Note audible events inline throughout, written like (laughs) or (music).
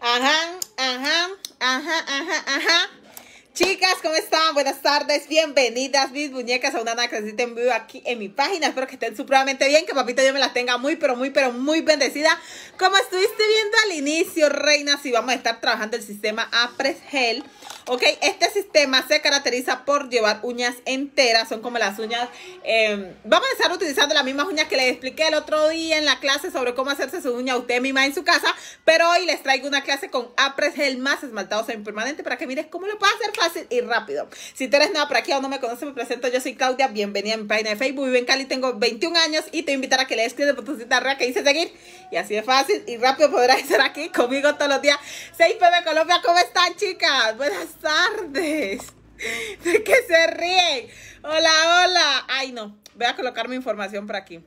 Uh huh, uh huh, uh huh, uh huh, uh huh. Chicas, ¿cómo están? Buenas tardes, bienvenidas mis muñecas a una Anacresita en vivo aquí en mi página. Espero que estén supremamente bien, que papito yo me las tenga muy, pero muy, pero muy bendecida. Como estuviste viendo al inicio, reinas, y vamos a estar trabajando el sistema Apres Gel. Ok, este sistema se caracteriza por llevar uñas enteras, son como las uñas. Em, vamos a estar utilizando las mismas uñas que les expliqué el otro día en la clase sobre cómo hacerse su uña usted en su casa. Pero hoy les traigo una clase con Apres Gel más esmaltados en permanente para que mires cómo lo puedes hacer fácil y rápido. Si tú eres nueva por aquí o no me conoces, me presento. Yo soy Claudia. Bienvenida a mi página de Facebook. Vivo en Cali, tengo 21 años y te invitaré a que le escribas el de arriba que dice seguir. Y así de fácil y rápido podrás (laughs) estar aquí conmigo todos los días. 6 de Colombia, ¿cómo están, chicas? Buenas tardes. (laughs) ¿De qué se ríen? Hola, hola. Ay, no. Voy a colocar mi información por aquí.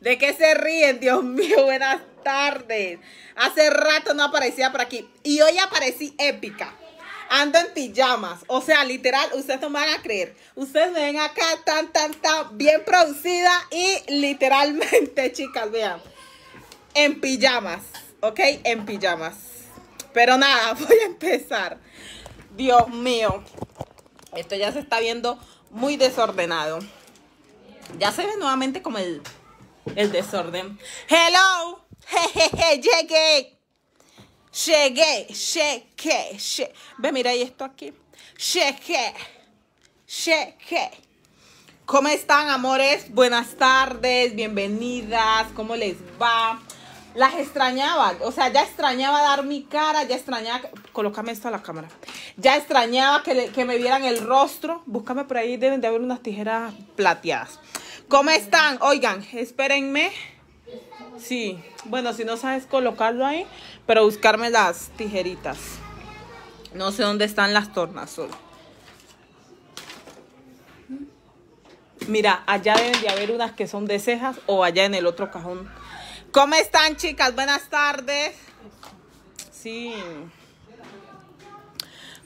¿De qué se ríen? Dios (laughs) mío, buenas tardes. Hace rato no aparecía por aquí. Y hoy aparecí épica. Ando en pijamas. O sea, literal, ustedes no van a creer. Ustedes ven acá tan, tan, tan bien producida y literalmente, (laughs) chicas, vean. En pijamas, ¿ok? En pijamas. Pero nada, (laughs) voy a empezar. Dios mío. Esto ya se está viendo muy desordenado. Ya se ve nuevamente como el, el desorden. Hello. (laughs) Jejeje, llegué. Cheque, cheque, cheque. Ve, mira, esto aquí. Cheque, cheque. ¿Cómo están, amores? Buenas tardes, bienvenidas. ¿Cómo les va? Las extrañaba, o sea, ya extrañaba dar mi cara, ya extrañaba. Colócame esto a la cámara. Ya extrañaba que, que me vieran el rostro. Búscame por ahí, deben de haber unas tijeras plateadas. ¿Cómo están? Oigan, espérenme. Sí, bueno, si no sabes colocarlo ahí, pero buscarme las tijeritas. No sé dónde están las solo. Mira, allá deben de haber unas que son de cejas o allá en el otro cajón. ¿Cómo están, chicas? Buenas tardes. Sí.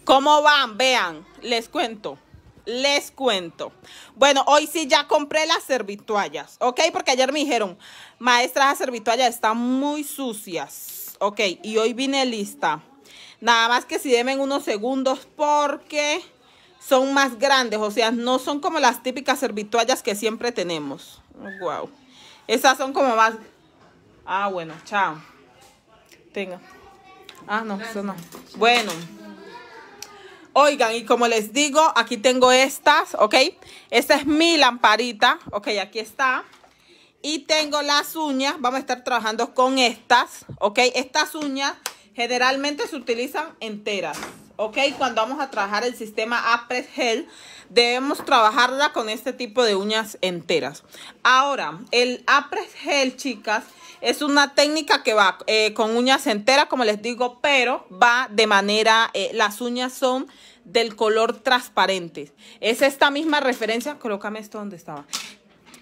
¿Cómo van? Vean, les cuento. Les cuento. Bueno, hoy sí ya compré las servituallas, ¿ok? Porque ayer me dijeron, Maestras, las servituallas están muy sucias. Ok, y hoy vine lista. Nada más que si deben unos segundos porque son más grandes. O sea, no son como las típicas servituallas que siempre tenemos. Wow. Esas son como más... Ah, bueno, chao. Tenga. Ah, no, eso no. Bueno. Oigan, y como les digo, aquí tengo estas, ¿ok? Esta es mi lamparita, ¿ok? Aquí está. Y tengo las uñas, vamos a estar trabajando con estas, ¿ok? Estas uñas generalmente se utilizan enteras, ¿ok? Cuando vamos a trabajar el sistema Apres Gel, debemos trabajarla con este tipo de uñas enteras. Ahora, el Apres Gel, chicas, es una técnica que va eh, con uñas enteras, como les digo, pero va de manera, eh, las uñas son del color transparente. Es esta misma referencia, colócame esto donde estaba.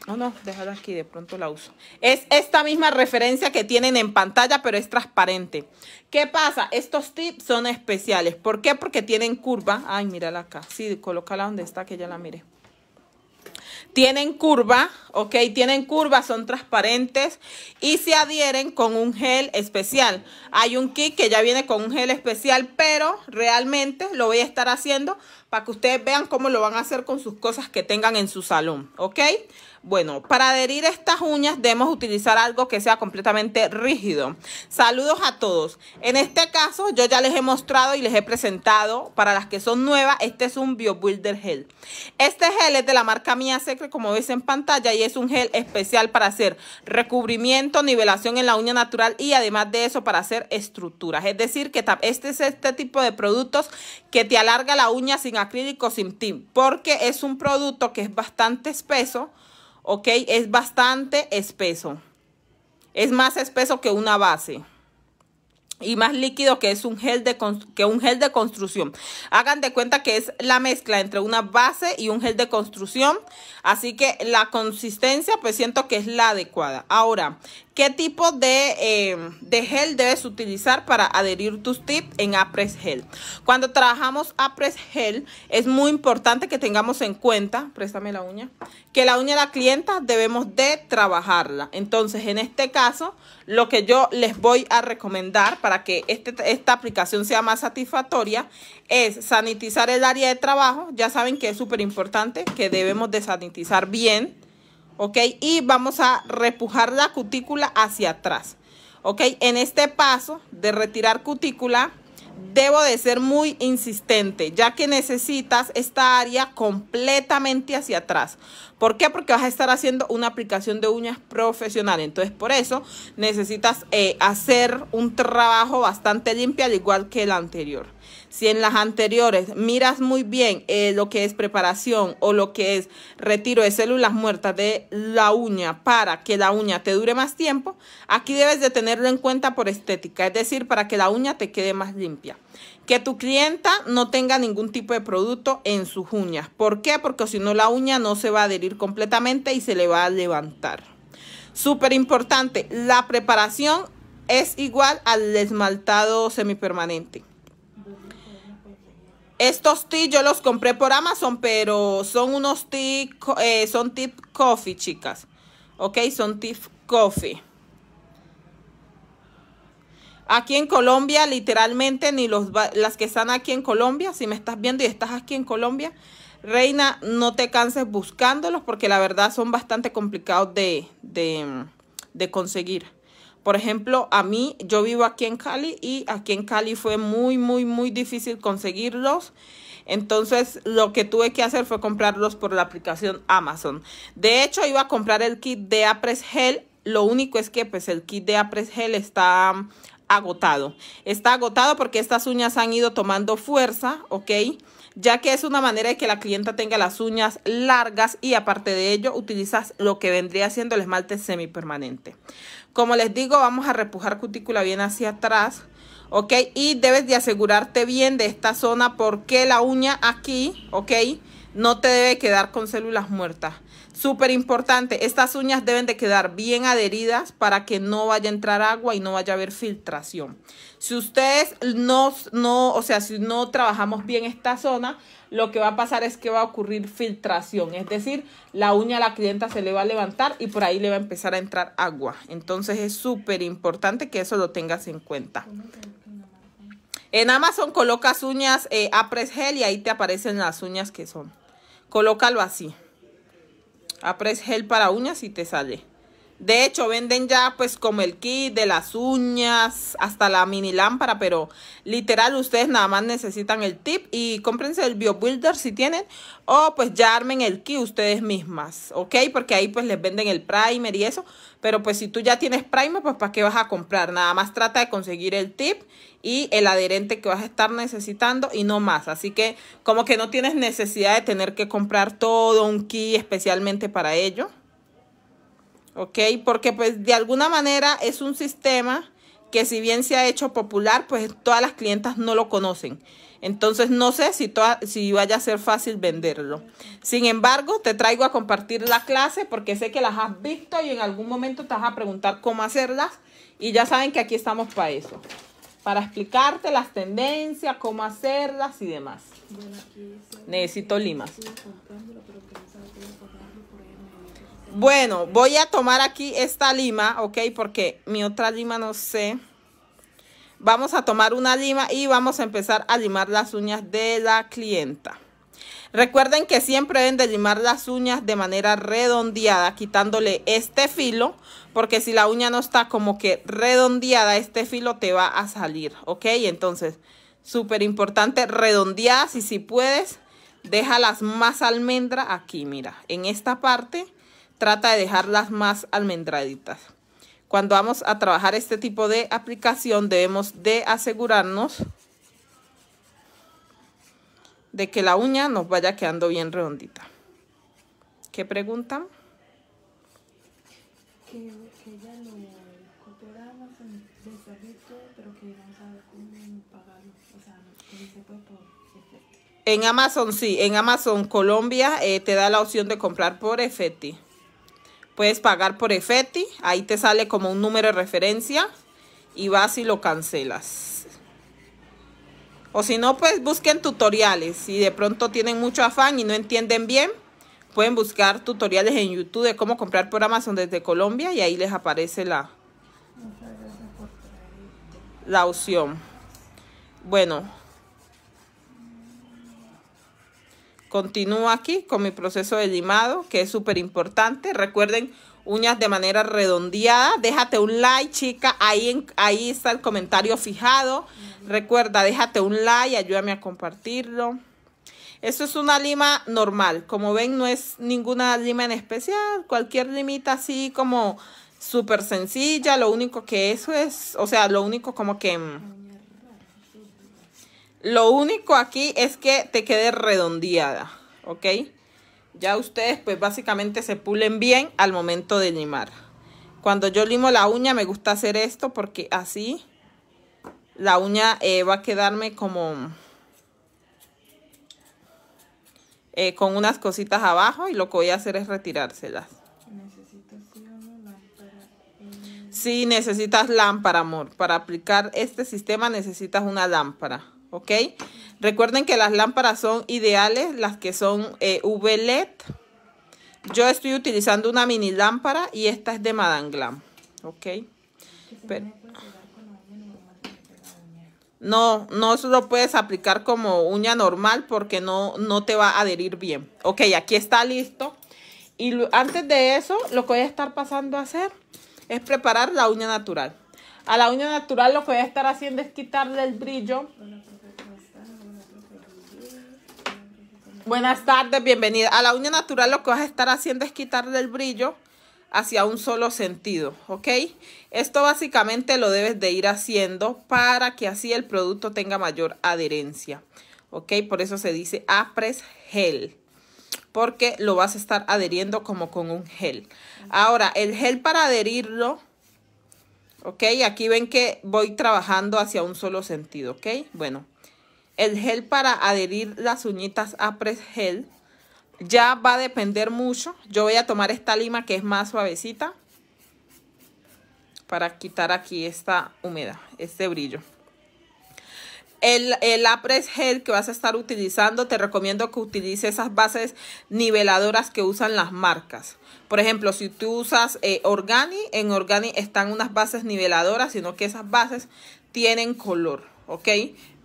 No, no, déjala aquí, de pronto la uso. Es esta misma referencia que tienen en pantalla, pero es transparente. ¿Qué pasa? Estos tips son especiales. ¿Por qué? Porque tienen curva. Ay, mírala acá. Sí, colócala donde está, que ya la mire. Tienen curva, ok, tienen curva, son transparentes y se adhieren con un gel especial. Hay un kit que ya viene con un gel especial, pero realmente lo voy a estar haciendo para que ustedes vean cómo lo van a hacer con sus cosas que tengan en su salón, ok. Bueno, para adherir estas uñas debemos utilizar algo que sea completamente rígido. Saludos a todos. En este caso yo ya les he mostrado y les he presentado, para las que son nuevas, este es un BioBuilder Gel. Este gel es de la marca Mia Secret, como ves en pantalla, y es un gel especial para hacer recubrimiento, nivelación en la uña natural y además de eso para hacer estructuras. Es decir, que este es este tipo de productos que te alarga la uña sin acrílico, sin tim, porque es un producto que es bastante espeso, ¿ok? Es bastante espeso. Es más espeso que una base y más líquido que es un gel de que un gel de construcción. Hagan de cuenta que es la mezcla entre una base y un gel de construcción, así que la consistencia pues siento que es la adecuada. Ahora, ¿qué tipo de, eh, gel debes utilizar para adherir tus tips en après Gel? Cuando trabajamos après Gel es muy importante que tengamos en cuenta, préstame la uña, que la uña de la clienta debemos de trabajarla. Entonces, en este caso, lo que yo les voy a recomendar para para que este, esta aplicación sea más satisfactoria es sanitizar el área de trabajo. Ya saben que es súper importante que debemos de sanitizar bien. ¿Ok? Y vamos a repujar la cutícula hacia atrás. ¿Ok? En este paso de retirar cutícula, debo de ser muy insistente, ya que necesitas esta área completamente hacia atrás. ¿Por qué? Porque vas a estar haciendo una aplicación de uñas profesional. Entonces, por eso necesitas eh, hacer un trabajo bastante limpio, al igual que el anterior. Si en las anteriores miras muy bien eh, lo que es preparación o lo que es retiro de células muertas de la uña para que la uña te dure más tiempo, aquí debes de tenerlo en cuenta por estética, es decir, para que la uña te quede más limpia. Que tu clienta no tenga ningún tipo de producto en sus uñas. ¿Por qué? Porque si no la uña no se va a adherir completamente y se le va a levantar. Súper importante, la preparación es igual al esmaltado semipermanente. Estos tea yo los compré por Amazon, pero son unos tea, eh, son tip coffee, chicas. Ok, son tip coffee. Aquí en Colombia, literalmente, ni los, las que están aquí en Colombia, si me estás viendo y estás aquí en Colombia, Reina, no te canses buscándolos porque la verdad son bastante complicados de conseguir. Por ejemplo, a mí, yo vivo aquí en Cali y aquí en Cali fue muy, muy, muy difícil conseguirlos. Entonces, lo que tuve que hacer fue comprarlos por la aplicación Amazon. De hecho, iba a comprar el kit de Apres Gel. Lo único es que pues el kit de Apres Gel está agotado. Está agotado porque estas uñas han ido tomando fuerza, ¿ok? Ya que es una manera de que la clienta tenga las uñas largas y aparte de ello utilizas lo que vendría siendo el esmalte semipermanente. Como les digo, vamos a repujar cutícula bien hacia atrás. ¿Ok? Y debes de asegurarte bien de esta zona porque la uña aquí, ¿ok? No te debe quedar con células muertas. Súper importante, estas uñas deben de quedar bien adheridas para que no vaya a entrar agua y no vaya a haber filtración. Si ustedes no, no o sea, si no trabajamos bien esta zona, lo que va a pasar es que va a ocurrir filtración, es decir, la uña a la clienta se le va a levantar y por ahí le va a empezar a entrar agua. Entonces es súper importante que eso lo tengas en cuenta. En Amazon colocas uñas eh, Apres Gel y ahí te aparecen las uñas que son. Colócalo así. Apres Gel para uñas y te sale. De hecho, venden ya pues como el kit de las uñas, hasta la mini lámpara, pero literal ustedes nada más necesitan el tip y cómprense el BioBuilder si tienen o pues ya armen el kit ustedes mismas, ¿ok? Porque ahí pues les venden el primer y eso, pero pues si tú ya tienes primer, pues ¿para qué vas a comprar? Nada más trata de conseguir el tip y el adherente que vas a estar necesitando y no más. Así que como que no tienes necesidad de tener que comprar todo un kit especialmente para ello. ¿ok? Porque pues de alguna manera es un sistema que si bien se ha hecho popular, pues todas las clientas no lo conocen. Entonces no sé si, si vaya a ser fácil venderlo. Sin embargo, te traigo a compartir la clase porque sé que las has visto y en algún momento te vas a preguntar cómo hacerlas. Y ya saben que aquí estamos para eso. Para explicarte las tendencias, cómo hacerlas y demás. Necesito limas. Bueno, voy a tomar aquí esta lima, ¿ok? Porque mi otra lima no sé. Vamos a tomar una lima y vamos a empezar a limar las uñas de la clienta. Recuerden que siempre deben de limar las uñas de manera redondeada, quitándole este filo, porque si la uña no está como que redondeada, este filo te va a salir, ¿ok? Entonces, súper importante, redondeadas y si puedes, déjalas más almendra aquí, mira, en esta parte trata de dejarlas más almendraditas. Cuando vamos a trabajar este tipo de aplicación debemos de asegurarnos de que la uña nos vaya quedando bien redondita. ¿Qué preguntan? Pues, en Amazon, sí. En Amazon Colombia eh, te da la opción de comprar por efecto. Puedes pagar por Efeti. Ahí te sale como un número de referencia. Y vas y lo cancelas. O si no, pues busquen tutoriales. Si de pronto tienen mucho afán y no entienden bien, pueden buscar tutoriales en YouTube de cómo comprar por Amazon desde Colombia. Y ahí les aparece la, la opción. Bueno. Continúo aquí con mi proceso de limado, que es súper importante. Recuerden, uñas de manera redondeada. Déjate un like, chica. Ahí, en, ahí está el comentario fijado. Recuerda, déjate un like, ayúdame a compartirlo. Eso es una lima normal. Como ven, no es ninguna lima en especial. Cualquier limita así como súper sencilla. Lo único que eso es, o sea, lo único como que mm, lo único aquí es que te quede redondeada, ¿ok? Ya ustedes pues básicamente se pulen bien al momento de limar. Cuando yo limo la uña me gusta hacer esto porque así la uña eh, va a quedarme como... Eh, con unas cositas abajo y lo que voy a hacer es retirárselas. si sí, necesitas lámpara, amor. Para aplicar este sistema necesitas una lámpara. ¿ok? Recuerden que las lámparas son ideales, las que son UV eh, LED. Yo estoy utilizando una mini lámpara y esta es de Madame Glam, ¿ok? no, no lo puedes aplicar como uña normal porque no, no te va a adherir bien. Ok, aquí está listo. Y antes de eso, lo que voy a estar pasando a hacer es preparar la uña natural. A la uña natural lo que voy a estar haciendo es quitarle el brillo. Buenas tardes, bienvenida. A la uña natural lo que vas a estar haciendo es quitarle el brillo hacia un solo sentido, ¿ok? Esto básicamente lo debes de ir haciendo para que así el producto tenga mayor adherencia, ¿ok? Por eso se dice Apres Gel, porque lo vas a estar adheriendo como con un gel. Ahora, el gel para adherirlo, ¿ok? Aquí ven que voy trabajando hacia un solo sentido, ¿ok? Bueno, el gel para adherir las uñitas Apres Gel. Ya va a depender mucho. Yo voy a tomar esta lima que es más suavecita. Para quitar aquí esta humedad, este brillo. El, el Gel que vas a estar utilizando, te recomiendo que utilices esas bases niveladoras que usan las marcas. Por ejemplo, si tú usas eh, Organi, en Organi están unas bases niveladoras, sino que esas bases tienen color, ¿ok?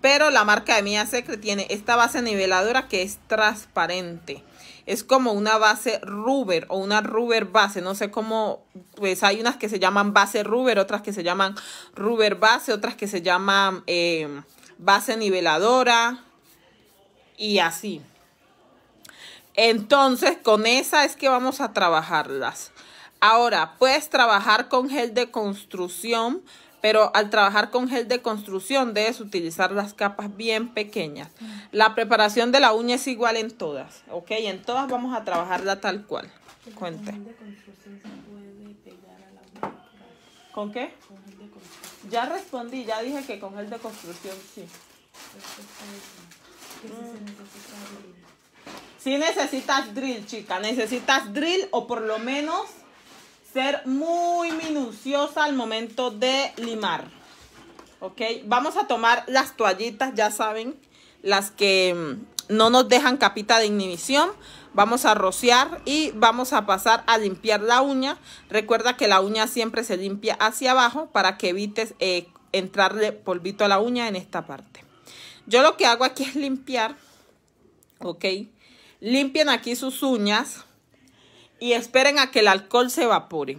Pero la marca de Mia Secret tiene esta base niveladora que es transparente. Es como una base rubber o una rubber base. No sé cómo, pues hay unas que se llaman base rubber, otras que se llaman rubber base, otras que se llaman eh, base niveladora y así. Entonces, con esa es que vamos a trabajarlas. Ahora, puedes trabajar con gel de construcción, pero al trabajar con gel de construcción debes utilizar las capas bien pequeñas. La preparación de la uña es igual en todas, ¿ok? En todas vamos a trabajarla tal cual. Cuente. ¿Con, qué? Ya respondí, ya dije que con gel de construcción sí. Si sí necesitas drill, chica, necesitas drill o por lo menos muy minuciosa al momento de limar. ¿Ok? Vamos a tomar las toallitas, ya saben, las que mm, no nos dejan capita de inhibición. Vamos a rociar y vamos a pasar a limpiar la uña. Recuerda que la uña siempre se limpia hacia abajo para que evites eh, entrarle polvito a la uña en esta parte. Yo lo que hago aquí es limpiar, ¿ok? limpian aquí sus uñas y esperen a que el alcohol se evapore.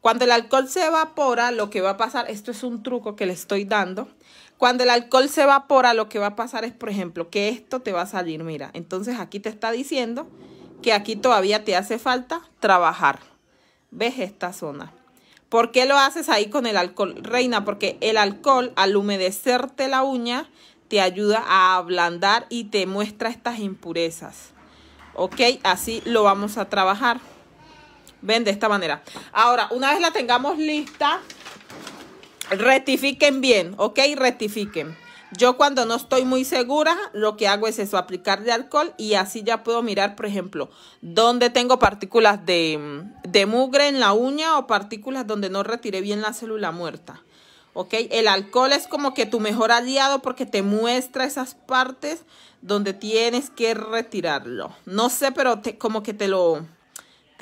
Cuando el alcohol se evapora, lo que va a pasar, esto es un truco que le estoy dando. Cuando el alcohol se evapora, lo que va a pasar es, por ejemplo, que esto te va a salir, mira. Entonces aquí te está diciendo que aquí todavía te hace falta trabajar. ¿Ves esta zona? ¿Por qué lo haces ahí con el alcohol, reina? Porque el alcohol, al humedecerte la uña, te ayuda a ablandar y te muestra estas impurezas. ¿Ok? Así lo vamos a trabajar. Ven de esta manera. Ahora, una vez la tengamos lista, rectifiquen bien, ¿ok? Rectifiquen. Yo cuando no estoy muy segura, lo que hago es eso, aplicarle alcohol y así ya puedo mirar, por ejemplo, dónde tengo partículas de, mugre en la uña o partículas donde no retiré bien la célula muerta. ¿ok? El alcohol es como que tu mejor aliado porque te muestra esas partes donde tienes que retirarlo. No sé, pero como que te lo,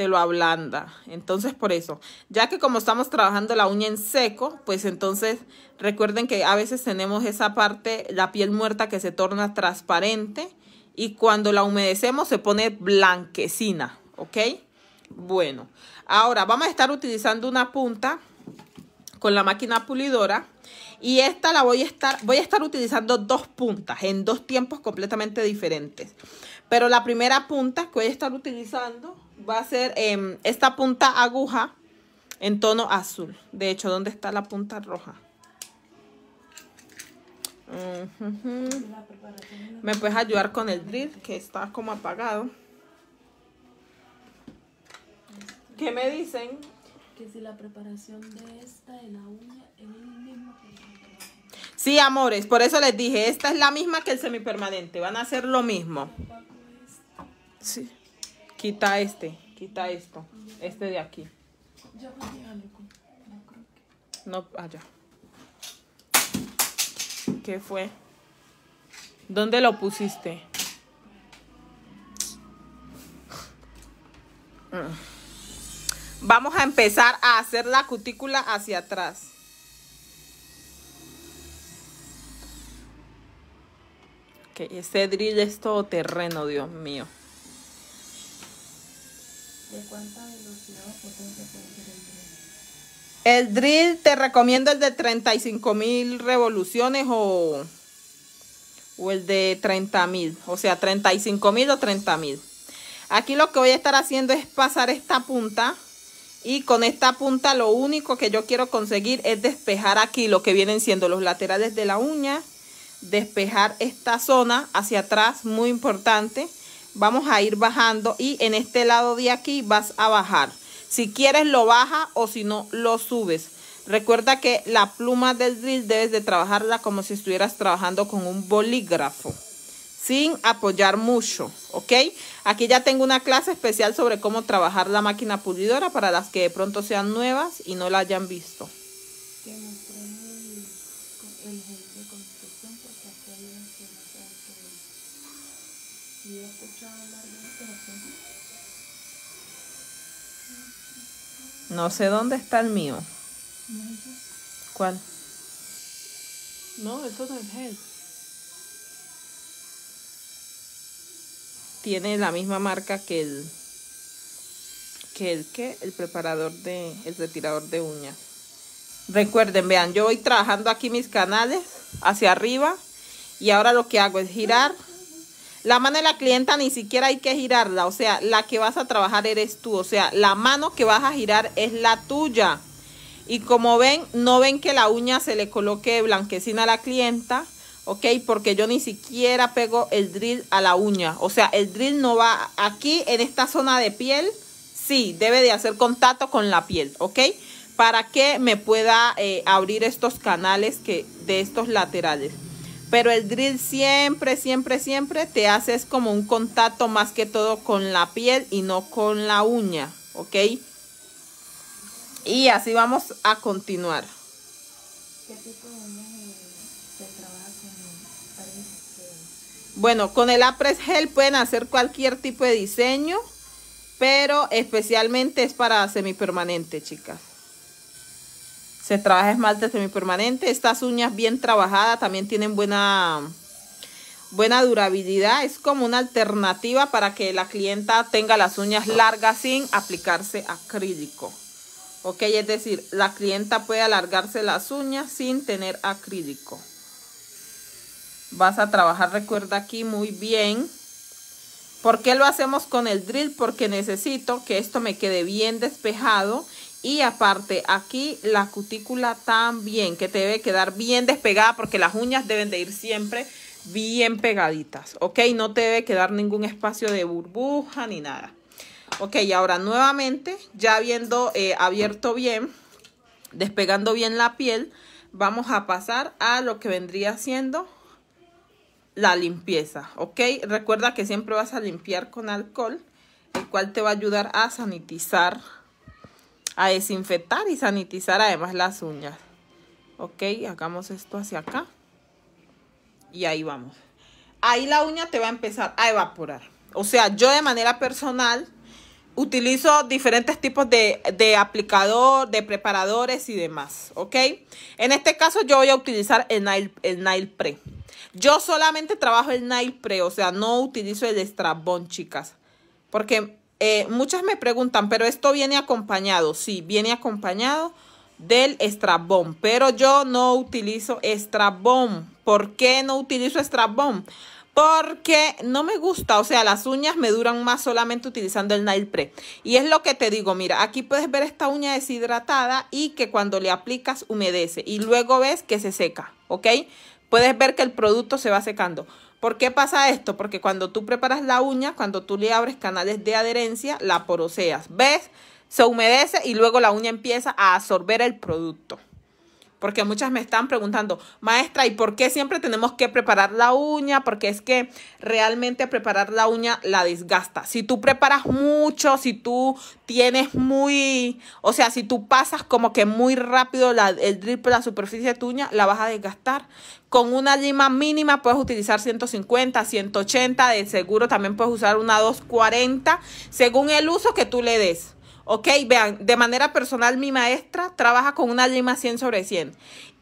lo ablanda. Entonces por eso, ya que como estamos trabajando la uña en seco, pues entonces recuerden que a veces tenemos esa parte, la piel muerta que se torna transparente y cuando la humedecemos se pone blanquecina, ¿ok? Bueno, ahora vamos a estar utilizando una punta con la máquina pulidora y esta la voy a estar, voy a estar utilizando dos puntas en dos tiempos completamente diferentes. Pero la primera punta que voy a estar utilizando va a ser em, esta punta aguja en tono azul. De hecho, ¿dónde está la punta roja? Me puedes ayudar con el drill que está como apagado. ¿Qué me dicen? Que si la preparación de esta en la uña es el mismo que Sí, amores, por eso les dije, esta es la misma que el semipermanente. Van a hacer lo mismo. Sí. Quita este, quita esto, este de aquí. No, allá. Ah, ¿Qué fue? ¿Dónde lo pusiste? Mm. Vamos a empezar a hacer la cutícula hacia atrás. Ok, este drill es todo terreno, Dios mío. Este el drill? te recomiendo el de 35 mil revoluciones o, o el de 30 mil. O sea, 35 mil o 30 mil. Aquí lo que voy a estar haciendo es pasar esta punta. Y con esta punta lo único que yo quiero conseguir es despejar aquí lo que vienen siendo los laterales de la uña. Despejar esta zona hacia atrás, muy importante vamos a ir bajando y en este lado de aquí vas a bajar. Si quieres lo baja o si no lo subes. Recuerda que la pluma del drill debes de trabajarla como si estuvieras trabajando con un bolígrafo. Sin apoyar mucho, ¿ok? Aquí ya tengo una clase especial sobre cómo trabajar la máquina pulidora para las que de pronto sean nuevas y no la hayan visto. No sé dónde está el mío. ¿Cuál? No, eso no es él. Tiene la misma marca que el que el que el preparador de el retirador de uñas. Recuerden, vean, yo voy trabajando aquí mis canales hacia arriba y ahora lo que hago es girar la mano de la clienta ni siquiera hay que girarla, o sea, la que vas a trabajar eres tú, o sea, la mano que vas a girar es la tuya. Y como ven, no ven que la uña se le coloque blanquecina a la clienta, ¿ok? Porque yo ni siquiera pego el drill a la uña, o sea, el drill no va aquí en esta zona de piel, sí, debe de hacer contacto con la piel, ¿ok? Para que me pueda eh, abrir estos canales que, de estos laterales. Pero el drill siempre, siempre, siempre te haces como un contacto más que todo con la piel y no con la uña, ¿ok? Y así vamos a continuar. Bueno, con el Apres Gel pueden hacer cualquier tipo de diseño, pero especialmente es para semipermanente, chicas. Se trabaja esmalte semipermanente. Estas uñas bien trabajadas también tienen buena, buena durabilidad. Es como una alternativa para que la clienta tenga las uñas largas sin aplicarse acrílico. Ok, es decir, la clienta puede alargarse las uñas sin tener acrílico. Vas a trabajar, recuerda aquí muy bien. ¿Por qué lo hacemos con el drill? Porque necesito que esto me quede bien despejado y aparte, aquí la cutícula también, que te debe quedar bien despegada porque las uñas deben de ir siempre bien pegaditas, ¿ok? No te debe quedar ningún espacio de burbuja ni nada. Ok, ahora nuevamente, ya habiendo eh, abierto bien, despegando bien la piel, vamos a pasar a lo que vendría siendo la limpieza, ¿ok? Recuerda que siempre vas a limpiar con alcohol, el cual te va a ayudar a sanitizar a desinfectar y sanitizar además las uñas. Ok, hagamos esto hacia acá. Y ahí vamos. Ahí la uña te va a empezar a evaporar. O sea, yo de manera personal utilizo diferentes tipos de, aplicador, de preparadores y demás, ¿ok? En este caso yo voy a utilizar el nail el nail Pre. Yo solamente trabajo el nail Pre, o sea, no utilizo el Estrabón, chicas. Porque eh, muchas me preguntan, pero esto viene acompañado. Sí, viene acompañado del estrabón, pero yo no utilizo estrabón. ¿Por qué no utilizo estrabón? Porque no me gusta, o sea, las uñas me duran más solamente utilizando el Nail Pre. Y es lo que te digo, mira, aquí puedes ver esta uña deshidratada y que cuando le aplicas humedece y luego ves que se seca, ¿ok? Puedes ver que el producto se va secando. ¿Por qué pasa esto? Porque cuando tú preparas la uña, cuando tú le abres canales de adherencia, la poroseas. ¿Ves? Se humedece y luego la uña empieza a absorber el producto porque muchas me están preguntando, maestra, ¿y por qué siempre tenemos que preparar la uña? Porque es que realmente preparar la uña la desgasta. Si tú preparas mucho, si tú tienes muy, o sea, si tú pasas como que muy rápido el drip por la superficie de tu uña, la vas a desgastar. Con una lima mínima puedes utilizar 150, 180, de seguro también puedes usar una 240, según el uso que tú le des. Ok, vean, de manera personal mi maestra trabaja con una lima 100 sobre 100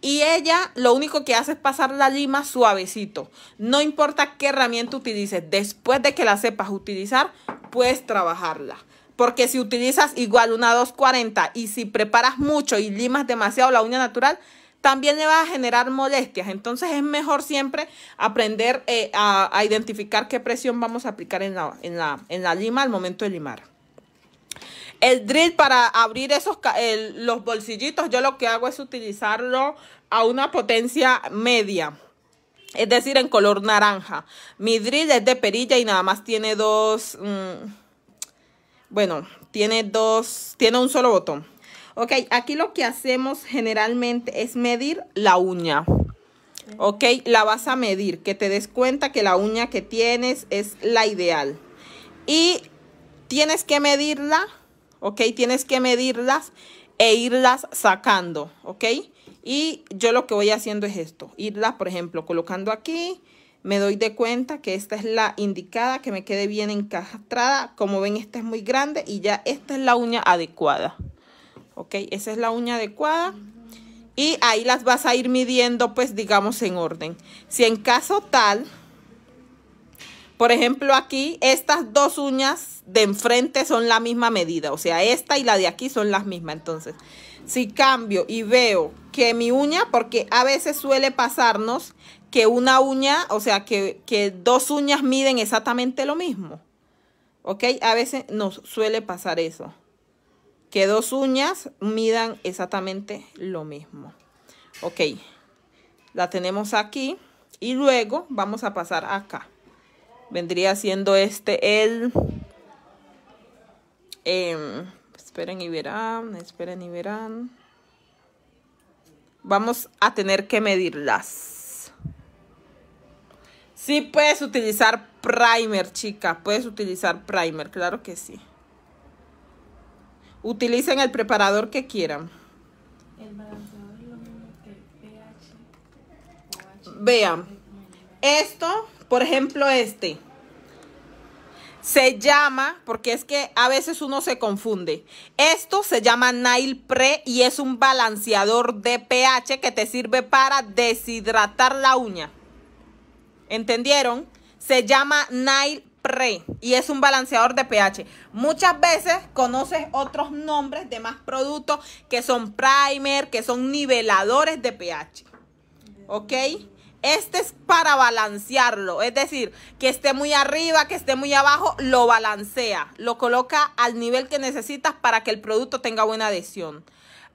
y ella lo único que hace es pasar la lima suavecito. No importa qué herramienta utilices, después de que la sepas utilizar, puedes trabajarla. Porque si utilizas igual una 240 y si preparas mucho y limas demasiado la uña natural, también le va a generar molestias. Entonces es mejor siempre aprender eh, a, identificar qué presión vamos a aplicar en la lima al momento de limar. El drill para abrir esos los bolsillitos, yo lo que hago es utilizarlo a una potencia media. Es decir, en color naranja. Mi drill es de perilla y nada más tiene dos... Mm, bueno, tiene dos... Tiene un solo botón. Ok, aquí lo que hacemos generalmente es medir la uña. Ok, la vas a medir, que te des cuenta que la uña que tienes es la ideal. Y tienes que medirla ¿ok? Tienes que medirlas e irlas sacando, ¿ok? Y yo lo que voy haciendo es esto, irlas, por ejemplo, colocando aquí, me doy de cuenta que esta es la indicada, que me quede bien encastrada. Como ven, esta es muy grande y ya esta es la uña adecuada, ¿ok? Esa es la uña adecuada. Y ahí las vas a ir midiendo, pues, digamos, en orden. Si en caso tal por ejemplo, aquí estas dos uñas de enfrente son la misma medida. O sea, esta y la de aquí son las mismas. Entonces, si cambio y veo que mi uña, porque a veces suele pasarnos que una uña, o sea, que, que dos uñas miden exactamente lo mismo. ¿Ok? A veces nos suele pasar eso. Que dos uñas midan exactamente lo mismo. Ok. La tenemos aquí. Y luego vamos a pasar acá vendría siendo este el... Em, esperen y verán, esperen y verán. Vamos a tener que medirlas. Sí puedes utilizar primer, chica. Puedes utilizar primer, claro que sí. Utilicen el preparador que quieran. El Vean, esto por ejemplo, este. Se llama, porque es que a veces uno se confunde. Esto se llama Nail Pre y es un balanceador de pH que te sirve para deshidratar la uña. ¿Entendieron? Se llama Nail Pre y es un balanceador de pH. Muchas veces conoces otros nombres de más productos que son primer, que son niveladores de pH. ¿Ok? Este es para balancearlo, es decir, que esté muy arriba, que esté muy abajo, lo balancea, lo coloca al nivel que necesitas para que el producto tenga buena adhesión.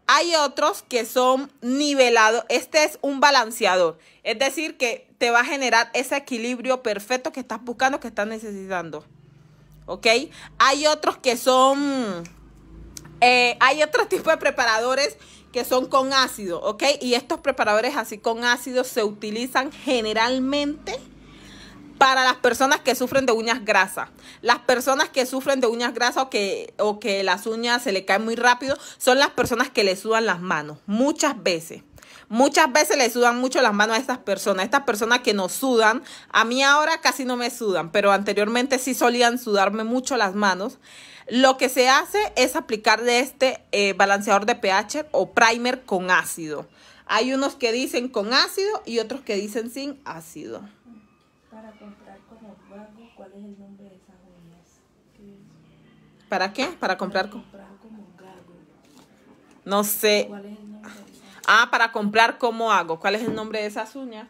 Hay otros que son nivelados, este es un balanceador, es decir, que te va a generar ese equilibrio perfecto que estás buscando, que estás necesitando. ¿Ok? Hay otros que son, eh, hay otro (laughs) tipo de preparadores que son con ácido, ¿ok? Y estos preparadores así con ácido se utilizan generalmente para las personas que sufren de uñas grasas. Las personas que sufren de uñas grasas o que, o que las uñas se le caen muy rápido son las personas que le sudan las manos, muchas veces. Muchas veces le sudan mucho las manos a estas personas. Estas personas que nos sudan, a mí ahora casi no me sudan, pero anteriormente sí solían sudarme mucho las manos. Lo que se hace es aplicar de este eh, balanceador de pH o primer con ácido. Hay unos que dicen con ácido y otros que dicen sin ácido. Para comprar como hago, ¿cuál es el nombre de esas uñas? ¿Para qué? Para comprar como hago? No sé. ah, eh, para comprar, como hago? ¿Cuál es el nombre de esas uñas?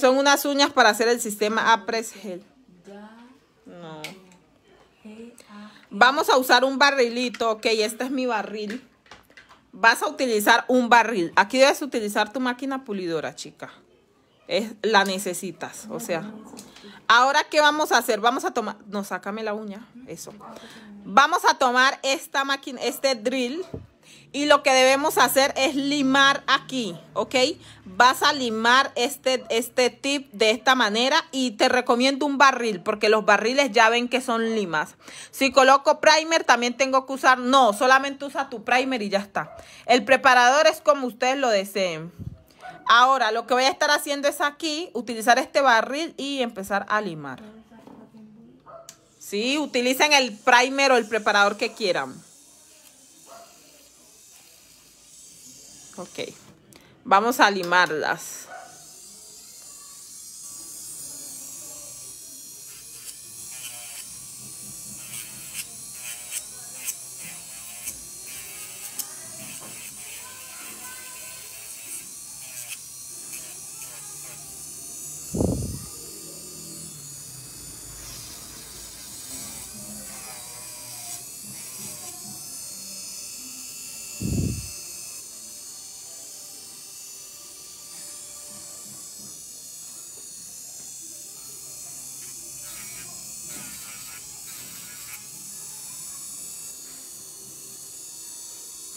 son unas uñas para hacer el sistema Apres Gel. Vamos a usar un barrilito, ok, este es mi barril. Vas a utilizar un barril. Aquí debes utilizar tu máquina pulidora, chica. Es, la necesitas, o sea. Ahora, ¿qué vamos a hacer? Vamos a tomar... No, sácame la uña, eso. Vamos a tomar esta máquina, este drill, y lo que debemos hacer es limar aquí, ¿ok? Vas a limar este, este, tip de esta manera y te recomiendo un barril porque los barriles ya ven que son limas. Si coloco primer también tengo que usar, no, solamente usa tu primer y ya está. El preparador es como ustedes lo deseen. Ahora lo que voy a estar haciendo es aquí, utilizar este barril y empezar a limar. Sí, utilicen el primer o el preparador que quieran. Ok. Vamos a limarlas.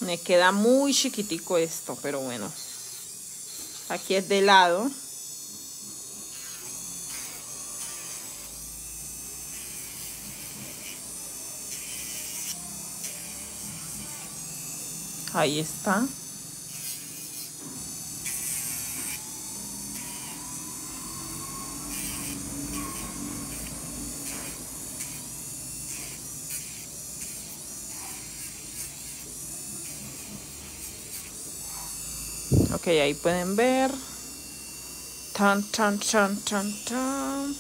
Me queda muy chiquitico esto, pero bueno. Aquí es de lado. Ahí está. ahí pueden ver. Tan, tan, tan, tan, tan.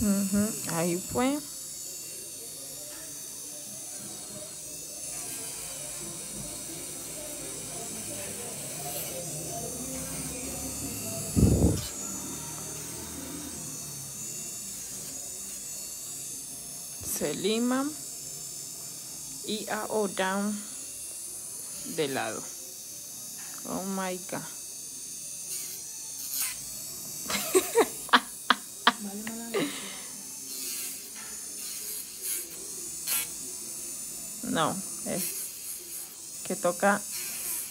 mhm ahí fue. Y y ahora de lado. Oh my god. No, es que toca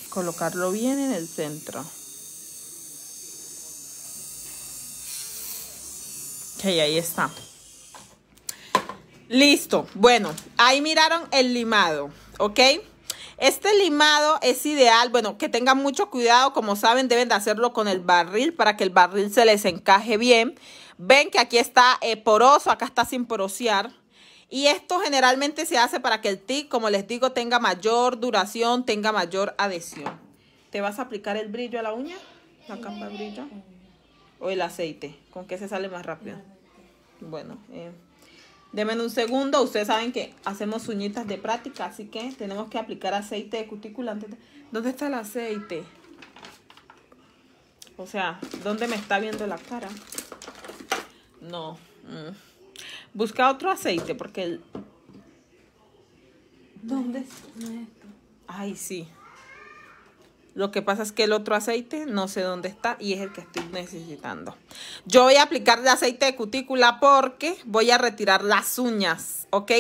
colocarlo bien en el centro. Que ahí está. Listo. Bueno, ahí miraron el limado, ¿ok? Este limado es ideal, bueno, que tengan mucho cuidado, como saben deben de hacerlo con el barril para que el barril se les encaje bien. Ven que aquí está eh, poroso, acá está sin porosear. Y esto generalmente se hace para que el tic, como les digo, tenga mayor duración, tenga mayor adhesión. ¿Te vas a aplicar el brillo a la uña? ¿La capa de brillo? ¿O el aceite? ¿Con qué se sale más rápido? Bueno, eh. Denme un segundo. Ustedes saben que hacemos uñitas de práctica, así que tenemos que aplicar aceite de cutícula antes de... ¿Dónde está el aceite? O sea, ¿dónde me está viendo la cara? No. Mm. Busca otro aceite porque el... ¿Dónde esto? Ay, sí. Lo que pasa es que el otro aceite no sé dónde está y es el que estoy necesitando. Yo voy a aplicar el aceite de cutícula porque voy a retirar las uñas, ¿ok?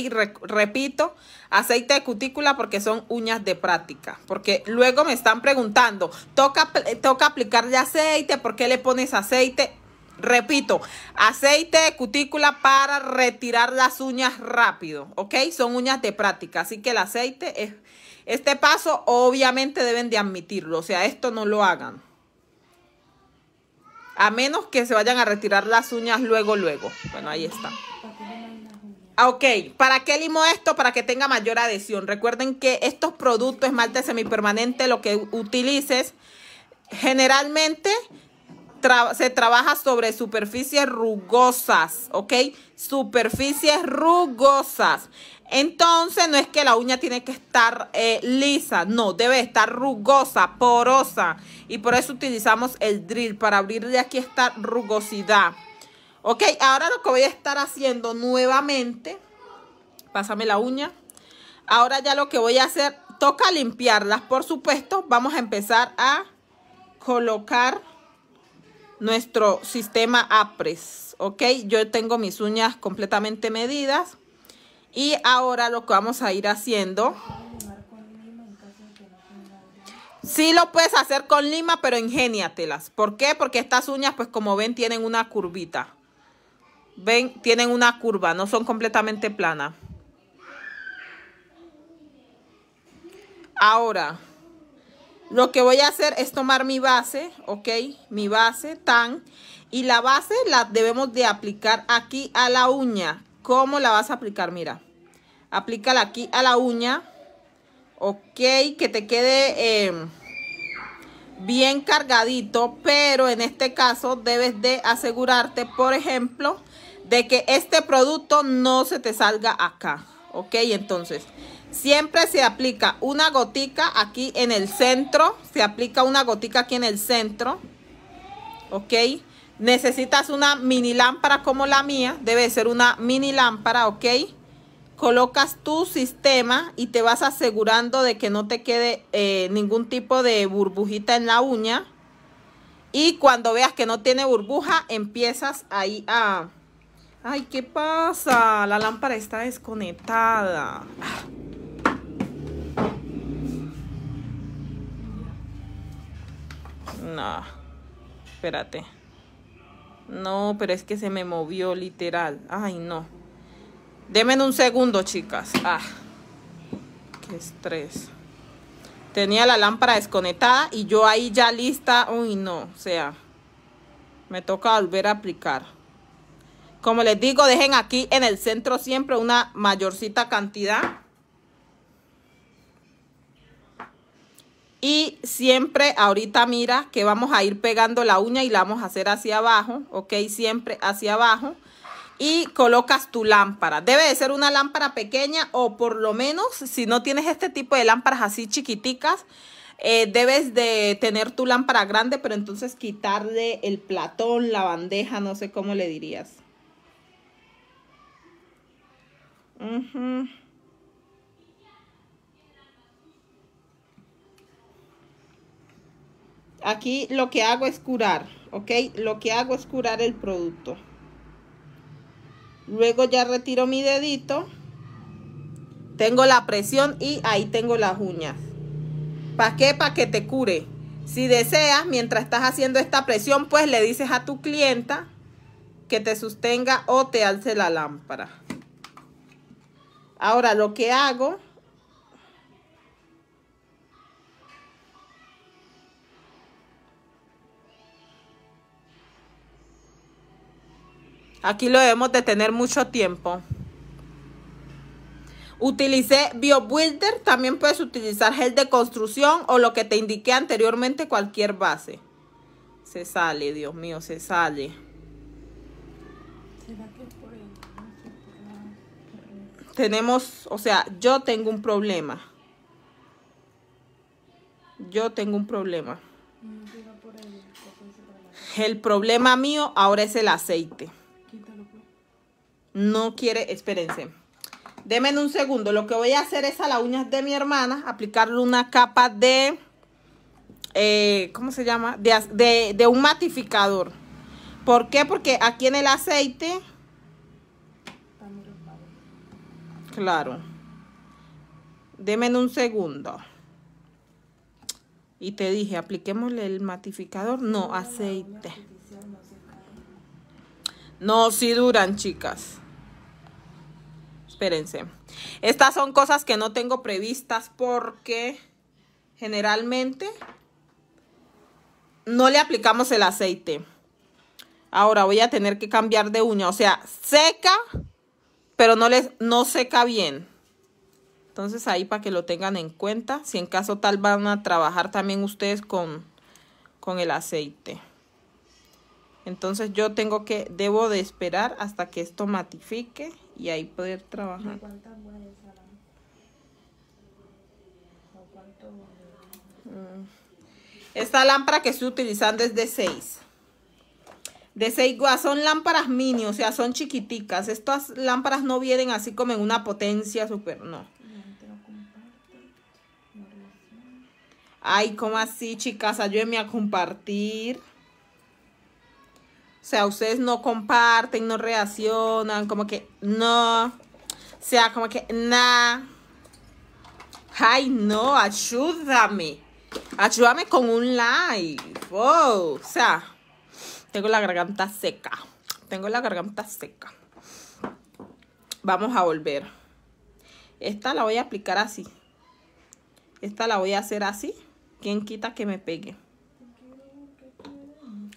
repito, aceite de cutícula porque son uñas de práctica. Porque luego me están preguntando, ¿toca, toca aplicar el aceite? ¿Por qué le pones aceite? Repito, aceite de cutícula para retirar las uñas rápido, ¿ok? Son uñas de práctica, así que el aceite es este paso obviamente deben de admitirlo, o sea, esto no lo hagan. A menos que se vayan a retirar las uñas luego, luego. Bueno, ahí está. Ah, ok, ¿para qué limo esto? Para que tenga mayor adhesión. Recuerden que estos productos, esmalte semipermanente, lo que utilices, generalmente se trabaja sobre superficies rugosas, ¿ok? Superficies rugosas. Entonces no es que la uña tiene que estar eh, lisa, no, debe estar rugosa, porosa. Y por eso utilizamos el drill para abrir de aquí esta rugosidad. Ok, ahora lo que voy a estar haciendo nuevamente, pásame la uña. Ahora ya lo que voy a hacer, toca limpiarlas, por supuesto. Vamos a empezar a colocar nuestro sistema APRES. Ok, yo tengo mis uñas completamente medidas y ahora lo que vamos a ir haciendo... Sí lo puedes hacer con lima, pero ingéniatelas. ¿Por qué? Porque estas uñas, pues como ven, tienen una curvita. Ven, tienen una curva, no son completamente planas. Ahora, lo que voy a hacer es tomar mi base, ¿ok? Mi base, tan. Y la base la debemos de aplicar aquí a la uña. ¿Cómo la vas a aplicar? Mira, aplícala aquí a la uña. Ok, que te quede em, bien cargadito, pero en este caso debes de asegurarte, por ejemplo, de que este producto no se te salga acá. Ok, entonces siempre se aplica una gotica aquí en el centro. Se aplica una gotica aquí en el centro. Ok. Necesitas una mini lámpara como la mía. Debe ser una mini lámpara, ¿ok? Colocas tu sistema y te vas asegurando de que no te quede eh, ningún tipo de burbujita en la uña. Y cuando veas que no tiene burbuja, empiezas ahí a... Ay, ¿qué pasa? La lámpara está desconectada. No. Espérate. No, pero es que se me movió literal. Ay, no. Denme un segundo, chicas. Ah, qué estrés. Tenía la lámpara desconectada y yo ahí ya lista. Uy, no. O sea, me toca volver a aplicar. Como les digo, dejen aquí en el centro siempre una mayorcita cantidad Y siempre ahorita mira que vamos a ir pegando la uña y la vamos a hacer hacia abajo, ¿ok? Siempre hacia abajo. Y colocas tu lámpara. Debe de ser una lámpara pequeña o por lo menos si no tienes este tipo de lámparas así chiquiticas, eh, debes de tener tu lámpara grande, pero entonces quitarle el platón, la bandeja, no sé cómo le dirías. Aquí lo que hago es curar, ¿ok? Lo que hago es curar el producto. Luego ya retiro mi dedito. Tengo la presión y ahí tengo las uñas. ¿Para qué? Para que te cure. Si deseas, mientras estás haciendo esta presión, pues le dices a tu clienta que te sostenga o te alce la lámpara. Ahora lo que hago Aquí lo debemos de tener mucho tiempo. Utilicé BioBuilder, también puedes utilizar gel de construcción o lo que te indiqué anteriormente, cualquier base. Se sale, Dios mío, se sale. Tenemos, o sea, yo tengo un problema. Yo tengo un problema. El problema mío ahora es el aceite no quiere, espérense. Denme un segundo. Lo que voy a hacer es a las uñas de mi hermana aplicarle una capa de... Eh, ¿Cómo se llama? De, un matificador. ¿Por qué? Porque aquí en el aceite... Claro. Deme un segundo. Y te dije, apliquémosle el matificador. No, aceite. No, si duran, chicas espérense. Estas son cosas que no tengo previstas porque generalmente no le aplicamos el aceite. Ahora voy a tener que cambiar de uña. O sea, seca, pero no, les, no seca bien. Entonces ahí para que lo tengan en cuenta. Si en caso tal van a trabajar también ustedes con, con el aceite. Entonces yo tengo que, debo de esperar hasta que esto matifique y ahí poder trabajar. Mm. Esta lámpara que estoy utilizando es de 6. De 6 guas. Son lámparas mini, o sea, son chiquiticas. Estas lámparas no vienen así como en una potencia super, no. Ay, ¿cómo así, chicas? Ayúdenme a compartir. O sea, ustedes no comparten, no reaccionan, como que no. O sea, como que nada. Ay, no, ayúdame. Ayúdame con un like. Wow. O sea, tengo la garganta seca. Tengo la garganta seca. Vamos a volver. Esta la voy a aplicar así. Esta la voy a hacer así. ¿Quién quita que me pegue?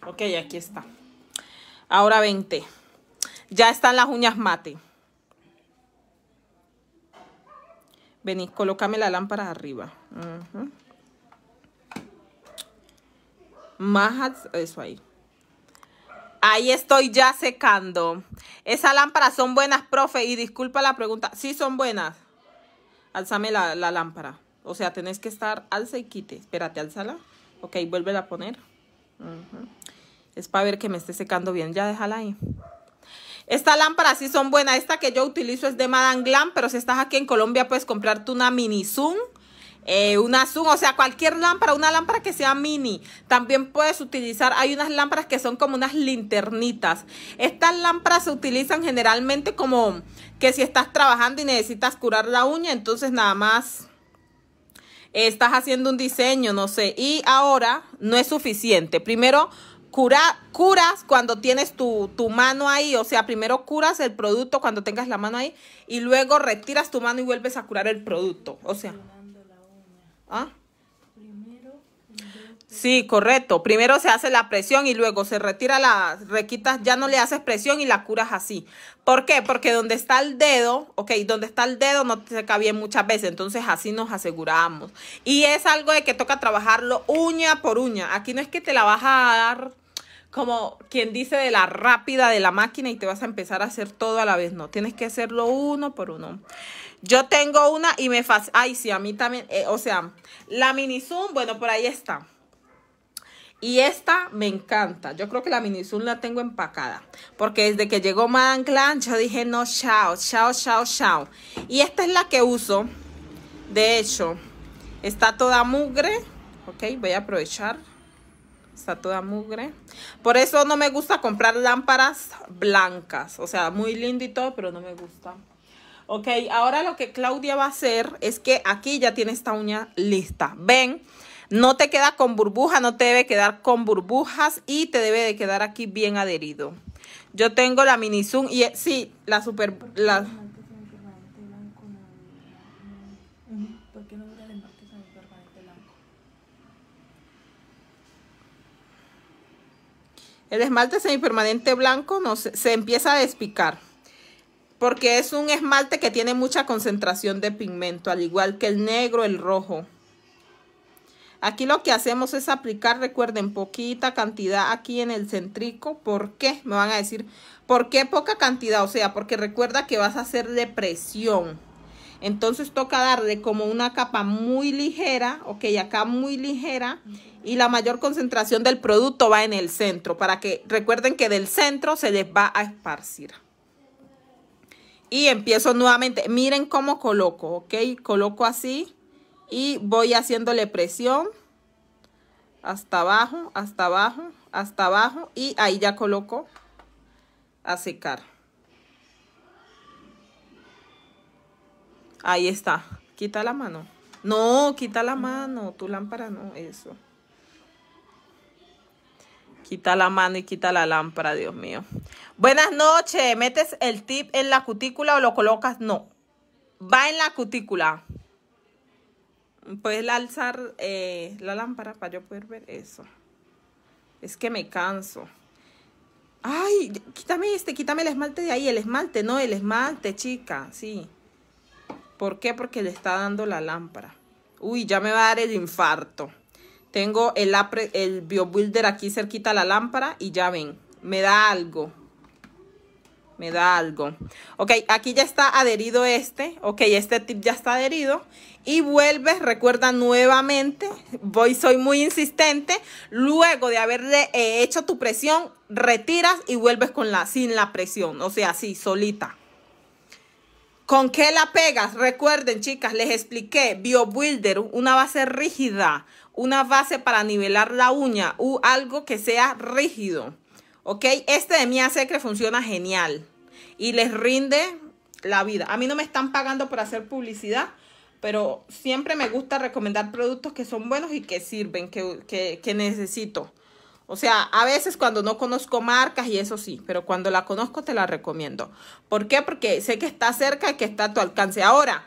Ok, aquí está. Ahora 20. Ya están las uñas mate. Vení, colócame la lámpara arriba. Más, eso ahí. Ahí estoy ya secando. Esas lámparas son buenas, profe. Y disculpa la pregunta. Sí son buenas. Alzame la, lámpara. O sea, tenés que estar alza y quite. Espérate, alzala. Ok, vuelve a poner. Es para ver que me esté secando bien. Ya déjala ahí. Estas lámparas sí son buenas. Esta que yo utilizo es de Madame Glam, pero si estás aquí en Colombia puedes comprarte una mini Zoom. Eh, una Zoom, o sea, cualquier lámpara, una lámpara que sea mini. También puedes utilizar, hay unas lámparas que son como unas linternitas. Estas lámparas se utilizan generalmente como que si estás trabajando y necesitas curar la uña, entonces nada más eh, estás haciendo un diseño, no sé. Y ahora no es suficiente. Primero curas cuando tienes tu, mano ahí, o sea, primero curas el producto cuando tengas la mano ahí y luego retiras tu mano y vuelves a curar el producto, o sea. ¿Ah? Sí, correcto. Primero se hace la presión y luego se retira la, requitas, ya no le haces presión y la curas así. ¿Por qué? Porque donde está el dedo, ok, donde está el dedo no te seca bien muchas veces, entonces así nos aseguramos. Y es algo de que toca trabajarlo uña por uña. Aquí no es que te la vas a dar como quien dice de la rápida de la máquina y te vas a empezar a hacer todo a la vez. No, tienes que hacerlo uno por uno. Yo tengo una y me Ay, sí, a mí también. Eh, o sea, la mini zoom, bueno, por ahí está. Y esta me encanta. Yo creo que la mini zoom la tengo empacada. Porque desde que llegó Madame Clan, yo dije, no, chao, chao, chao, chao. Y esta es la que uso. De hecho, está toda mugre. Ok, voy a aprovechar Está toda mugre. Por eso no me gusta comprar lámparas blancas. O sea, muy lindo y todo, pero no me gusta. Ok, ahora lo que Claudia va a hacer es que aquí ya tiene esta uña lista. Ven, no te queda con burbuja, no te debe quedar con burbujas y te debe de quedar aquí bien adherido. Yo tengo la mini zoom y sí, la super... El esmalte semipermanente blanco no se, empieza a despicar porque es un esmalte que tiene mucha concentración de pigmento, al igual que el negro, el rojo. Aquí lo que hacemos es aplicar, recuerden, poquita cantidad aquí en el centrico. ¿Por qué? Me van a decir, ¿por qué poca cantidad? O sea, porque recuerda que vas a hacer presión. Entonces toca darle como una capa muy ligera, ok, acá muy ligera y la mayor concentración del producto va en el centro, para que recuerden que del centro se les va a esparcir. Y empiezo nuevamente, miren cómo coloco, ¿ok? Coloco así y voy haciéndole presión hasta abajo, hasta abajo, hasta abajo y ahí ya coloco a secar. Ahí está. Quita la mano. No, quita la mano. Tu lámpara no, eso. Quita la mano y quita la lámpara, Dios mío. Buenas noches. ¿Metes el tip en la cutícula o lo colocas? No. Va en la cutícula. Puedes alzar eh, la lámpara para yo poder ver eso. Es que me canso. Ay, quítame este, quítame el esmalte de ahí. El esmalte, no, el esmalte, chica. Sí. ¿Por qué? Porque le está dando la lámpara. Uy, ya me va a dar el infarto. Tengo el, BioBuilder aquí cerquita a la lámpara y ya ven, me da algo. Me da algo. Ok, aquí ya está adherido este. Ok, este tip ya está adherido. Y vuelves, recuerda nuevamente, voy, soy muy insistente. Luego de haberle eh, hecho tu presión, retiras y vuelves con la, sin la presión. O sea, así, solita. ¿Con qué la pegas? Recuerden, chicas, les expliqué BioBuilder, una base rígida, una base para nivelar la uña u algo que sea rígido. ¿Ok? Este de mí hace que funciona genial y les rinde la vida. A mí no me están pagando por hacer publicidad, pero siempre me gusta recomendar productos que son buenos y que sirven, que, que necesito. O sea, a veces cuando no conozco marcas y eso sí, pero cuando la conozco te la recomiendo. ¿Por qué? Porque sé que está cerca y que está a tu alcance. Ahora,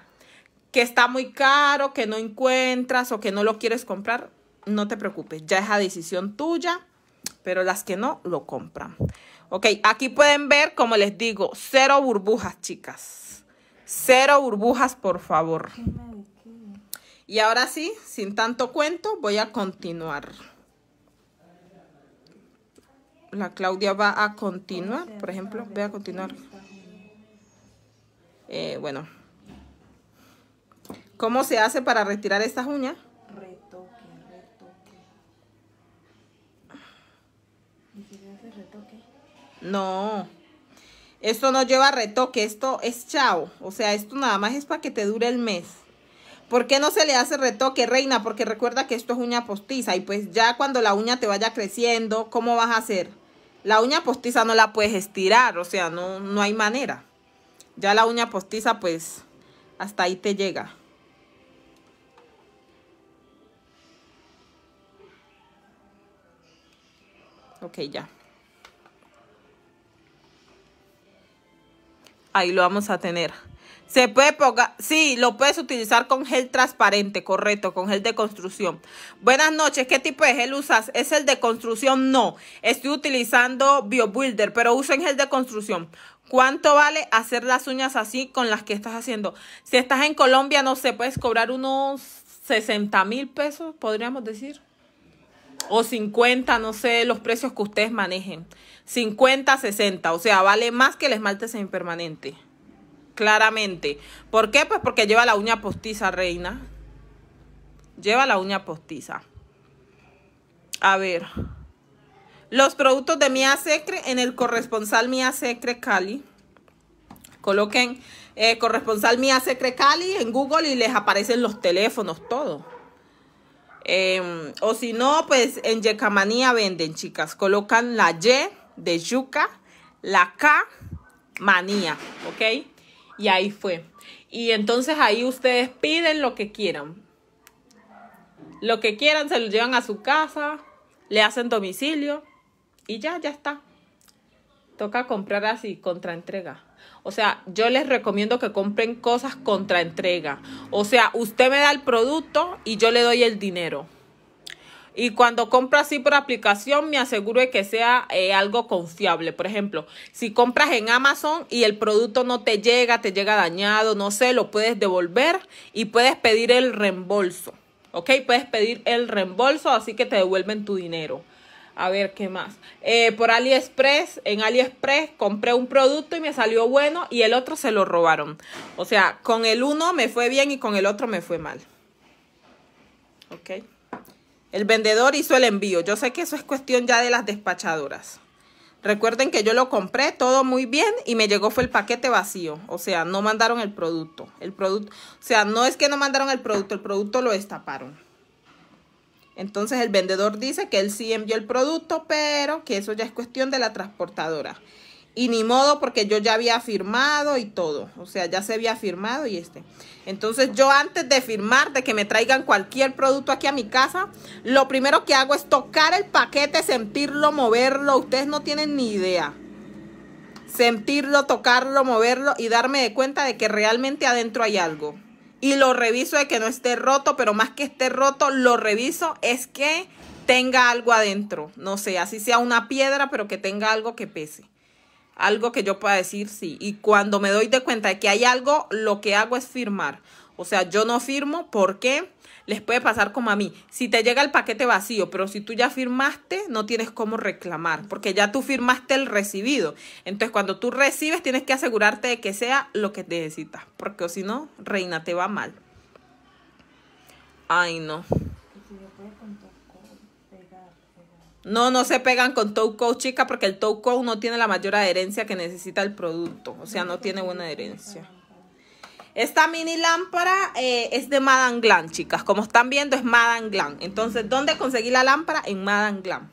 que está muy caro, que no encuentras o que no lo quieres comprar, no te preocupes, ya es a decisión tuya, pero las que no, lo compran. Ok, aquí pueden ver, como les digo, cero burbujas, chicas. Cero burbujas, por favor. Y ahora sí, sin tanto cuento, voy a continuar. La Claudia va a continuar, por ejemplo, voy a continuar. Eh, bueno, ¿Cómo se hace para retirar estas uñas? Retoque, retoque. ¿Y le retoque? No. Esto no lleva retoque, esto es chao. O sea, esto nada más es para que te dure el mes. ¿Por qué no se le hace retoque, reina? Porque recuerda que esto es uña postiza y pues ya cuando la uña te vaya creciendo, ¿cómo vas a hacer? La uña postiza no la puedes estirar, o sea, no, no hay manera. Ya la uña postiza pues hasta ahí te llega. Ok, ya. Ahí lo vamos a tener. Se puede sí, lo puedes utilizar con gel transparente, correcto, con gel de construcción. Buenas noches, ¿qué tipo de gel usas? ¿Es el de construcción? No, estoy utilizando BioBuilder, pero uso en gel de construcción. ¿Cuánto vale hacer las uñas así con las que estás haciendo? Si estás en Colombia, no sé, puedes cobrar unos 60 mil pesos, podríamos decir o 50, no sé los precios que ustedes manejen. 50, 60, o sea, vale más que el esmalte semipermanente. Claramente. ¿Por qué? Pues porque lleva la uña postiza, reina. Lleva la uña postiza. A ver. Los productos de Mia Secre en el corresponsal Mía Secre Cali. Coloquen eh, corresponsal Mía Secre Cali en Google y les aparecen los teléfonos, todo. Em, o si no, pues en Yecamanía venden, chicas. Colocan la Y de yuca, la K, manía, ¿ok? Y ahí fue. Y entonces ahí ustedes piden lo que quieran. Lo que quieran se lo llevan a su casa, le hacen domicilio y ya, ya está. Toca comprar así, contra entrega. O sea, yo les recomiendo que compren cosas contra entrega. O sea, usted me da el producto y yo le doy el dinero. Y cuando compro así por aplicación, me aseguro de que sea eh, algo confiable. Por ejemplo, si compras en Amazon y el producto no te llega, te llega dañado, no sé, lo puedes devolver y puedes pedir el reembolso. ¿Ok? Puedes pedir el reembolso, así que te devuelven tu dinero. A ver qué más. Eh, por AliExpress, en AliExpress compré un producto y me salió bueno y el otro se lo robaron. O sea, con el uno me fue bien y con el otro me fue mal. Ok. El vendedor hizo el envío. Yo sé que eso es cuestión ya de las despachadoras. Recuerden que yo lo compré todo muy bien y me llegó fue el paquete vacío. O sea, no mandaron el producto. El producto, o sea, no es que no mandaron el producto, el producto lo destaparon. Entonces el vendedor dice que él sí envió el producto, pero que eso ya es cuestión de la transportadora. Y ni modo porque yo ya había firmado y todo. O sea, ya se había firmado y este. Entonces yo antes de firmar, de que me traigan cualquier producto aquí a mi casa, lo primero que hago es tocar el paquete, sentirlo, moverlo. Ustedes no tienen ni idea. Sentirlo, tocarlo, moverlo y darme de cuenta de que realmente adentro hay algo y lo reviso de que no esté roto, pero más que esté roto, lo reviso es que tenga algo adentro. No sé, así sea una piedra, pero que tenga algo que pese. Algo que yo pueda decir sí. Y cuando me doy de cuenta de que hay algo, lo que hago es firmar. O sea, yo no firmo porque les puede pasar como a mí. Si te llega el paquete vacío, pero si tú ya firmaste, no tienes cómo reclamar, porque ya tú firmaste el recibido. Entonces, cuando tú recibes, tienes que asegurarte de que sea lo que necesitas, porque si no, reina, te va mal. Ay, no. No, no se pegan con Touco, chica, porque el Touco no tiene la mayor adherencia que necesita el producto. O sea, no tiene buena adherencia. Esta mini lámpara eh, es de Madame Glam, chicas. Como están viendo, es Madame Glam. Entonces, ¿dónde conseguí la lámpara? En Madame Glam.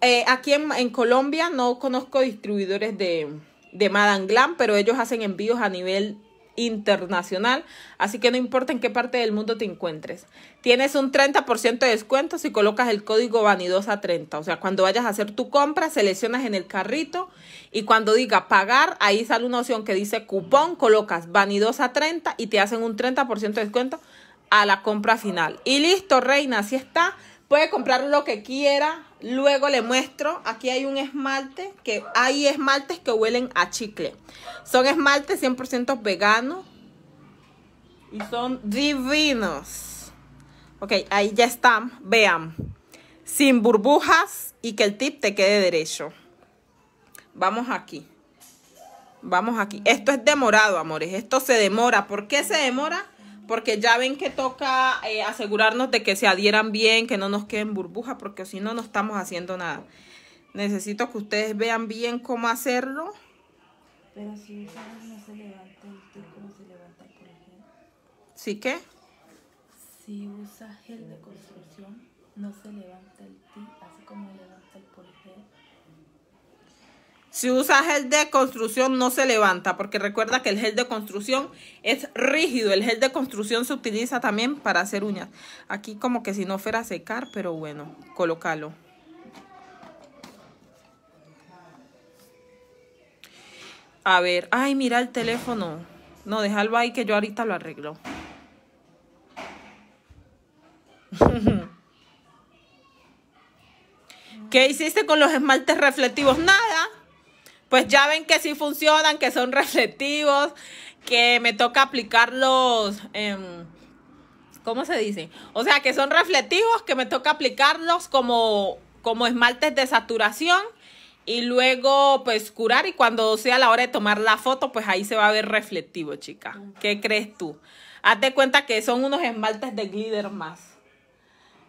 Eh, aquí en, Colombia no conozco distribuidores de, de Glam, pero ellos hacen envíos a nivel internacional, así que no importa en qué parte del mundo te encuentres. Tienes un 30% de descuento si colocas el código vanidosa30, o sea, cuando vayas a hacer tu compra, seleccionas en el carrito y cuando diga pagar, ahí sale una opción que dice cupón, colocas vanidosa30 y te hacen un 30% de descuento a la compra final. Y listo, reina, así está. Puede comprar lo que quiera, Luego le muestro, aquí hay un esmalte, que hay esmaltes que huelen a chicle. Son esmaltes 100% veganos y son divinos. Ok, ahí ya están, vean. Sin burbujas y que el tip te quede derecho. Vamos aquí. Vamos aquí. Esto es demorado, amores. Esto se demora. ¿Por qué se demora? porque ya ven que toca eh, asegurarnos de que se adhieran bien, que no nos queden burbujas, porque si no, no estamos haciendo nada. Necesito que ustedes vean bien cómo hacerlo. Pero si no se levanta ¿Usted ¿cómo se levanta por ejemplo? ¿Sí qué? Si usa gel de construcción, no se levanta. Si usa gel de construcción no se levanta porque recuerda que el gel de construcción es rígido. El gel de construcción se utiliza también para hacer uñas. Aquí como que si no fuera a secar, pero bueno, colócalo. A ver, ay, mira el teléfono. No, déjalo ahí que yo ahorita lo arreglo. (laughs) ¿Qué hiciste con los esmaltes reflectivos? Nada pues ya ven que sí funcionan, que son (laughs) Reflectivos, que me toca aplicarlos. Eh, em, ¿Cómo se dice? O sea, que son reflectivos, que me toca aplicarlos como, como esmaltes de saturación y luego pues curar y cuando sea la hora de tomar la foto pues ahí se va a ver reflectivo chica ¿qué crees tú? Hazte cuenta que son unos esmaltes de glitter más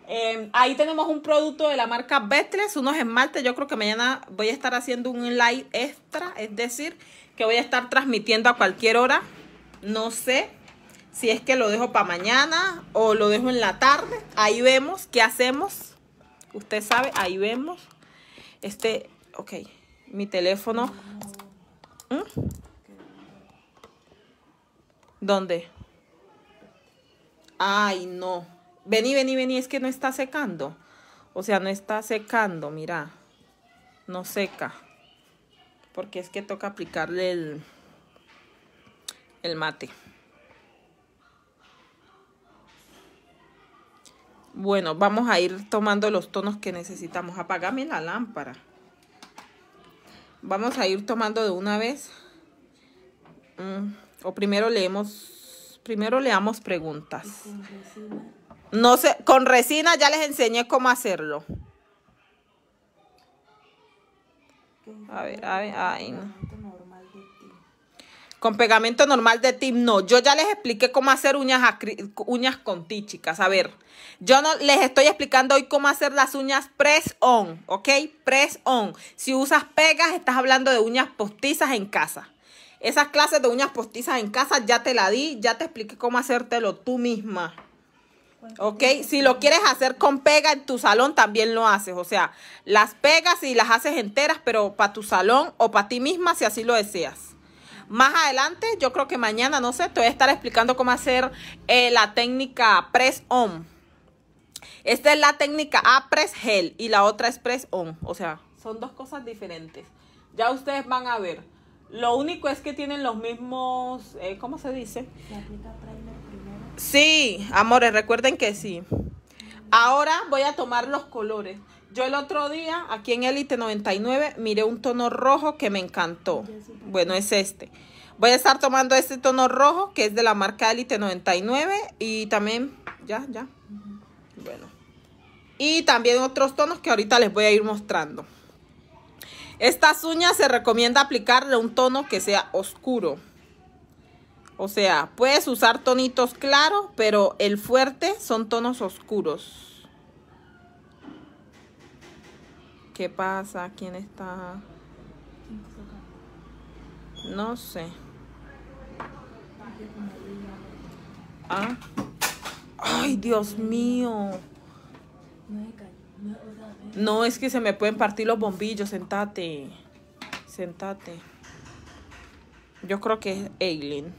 Em, ahí tenemos un producto de la marca Betles, unos esmaltes. Yo creo que mañana voy a estar haciendo un live extra, es decir, que voy a estar transmitiendo a cualquier hora. No sé si es que lo dejo para mañana o lo dejo en la tarde. Ahí vemos qué hacemos. Usted sabe, ahí vemos. Este, ok, mi teléfono. ¿Mm? ¿Dónde? Ay, no. Vení, vení, vení, es que no está secando. O sea, no está secando, mira. No seca. Porque es que toca aplicarle el, el mate. Bueno, vamos a ir tomando los tonos que necesitamos. Apagame la lámpara. Vamos a ir tomando de una vez. Mm, o primero leemos, primero leamos preguntas. No sé, con resina ya les enseñé cómo hacerlo. A ver, a ver, ay, no. Con pegamento normal de tip, no. Yo ya les expliqué cómo hacer uñas, uñas con ti, chicas. A ver, yo no les estoy explicando hoy cómo hacer las uñas press on, ¿ok? Press on. Si usas pegas, estás hablando de uñas postizas en casa. Esas clases de uñas postizas en casa ya te la di, ya te expliqué cómo hacértelo tú misma. Ok, si lo quieres hacer con pega en tu salón, también lo haces. O sea, las pegas y las haces enteras, pero para tu salón o para ti misma, si así lo deseas. Más adelante, yo creo que mañana, no sé, te voy a estar explicando cómo hacer eh, la técnica press on. Esta es la técnica A press gel y la otra es press on. O sea, son dos cosas diferentes. Ya ustedes van a ver. Lo único es que tienen los mismos, eh, ¿cómo se dice? Sí, amores, recuerden que sí. Ahora voy a tomar los colores. Yo el otro día, aquí en Elite 99, miré un tono rojo que me encantó. Bueno, es este. Voy a estar tomando este tono rojo, que es de la marca Elite 99. Y también, ya, ya. Bueno. Y también otros tonos que ahorita les voy a ir mostrando. Estas uñas se recomienda aplicarle un tono que sea oscuro. O sea, puedes usar tonitos claros, pero el fuerte son tonos oscuros. ¿Qué pasa? ¿Quién está? No sé. Ah. Ay, Dios mío. No, es que se me pueden partir los bombillos. Sentate. Sentate. Yo creo que es Aileen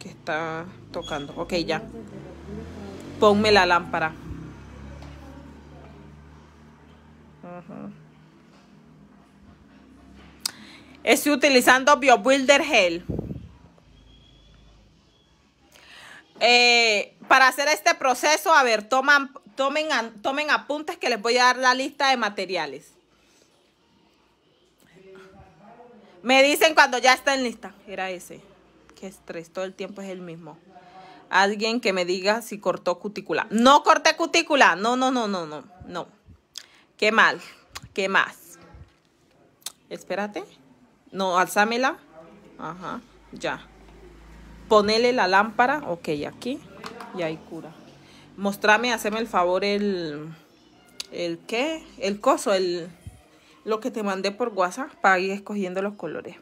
que está tocando. Ok, ya. Ponme la lámpara. Estoy utilizando BioBuilder Gel. Eh, para hacer este proceso, a ver, toman, tomen, tomen apuntes que les voy a dar la lista de materiales. Me dicen cuando ya en lista. Era ese que estrés, todo el tiempo es el mismo. Alguien que me diga si cortó cutícula. No corté cutícula. No, no, no, no, no, no. Qué mal. ¿Qué más? Espérate. No, alzámela. Ajá, ya. Ponele la lámpara. Ok, aquí. Y ahí cura. Mostrame, haceme el favor el... ¿El qué? El coso, el... Lo que te mandé por WhatsApp para ir escogiendo los colores.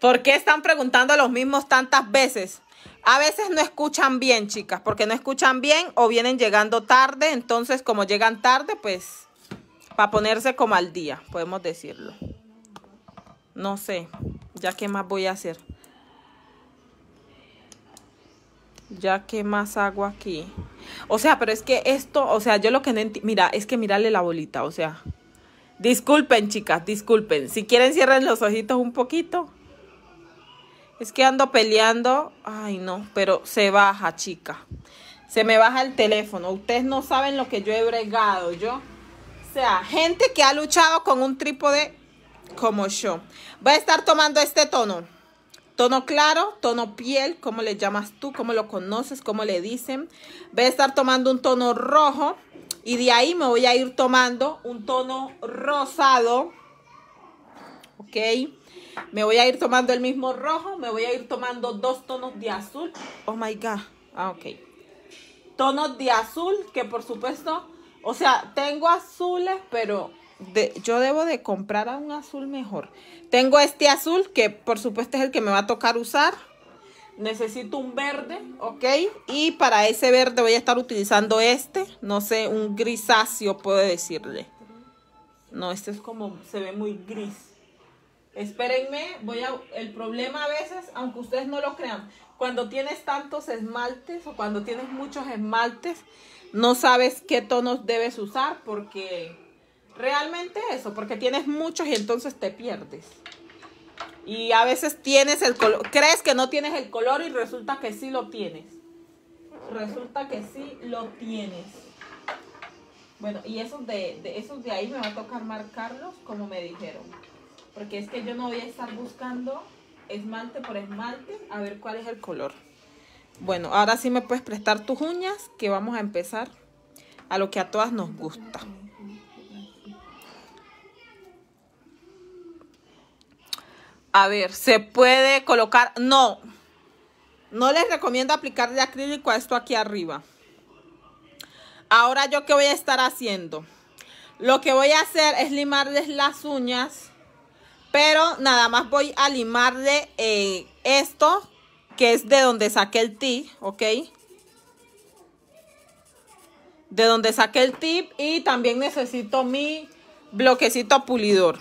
¿Por qué están preguntando los mismos tantas veces? A veces no escuchan bien, chicas, porque no escuchan bien o vienen llegando tarde. Entonces, como llegan tarde, pues, para ponerse como al día, podemos decirlo. No sé, ya qué más voy a hacer. Ya qué más hago aquí. O sea, pero es que esto, o sea, yo lo que no entiendo, mira, es que mirarle la bolita, o sea. Disculpen, chicas, disculpen. Si quieren, cierren los ojitos un poquito es que ando peleando. Ay, no, pero se baja, chica. Se me baja el teléfono. Ustedes no saben lo que yo he bregado, yo. O sea, gente que ha luchado con un trípode como yo. Voy a estar tomando este tono. Tono claro, tono piel, ¿cómo le llamas tú? ¿Cómo lo conoces? ¿Cómo le dicen? Voy a estar tomando un tono rojo y de ahí me voy a ir tomando un tono rosado. ¿Ok? Me voy a ir tomando el mismo rojo. Me voy a ir tomando dos tonos de azul. Oh my God. Ah, ok. Tonos de azul que por supuesto, o sea, tengo azules, pero yo debo de comprar a un azul mejor. Tengo este azul que por supuesto es el que me va a tocar usar. Necesito un verde, ¿ok? Y para ese verde voy a estar utilizando este. No sé, un grisáceo puedo decirle. No, este es como, se ve muy gris. Espérenme, voy a. El problema a veces, aunque ustedes no lo crean, cuando tienes tantos esmaltes o cuando tienes muchos esmaltes, no sabes qué tonos debes usar porque realmente eso, porque tienes muchos y entonces te pierdes. Y a veces tienes el color, crees que no tienes el color y resulta que sí lo tienes. Resulta que sí lo tienes. Bueno, y esos de, esos de ahí me va a tocar marcarlos como me dijeron. Porque es que yo no voy a estar buscando esmalte por esmalte a ver cuál es el color. Bueno, ahora sí me puedes prestar tus uñas que vamos a empezar a lo que a todas nos gusta. A ver, se puede colocar... No, no les recomiendo aplicar de acrílico a esto aquí arriba. Ahora yo qué voy a estar haciendo. Lo que voy a hacer es limarles las uñas pero nada más voy a limarle eh, esto, que es de donde saqué el tip, ¿ok? De donde saqué el tip y también necesito mi bloquecito pulidor.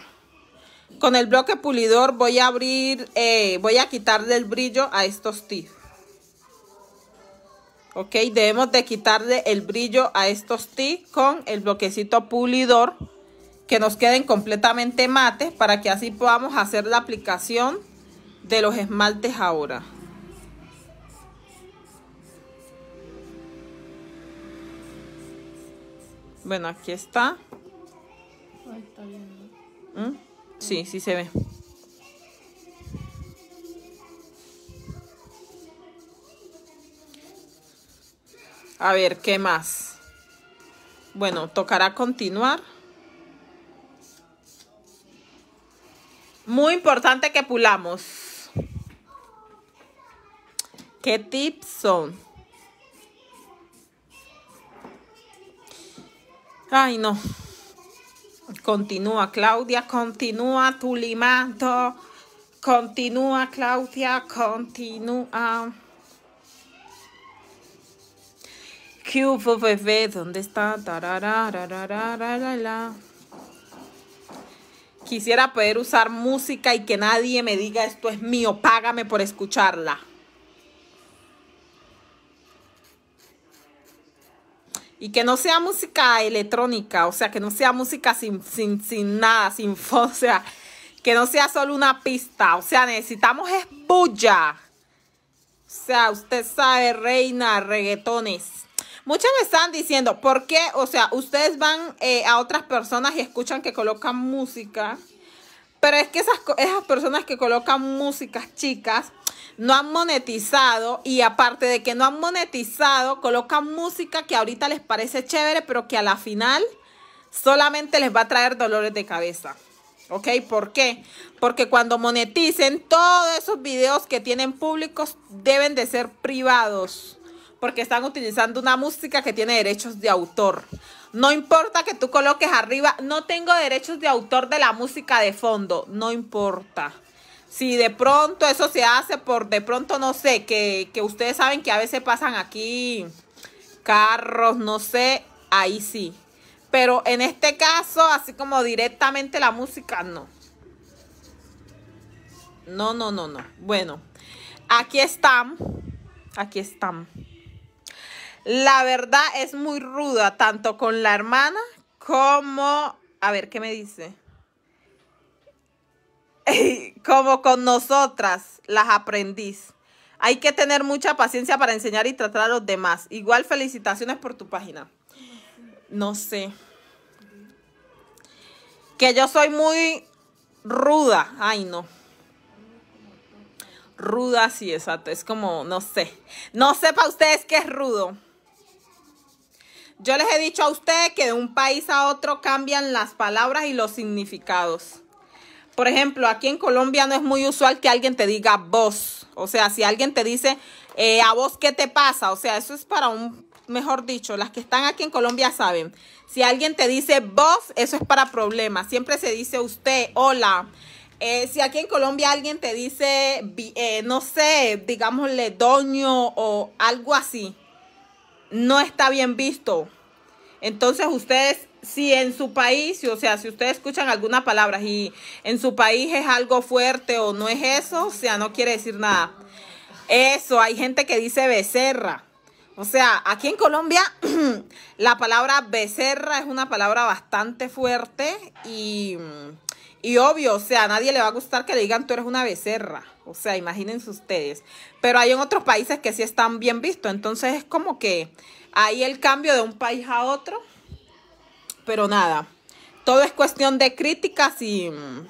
Con el bloque pulidor voy a abrir, eh, voy a quitarle el brillo a estos tips. Ok, debemos de quitarle el brillo a estos tips con el bloquecito pulidor que nos queden completamente mates para que así podamos hacer la aplicación de los esmaltes ahora. Bueno, aquí está. ¿Mm? Sí, sí se ve. A ver, ¿qué más? Bueno, tocará continuar. Muy importante que pulamos. ¿Qué tips son? Ay, no. Continúa, Claudia, continúa tu limando. Continúa, Claudia, continúa. bebé? ¿dónde está? Quisiera poder usar música y que nadie me diga esto es mío, págame por escucharla. Y que no sea música electrónica, o sea, que no sea música sin, sin, sin nada, sin (laughs) o sea, que no sea solo una pista, o sea, necesitamos espulla. O sea, usted sabe, reina, reggaetones. Muchas me están diciendo, ¿por qué? O sea, ustedes van eh, a otras personas y escuchan que colocan música. Pero es que esas, esas personas que colocan músicas chicas no han monetizado y aparte de que no han monetizado, colocan música que ahorita les parece chévere, pero que a la final solamente les va a traer dolores de cabeza. ¿Ok? ¿Por qué? Porque cuando moneticen, todos esos videos que tienen públicos deben de ser privados porque están utilizando una música que tiene derechos de autor. No importa que tú coloques arriba, no tengo derechos de autor de la música de fondo, no importa. Si de pronto eso se hace por, de pronto no sé, que, ustedes saben que a veces pasan aquí carros, no sé, ahí sí. Pero en este caso, así como directamente la música, no. No, no, no, no. Bueno, aquí están. Aquí están. La verdad es muy ruda, tanto con la hermana como... A ver, ¿qué me dice? (laughs) como con nosotras, las aprendiz. Hay que tener mucha paciencia para enseñar y tratar a los demás. Igual felicitaciones por tu página. No sé. Que yo soy muy ruda. Ay, no. Ruda, sí, exacto. Es como, no sé. No sepa ustedes qué es rudo. Yo les he dicho a ustedes que de un país a otro cambian las palabras y los significados. Por ejemplo, aquí en Colombia no es muy usual que alguien te diga vos. O sea, si alguien te dice eh, a vos qué te pasa. O sea, eso es para un, mejor dicho, las que están aquí en Colombia saben. Si alguien te dice vos, eso es para problemas. Siempre se dice usted, hola. Eh, si aquí en Colombia alguien te dice, eh, no sé, digámosle doño o algo así no está bien visto. Entonces ustedes, si en su país, o sea, si ustedes escuchan algunas palabra y en su país es algo fuerte o no es eso, o sea, no quiere decir nada. Eso, hay gente que dice becerra. O sea, aquí en Colombia (clears throat) la palabra becerra es una palabra bastante fuerte y... Mm, y obvio, o sea, a nadie le va a gustar que le digan tú eres una becerra. O sea, imagínense ustedes. Pero hay en otros países que sí están bien vistos. Entonces es como que hay el cambio de un país a otro. Pero nada, todo es cuestión de críticas y mm,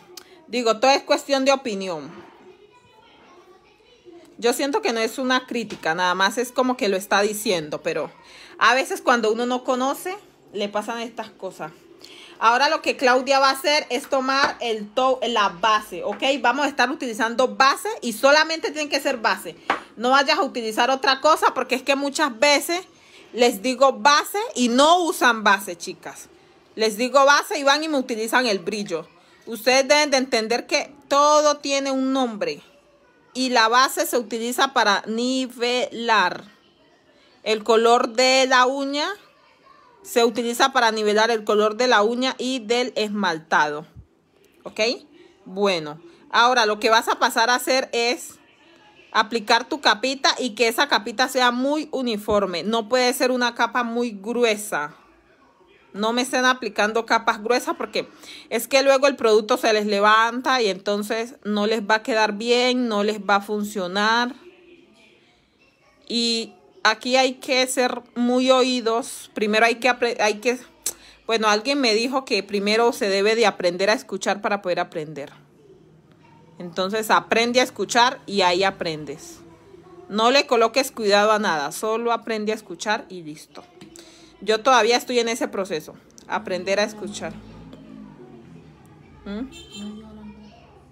digo, todo es cuestión de opinión. Yo siento que no es una crítica, nada más es como que lo está diciendo, pero a veces cuando uno no conoce, le pasan estas cosas. Ahora lo que Claudia va a hacer es tomar el la base, ¿ok? Vamos a estar utilizando base y solamente tiene que ser base. No vayas a utilizar otra cosa porque es que muchas veces les digo base y no usan base, chicas. Les digo base y van y me utilizan el brillo. Ustedes deben de entender que todo tiene un nombre y la base se utiliza para nivelar el color de la uña se utiliza para nivelar el color de la uña y del esmaltado. ¿Ok? Bueno, ahora lo que vas a pasar a hacer es aplicar tu capita y que esa capita sea muy uniforme. No puede ser una capa muy gruesa. No me estén aplicando capas gruesas porque es que luego el producto se les levanta y entonces no les va a quedar bien, no les va a funcionar. Y aquí hay que ser muy oídos. Primero hay que, hay que, bueno, alguien me dijo que primero se debe de aprender a escuchar para poder aprender. Entonces aprende a escuchar y ahí aprendes. No le coloques cuidado a nada, solo aprende a escuchar y listo. Yo todavía estoy en ese proceso, aprender a escuchar. ¿Mm?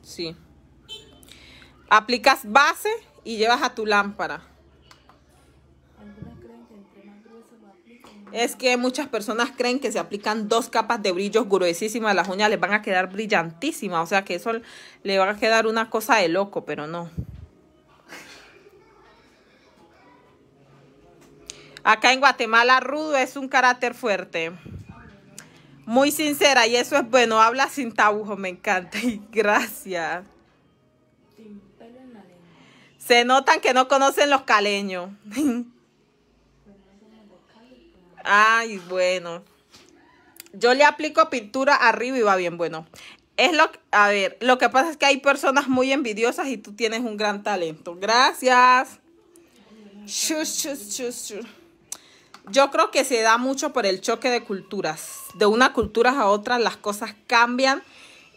Sí. Aplicas base y llevas a tu lámpara. es que muchas personas creen que se si aplican dos capas de brillos gruesísimas las uñas les van a quedar brillantísimas. O sea que eso le va a quedar una cosa de loco, pero no. Acá en Guatemala, rudo es un carácter fuerte. Muy sincera y eso es bueno. Habla sin tabujo, me encanta. Y gracias. Se notan que no conocen los caleños. (laughs) Ay, bueno. Yo le aplico pintura arriba y va bien bueno. Es lo que, a ver, lo que pasa es que hay personas muy envidiosas y tú tienes un gran talento. Gracias. Yo creo que se da mucho por el choque de culturas. De una cultura a otra las cosas cambian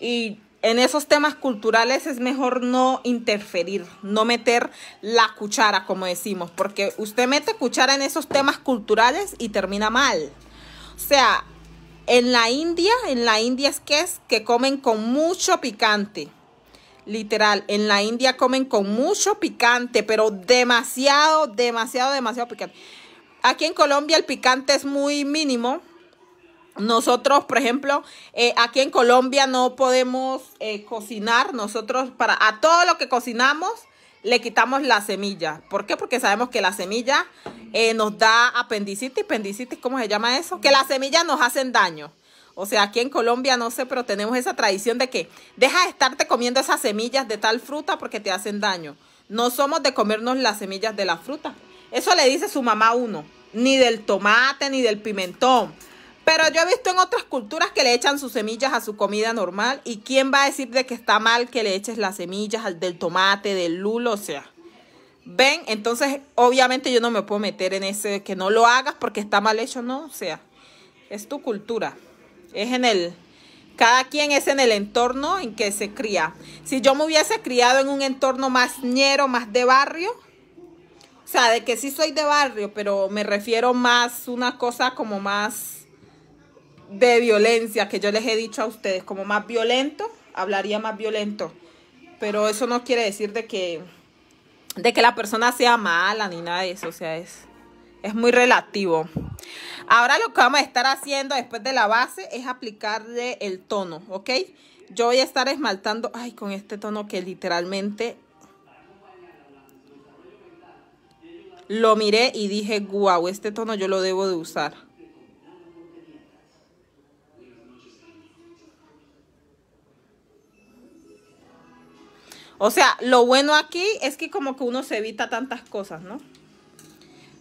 y en esos temas culturales es mejor no interferir, no meter la cuchara, como decimos, porque usted mete cuchara en esos temas culturales y termina mal. O sea, en la India, en la India es que es que comen con mucho picante. Literal, en la India comen con mucho picante, pero demasiado, demasiado, demasiado picante. Aquí en Colombia el picante es muy mínimo, nosotros, por ejemplo, eh, aquí en Colombia no podemos eh, cocinar. Nosotros, para a todo lo que cocinamos, le quitamos la semilla. ¿Por qué? Porque sabemos que la semilla eh, nos da apendicitis. pendicitis cómo se llama eso? Que las semillas nos hacen daño. O sea, aquí en Colombia no sé, pero tenemos esa tradición de que deja de estarte comiendo esas semillas de tal fruta porque te hacen daño. No somos de comernos las semillas de la fruta. Eso le dice su mamá uno. Ni del tomate, ni del pimentón. Pero yo he visto en otras culturas que le echan sus semillas a su comida normal. ¿Y quién va a decir de que está mal que le eches las semillas al del tomate, del lulo? O sea, ven, entonces obviamente yo no me puedo meter en ese que no lo hagas porque está mal hecho, no. O sea, es tu cultura. Es en el, cada quien es en el entorno en que se cría. Si yo me hubiese criado en un entorno más ñero, más de barrio, o sea, de que sí soy de barrio, pero me refiero más una cosa como más de violencia que yo les he dicho a ustedes, como más violento, hablaría más violento. Pero eso no quiere decir de que, de que la persona sea mala ni nada de eso, o sea, es, es muy relativo. Ahora lo que vamos a estar haciendo después de la base es aplicarle el tono, ¿ok? Yo voy a estar esmaltando, ay, con este tono que literalmente lo miré y dije, guau, este tono yo lo debo de usar. O sea, lo bueno aquí es que como que uno se evita tantas cosas, ¿no?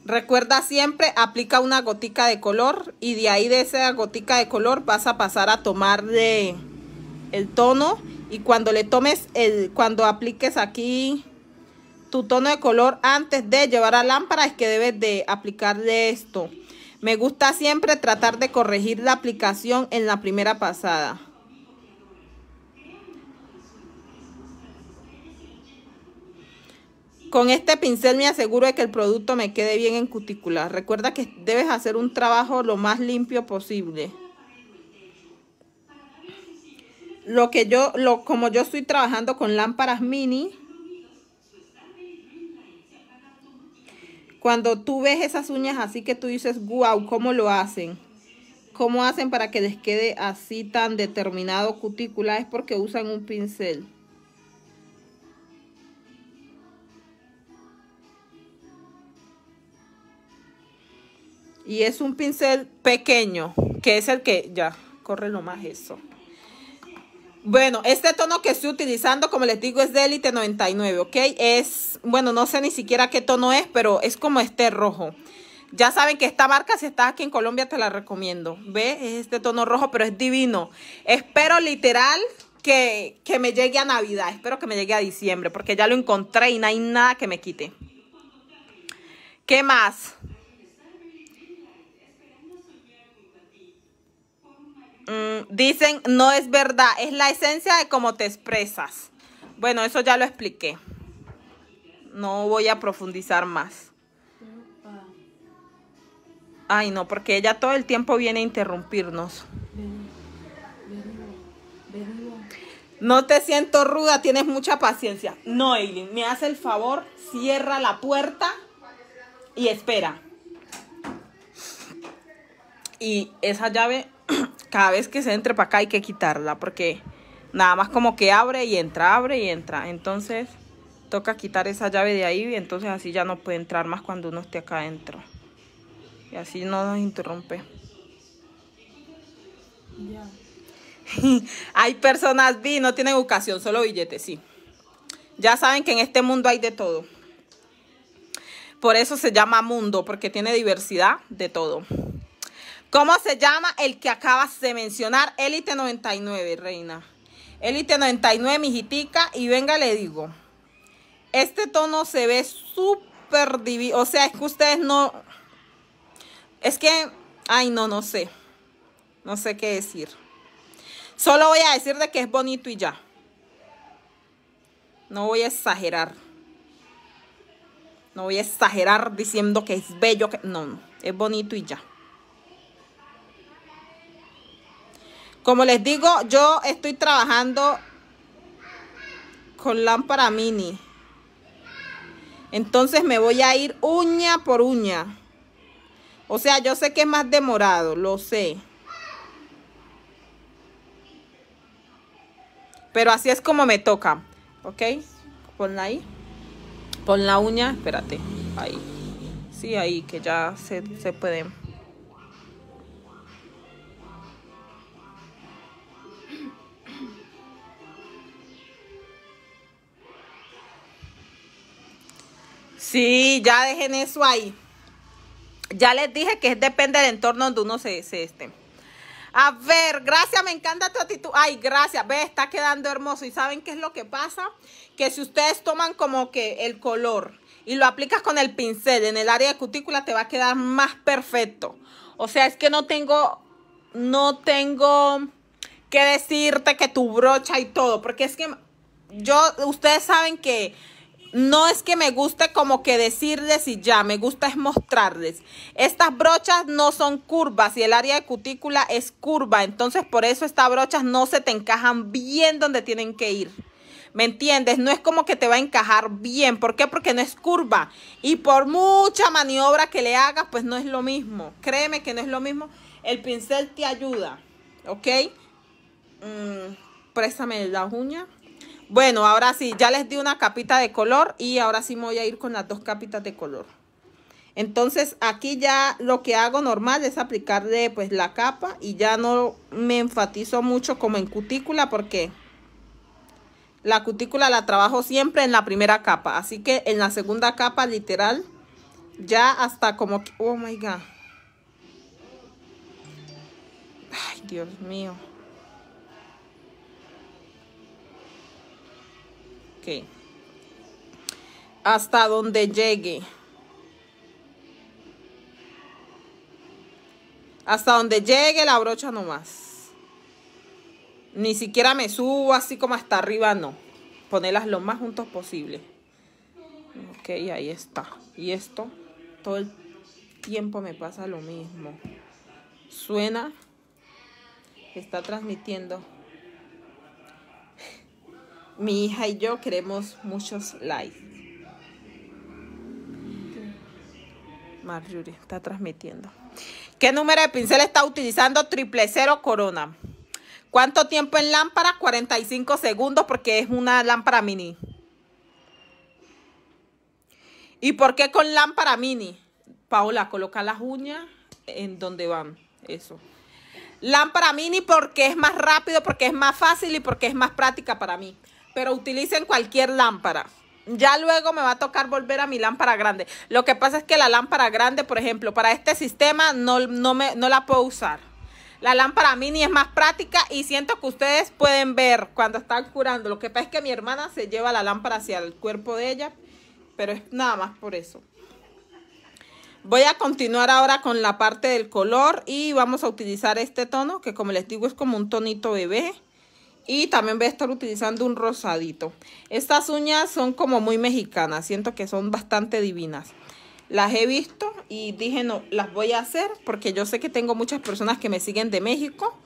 Recuerda siempre, aplica una gotica de color y de ahí de esa gotica de color vas a pasar a tomar de el tono y cuando le tomes el cuando apliques aquí tu tono de color antes de llevar a lámpara es que debes de aplicarle esto. Me gusta siempre tratar de corregir la aplicación en la primera pasada. Con este pincel me aseguro de que el producto me quede bien en cutícula. Recuerda que debes hacer un trabajo lo más limpio posible. Lo que yo, lo, como yo estoy trabajando con lámparas mini, cuando tú ves esas uñas así que tú dices, wow, ¿cómo lo hacen? ¿Cómo hacen para que les quede así tan determinado cutícula? Es porque usan un pincel. Y es un pincel pequeño, que es el que, ya, corre lo más eso. Bueno, este tono que estoy utilizando, como les digo, es de Elite 99, ¿ok? Es, bueno, no sé ni siquiera qué tono es, pero es como este rojo. Ya saben que esta marca, si estás aquí en Colombia, te la recomiendo. ¿Ve? Es este tono rojo, pero es divino. Espero literal que, que me llegue a Navidad. Espero que me llegue a diciembre, porque ya lo encontré y no hay nada que me quite. ¿Qué más? Mm, dicen, no es verdad, es la esencia de cómo te expresas. Bueno, eso ya lo expliqué. No voy a profundizar más. Ay, no, porque ella todo el tiempo viene a interrumpirnos. No te siento ruda, tienes mucha paciencia. No, Eileen, me hace el favor, cierra la puerta y espera. Y esa llave cada vez que se entre para acá hay que quitarla porque nada más como que abre y entra, abre y entra. Entonces toca quitar esa llave de ahí y entonces así ya no puede entrar más cuando uno esté acá adentro. Y así no nos interrumpe. (laughs) hay personas vi, no tienen educación, solo billetes, sí. Ya saben que en este mundo hay de todo. Por eso se llama mundo, porque tiene diversidad de todo. ¿Cómo se llama el que acabas de mencionar? Élite 99, reina. Élite 99, mijitica. Y venga, le digo. Este tono se ve súper divino. O sea, es que ustedes no... Es que... Ay, no, no sé. No sé qué decir. Solo voy a decir de que es bonito y ya. No voy a exagerar. No voy a exagerar diciendo que es bello. No, no. Es bonito y ya. Como les digo, yo estoy trabajando con lámpara mini. Entonces me voy a ir uña por uña. O sea, yo sé que es más demorado, lo sé. Pero así es como me toca. ¿Ok? Ponla ahí. Pon la uña. Espérate. Ahí. Sí, ahí, que ya se, se pueden... Sí, ya dejen eso ahí. Ya les dije que depende del entorno donde uno se, esté. A ver, gracias, me encanta tu actitud. Ay, gracias, ve, está quedando hermoso. ¿Y saben qué es lo que pasa? Que si ustedes toman como que el color y lo aplicas con el pincel en el área de cutícula, te va a quedar más perfecto. O sea, es que no tengo, no tengo que decirte que tu brocha y todo, porque es que yo, ustedes saben que no es que me guste como que decirles y ya, me gusta es mostrarles. Estas brochas no son curvas y el área de cutícula es curva, entonces por eso estas brochas no se te encajan bien donde tienen que ir. ¿Me entiendes? No es como que te va a encajar bien. ¿Por qué? Porque no es curva. Y por mucha maniobra que le hagas, pues no es lo mismo. Créeme que no es lo mismo. El pincel te ayuda. ¿Ok? Présame mm, préstame la uña. Bueno, ahora sí, ya les di una capita de color y ahora sí me voy a ir con las dos capitas de color. Entonces aquí ya lo que hago normal es aplicarle pues la capa y ya no me enfatizo mucho como en cutícula porque la cutícula la trabajo siempre en la primera capa. Así que en la segunda capa literal ya hasta como... Oh my god. Ay Dios mío. Hasta donde llegue. Hasta donde llegue la brocha nomás. Ni siquiera me subo así como hasta arriba, no. Ponerlas lo más juntos posible. Ok, ahí está. Y esto, todo el tiempo me pasa lo mismo. Suena, está transmitiendo mi hija y yo queremos muchos likes. Marjorie está transmitiendo. ¿Qué número de pincel está utilizando? Triple cero corona. ¿Cuánto tiempo en lámpara? 45 segundos porque es una lámpara mini. ¿Y por qué con lámpara mini? Paola, coloca las uñas en donde van. Eso. Lámpara mini porque es más rápido, porque es más fácil y porque es más práctica para mí pero utilicen cualquier lámpara. Ya luego me va a tocar volver a mi lámpara grande. Lo que pasa es que la lámpara grande, por ejemplo, para este sistema no, no, me, no la puedo usar. La lámpara mini es más práctica y siento que ustedes pueden ver cuando están curando. Lo que pasa es que mi hermana se lleva la lámpara hacia el cuerpo de ella, pero es nada más por eso. Voy a continuar ahora con la parte del color y vamos a utilizar este tono que como les digo es como un tonito bebé. Y también voy a estar utilizando un rosadito. Estas uñas son como muy mexicanas. Siento que son bastante divinas. Las he visto y dije, no, las voy a hacer porque yo sé que tengo muchas personas que me siguen de México.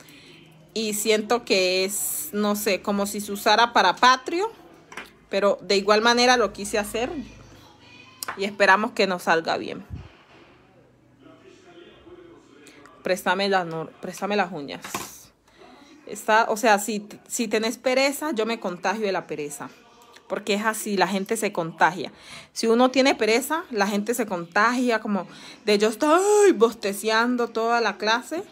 Y siento que es, no sé, como si se usara para patrio. Pero de igual manera lo quise hacer. Y esperamos que nos salga bien. Préstame, préstame las uñas o sea, si, si tenés pereza, yo me contagio de la pereza. Porque es así, la gente se contagia. Si uno tiene pereza, la gente se contagia como de yo estoy bosteceando toda la clase,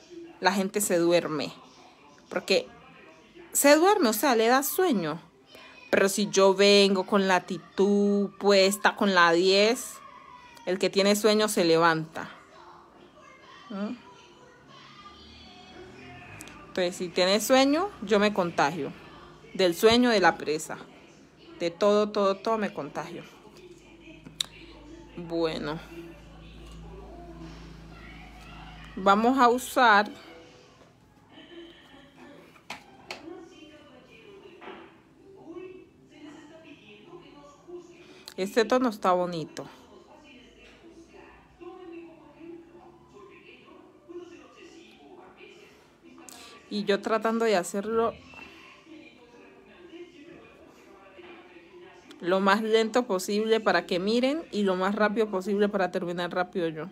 la gente se duerme. Porque se duerme, o sea, le da sueño. Pero si yo vengo con la actitud puesta, con la 10, el que tiene sueño se levanta si tienes sueño, yo me contagio. Del sueño de la presa. De todo, todo, todo me contagio. Bueno. Vamos a usar... Este tono está bonito. y yo tratando de hacerlo lo más lento posible para que miren y lo más rápido posible para terminar rápido yo.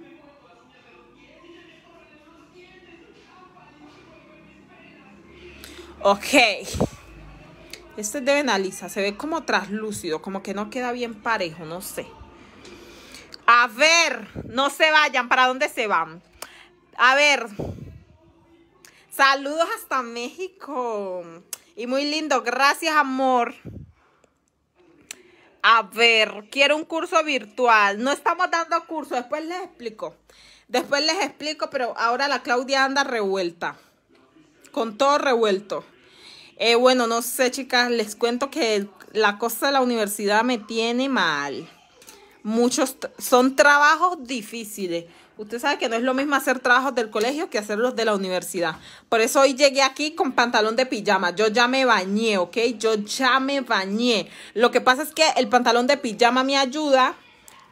Ok. Este es de Benalisa. Se ve como traslúcido, como que no queda bien parejo, no sé. A ver, no se vayan. ¿Para dónde se van? A ver, Saludos hasta México. Y muy lindo. Gracias, amor. A ver, quiero un curso virtual. No estamos dando curso. Después les explico. Después les explico, pero ahora la Claudia anda revuelta. Con todo revuelto. Eh, bueno, no sé, chicas. Les cuento que la cosa de la universidad me tiene mal. Muchos son trabajos difíciles. Usted sabe que no es lo mismo hacer trabajos del colegio que los de la universidad. Por eso hoy llegué aquí con pantalón de pijama. Yo ya me bañé, ¿ok? Yo ya me bañé. Lo que pasa es que el pantalón de pijama me ayuda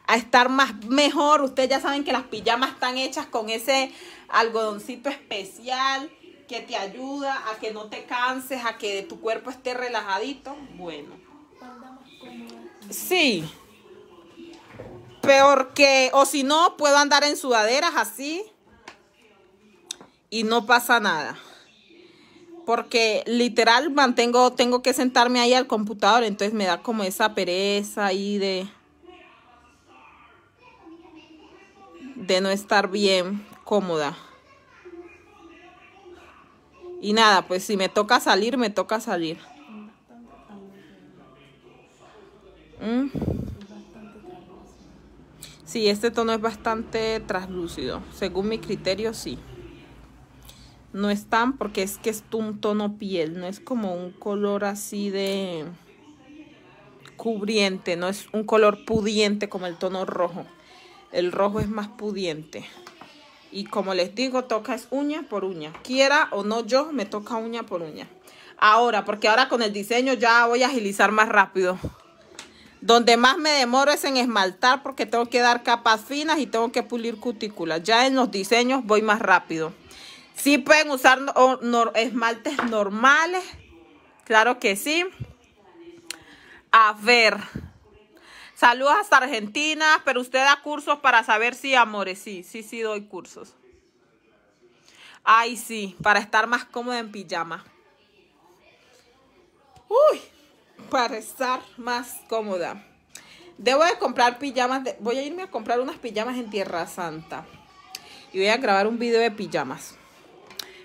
a estar más mejor. Ustedes ya saben que las pijamas están hechas con ese algodoncito especial que te ayuda a que no te canses, a que tu cuerpo esté relajadito. Bueno. Sí. Peor que, o si no, puedo andar en sudaderas así y no pasa nada. Porque literal mantengo, tengo que sentarme ahí al computador, entonces me da como esa pereza ahí de, de no estar bien cómoda. Y nada, pues si me toca salir, me toca salir. Mmm Sí, este tono es bastante translúcido. Según mi criterio, sí. No es tan porque es que es un tono piel. No es como un color así de cubriente. No es un color pudiente como el tono rojo. El rojo es más pudiente. Y como les digo, toca es uña por uña. Quiera o no yo, me toca uña por uña. Ahora, porque ahora con el diseño ya voy a agilizar más rápido. Donde más me demoro es en esmaltar porque tengo que dar capas finas y tengo que pulir cutículas. Ya en los diseños voy más rápido. Sí pueden usar esmaltes normales. Claro que sí. A ver. Saludos hasta Argentina. Pero usted da cursos para saber si, amores. Sí, sí, sí doy cursos. Ay, sí. Para estar más cómoda en pijama. Uy para estar más cómoda. Debo de comprar pijamas, voy a irme a comprar unas pijamas en Tierra Santa. Y voy a grabar un video de pijamas.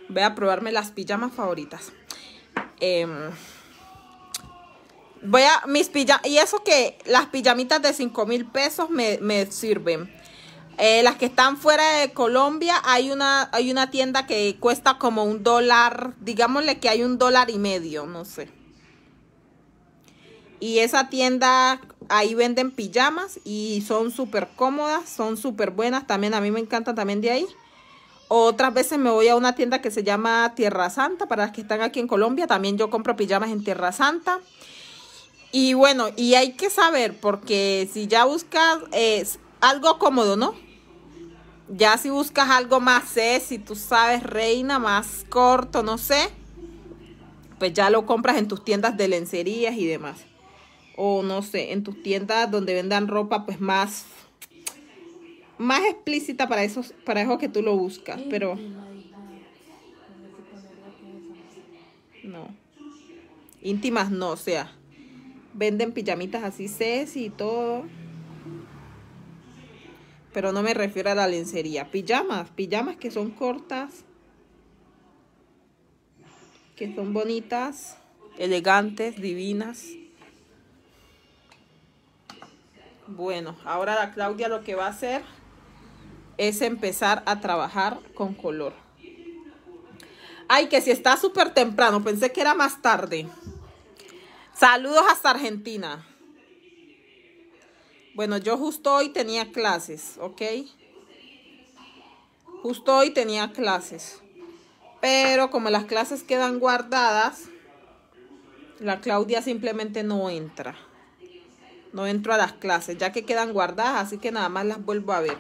Voy a probarme las pijamas favoritas. Em, voy a, mis pijamas, y eso que las pijamitas de 5 mil pesos me, sirven. Eh, las que están fuera de Colombia, hay una, hay una tienda que cuesta como un dólar, digámosle que hay un dólar y medio, no sé. Y esa tienda, ahí venden pijamas y son súper cómodas, son súper buenas. También a mí me encantan también de ahí. Otras veces me voy a una tienda que se llama Tierra Santa, para las que están aquí en Colombia. También yo compro pijamas en Tierra Santa. Y bueno, y hay que saber, porque si ya buscas algo cómodo, ¿no? Ya si buscas algo más, si tú sabes, reina, más corto, no sé, pues ya lo compras en tus tiendas de lencerías y demás o no sé, en tus tiendas donde vendan ropa pues más más explícita para esos para eso que tú lo buscas, pero no. Íntimas no, o sea, venden pijamitas así sexy y todo. Pero no me refiero a la lencería, pijamas, pijamas que son cortas que son bonitas, elegantes, divinas. Bueno, ahora la Claudia lo que va a hacer es empezar a trabajar con color. Ay, que si está súper temprano, pensé que era más tarde. Saludos hasta Argentina. Bueno, yo justo hoy tenía clases, ¿ok? Justo hoy tenía clases. Pero como las clases quedan guardadas, la Claudia simplemente no entra. No entro a las clases, ya que quedan guardadas, así que nada más las vuelvo a ver.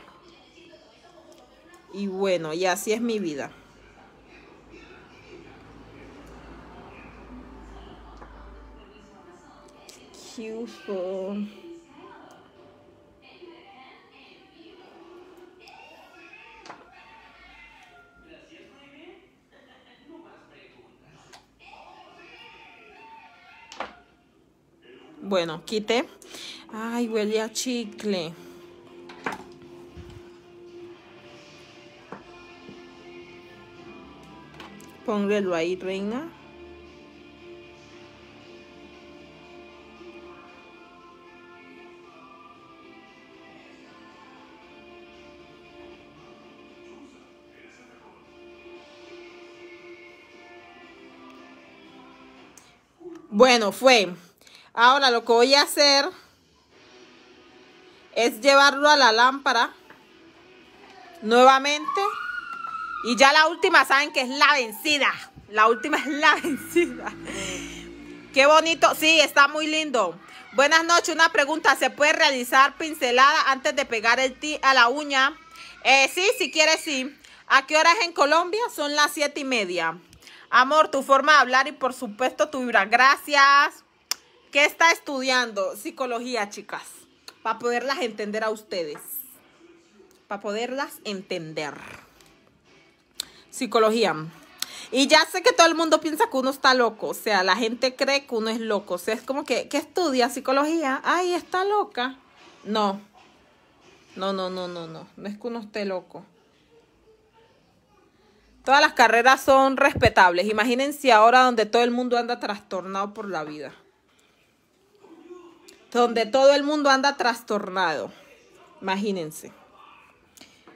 Y bueno, y así es mi vida. Cute. Bueno, quité. Ay, huele a chicle. Póngalo ahí, reina. Bueno, fue. Ahora lo que voy a hacer es llevarlo a la lámpara nuevamente. Y ya la última saben que es la vencida. La última es la (laughs) vencida. Qué bonito. Sí, está muy lindo. Buenas noches. Una pregunta. ¿Se puede realizar pincelada antes de pegar el ti a la uña? Eh, sí, si quieres, sí. ¿A qué horas en Colombia? Son las siete y media. Amor, tu forma de hablar y por supuesto tu vibra. Gracias. ¿Qué está estudiando psicología, chicas, para poderlas entender a ustedes. Para poderlas entender. Psicología. Y ya sé que todo el mundo piensa que uno está loco. O sea, la gente cree que uno es loco. O sea, es como que, ¿qué estudia psicología. Ay, está loca. No. No, no, no, no, no. No es que uno esté loco. Todas las carreras son respetables. Imagínense ahora donde todo el mundo anda trastornado por la vida donde todo el mundo anda trastornado. Imagínense.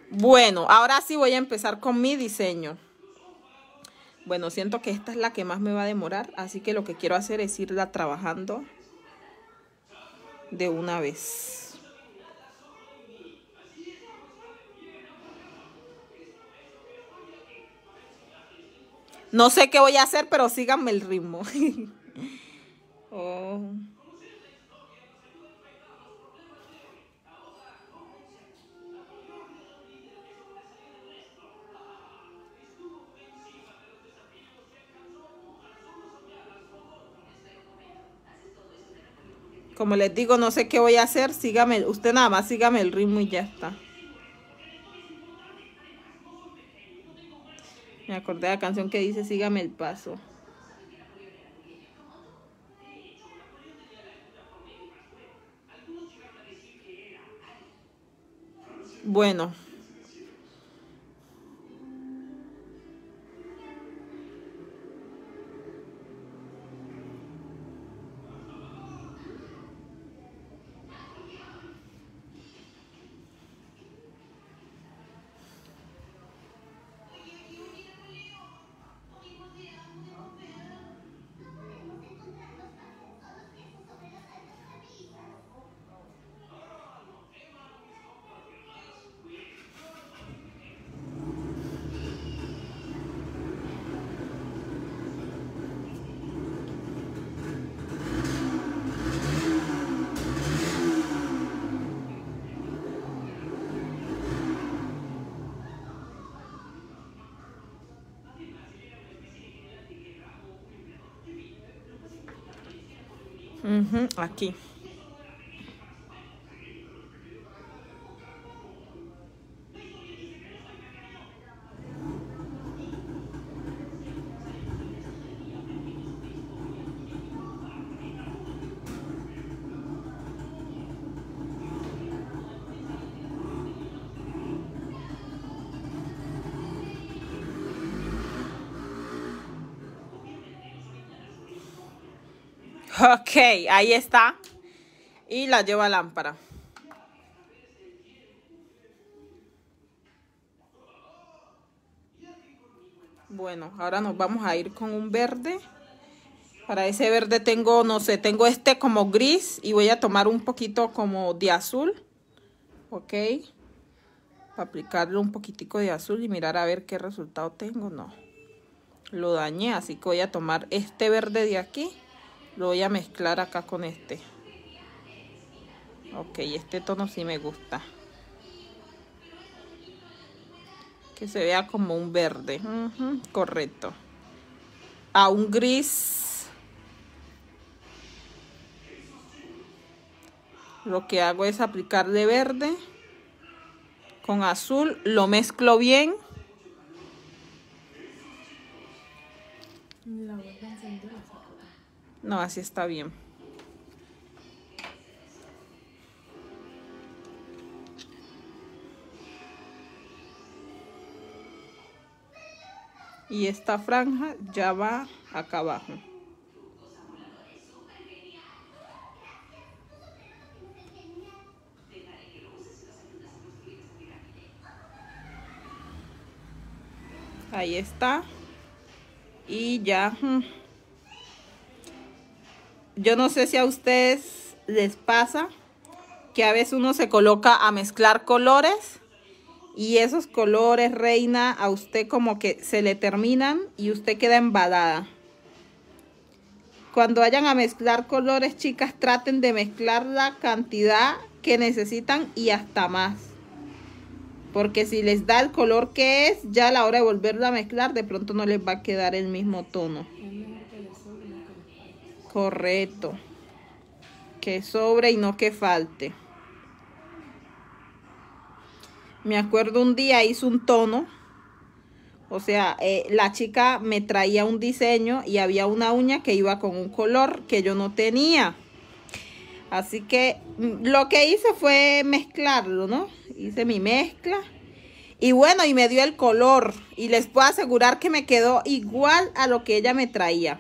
Bueno, ahora sí voy a empezar con mi diseño. Bueno, siento que esta es la que más me va a demorar, así que lo que quiero hacer es irla trabajando de una vez. No sé qué voy a hacer, pero síganme el ritmo. (laughs) Oh. Como les digo, no sé qué voy a hacer. Sígame, usted nada más sígame el ritmo y ya está. Me acordé de la canción que dice sígame el paso. Bueno. Uhum, aqui. Ok, ahí está. Y la lleva a lámpara. Bueno, ahora nos vamos a ir con un verde. Para ese verde tengo, no sé, tengo este como gris y voy a tomar un poquito como de azul. Ok. Para aplicarle un poquitico de azul y mirar a ver qué resultado tengo. No. Lo dañé, así que voy a tomar este verde de aquí lo voy a mezclar acá con este ok este tono sí me gusta que se vea como un verde correcto a un gris lo que hago es aplicar de verde con azul lo mezclo bien no, así está bien. Y esta franja ya va acá abajo. Ahí está. Y ya yo no sé si a ustedes les pasa que a veces uno se coloca a mezclar colores y esos colores, reina, a usted como que se le terminan y usted queda embalada Cuando vayan a mezclar colores, chicas, traten de mezclar la cantidad que necesitan y hasta más. Porque si les da el color que es, ya a la hora de volverlo a mezclar, de pronto no les va a quedar el mismo tono. Correcto. Que sobre y no que falte. Me acuerdo un día hice un tono. O sea, eh, la chica me traía un diseño y había una uña que iba con un color que yo no tenía. Así que mm, lo que hice fue mezclarlo, ¿no? Hice mi mezcla. Y bueno, y me dio el color. Y les puedo asegurar que me quedó igual a lo que ella me traía.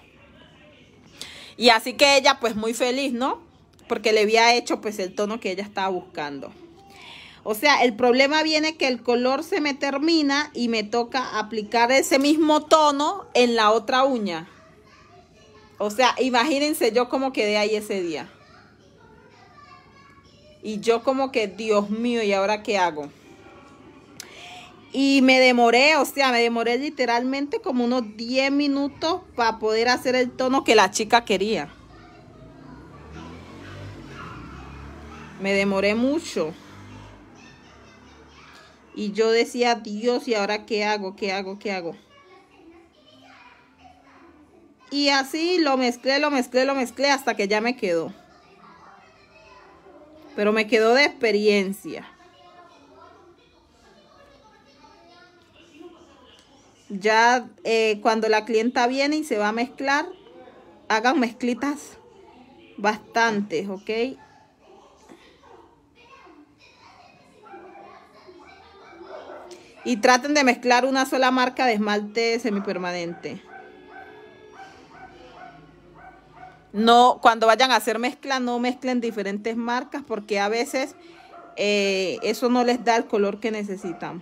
Y así que ella pues muy feliz, ¿no? Porque le había hecho pues el tono que ella estaba buscando. O sea, el problema viene que el color se me termina y me toca aplicar ese mismo tono en la otra uña. O sea, imagínense yo cómo quedé ahí ese día. Y yo como que, Dios mío, ¿y ahora qué hago? Y me demoré, o sea, me demoré literalmente como unos 10 minutos para poder hacer el tono que la chica quería. Me demoré mucho. Y yo decía, Dios, ¿y ahora qué hago? ¿Qué hago? ¿Qué hago? Y así lo mezclé, lo mezclé, lo mezclé hasta que ya me quedó. Pero me quedó de experiencia. Ya eh, cuando la clienta viene y se va a mezclar, hagan mezclitas bastantes, ¿ok? Y traten de mezclar una sola marca de esmalte semipermanente. No, cuando vayan a hacer mezcla, no mezclen diferentes marcas porque a veces eh, eso no les da el color que necesitan.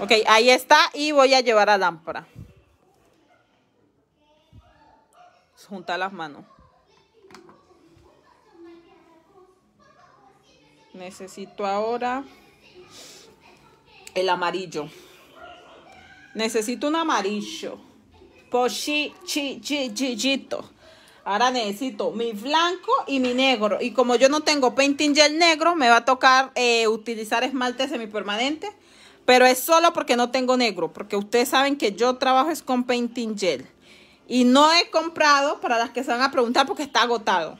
Ok, ahí está y voy a llevar a lámpara. Junta las manos. Necesito ahora el amarillo. Necesito un amarillo. Pochi, chi, Ahora necesito mi blanco y mi negro. Y como yo no tengo painting gel negro, me va a tocar eh, utilizar esmalte semipermanente pero es solo porque no tengo negro, porque ustedes saben que yo trabajo es con painting gel. Y no he comprado, para las que se van a preguntar, porque está agotado.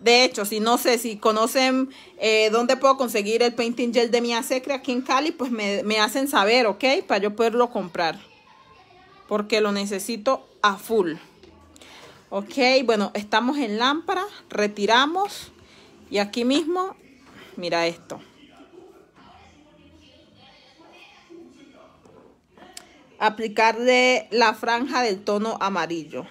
De hecho, si no sé, si conocen eh, dónde puedo conseguir el painting gel de mi Secre aquí en Cali, pues me, me hacen saber, ¿ok? Para yo poderlo comprar. Porque lo necesito a full. Ok, bueno, estamos en lámpara, retiramos. Y aquí mismo, mira esto. aplicarle la franja del tono amarillo.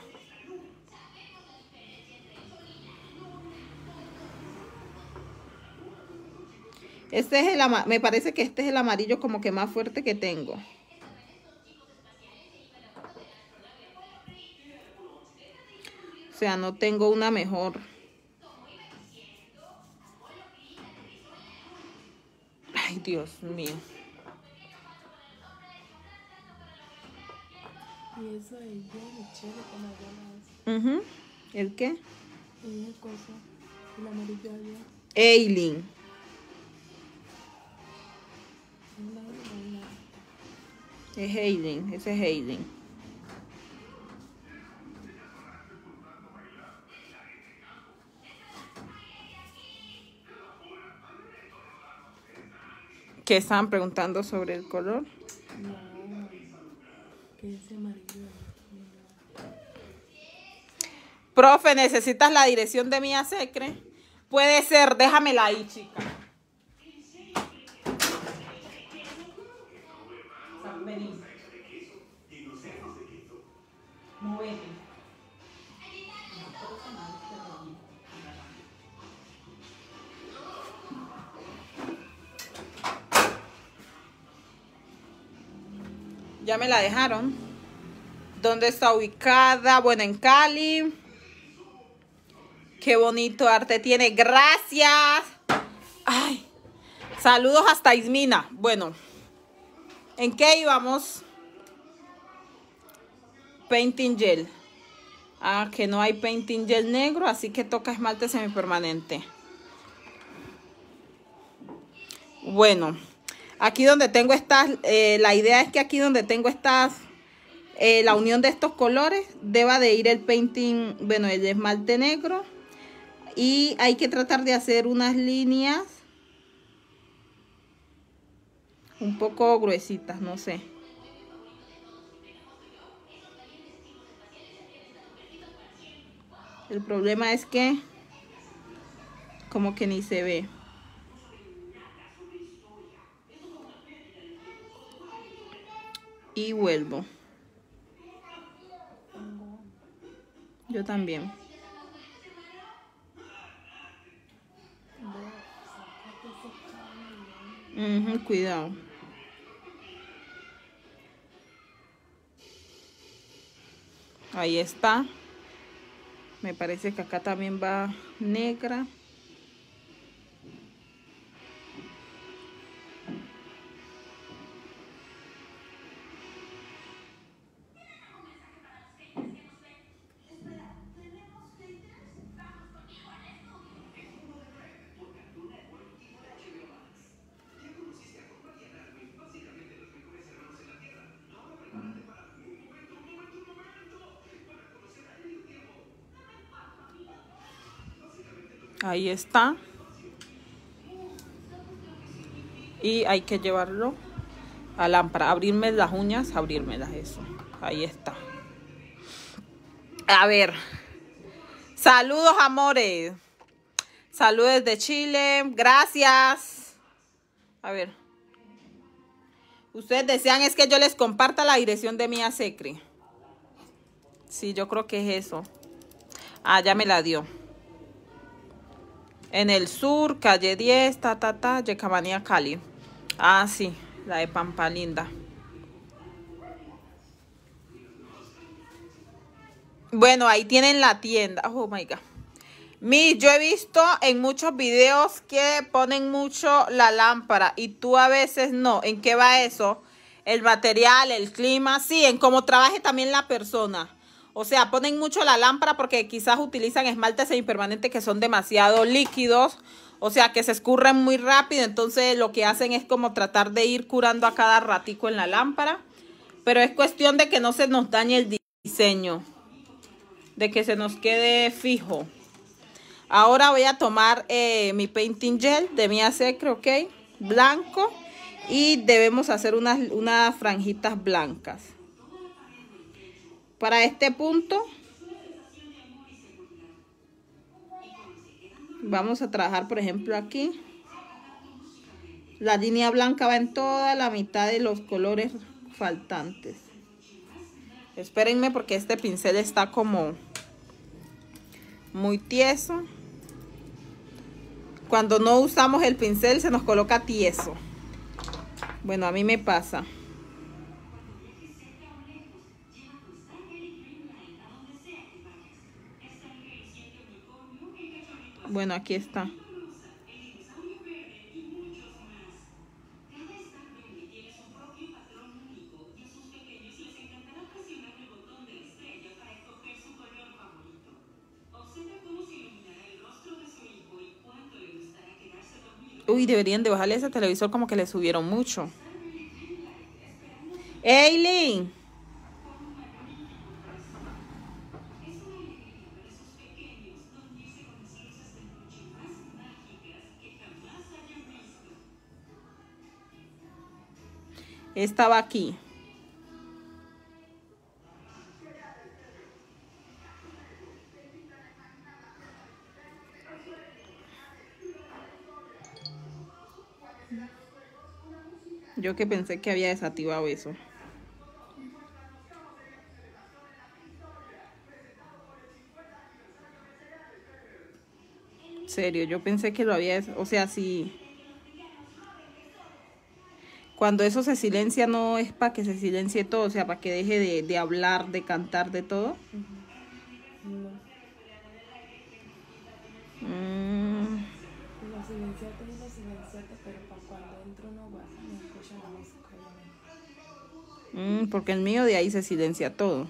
Este es el me parece que este es el amarillo como que más fuerte que tengo. O sea, no tengo una mejor. Ay, Dios mío. Y eso de ella, chévere con la llama. ¿El qué? Ella cosa, el amarillo allá. Eileen. Es Eileen, ese es Eileen. ¿Qué estaban preguntando sobre el color. Profe, ¿necesitas la dirección de mi Secre? Puede ser, déjamela ahí, chica. ya me la dejaron. ¿Dónde está ubicada? Bueno, en Cali. Qué bonito arte tiene. Gracias. Ay. Saludos hasta Ismina. Bueno, ¿en qué íbamos? Painting gel. Ah, que no hay painting gel negro, así que toca esmalte semipermanente. Bueno. Aquí donde tengo estas, eh, la idea es que aquí donde tengo estas, eh, la unión de estos colores, deba de ir el painting, bueno, el esmalte negro. Y hay que tratar de hacer unas líneas un poco gruesitas, no sé. El problema es que como que ni se ve. y vuelvo. Yo también. cuidado. Ahí está. Me parece que acá también va negra. Ahí está. Y hay que llevarlo a lámpara. Abrirme las uñas, las eso. Ahí está. A ver. Saludos, amores. Saludos de Chile. Gracias. A ver. Ustedes desean es que yo les comparta la dirección de mi Secre. Sí, yo creo que es eso. Ah, ya me la dio. En el sur, calle 10, ta, ta, ta, Yecamanía, Cali. Ah, sí, la de Pampa Linda. Bueno, ahí tienen la tienda. Oh my God. Mi, yo he visto en muchos videos que ponen mucho la lámpara y tú a veces no. ¿En qué va eso? El material, el clima, sí, en cómo trabaje también la persona. O sea, ponen mucho la lámpara porque quizás utilizan esmaltes impermanentes que son demasiado líquidos. O sea, que se escurren muy rápido. Entonces lo que hacen es como tratar de ir curando a cada ratico en la lámpara. Pero es cuestión de que no se nos dañe el diseño. De que se nos quede fijo. Ahora voy a tomar eh, mi painting gel de mi secre, ¿ok? Blanco. Y debemos hacer unas, unas franjitas blancas para este punto vamos a trabajar por ejemplo aquí la línea blanca va en toda la mitad de los colores faltantes espérenme porque este pincel está como muy tieso cuando no usamos el pincel se nos coloca tieso bueno a mí me pasa Bueno, aquí está. Uy, deberían de bajarle ese televisor como que le subieron mucho. Eileen. estaba aquí. Yo que pensé que había desactivado eso. Serio, yo pensé que lo había, o sea, sí cuando eso se silencia no es para que se silencie todo, o sea, para que deje de, de hablar, de cantar, de todo. Uh -huh. no. mm. La silenciata es pero para cuando entro no baja, no escucha la música. Mm, porque el mío de ahí se silencia todo.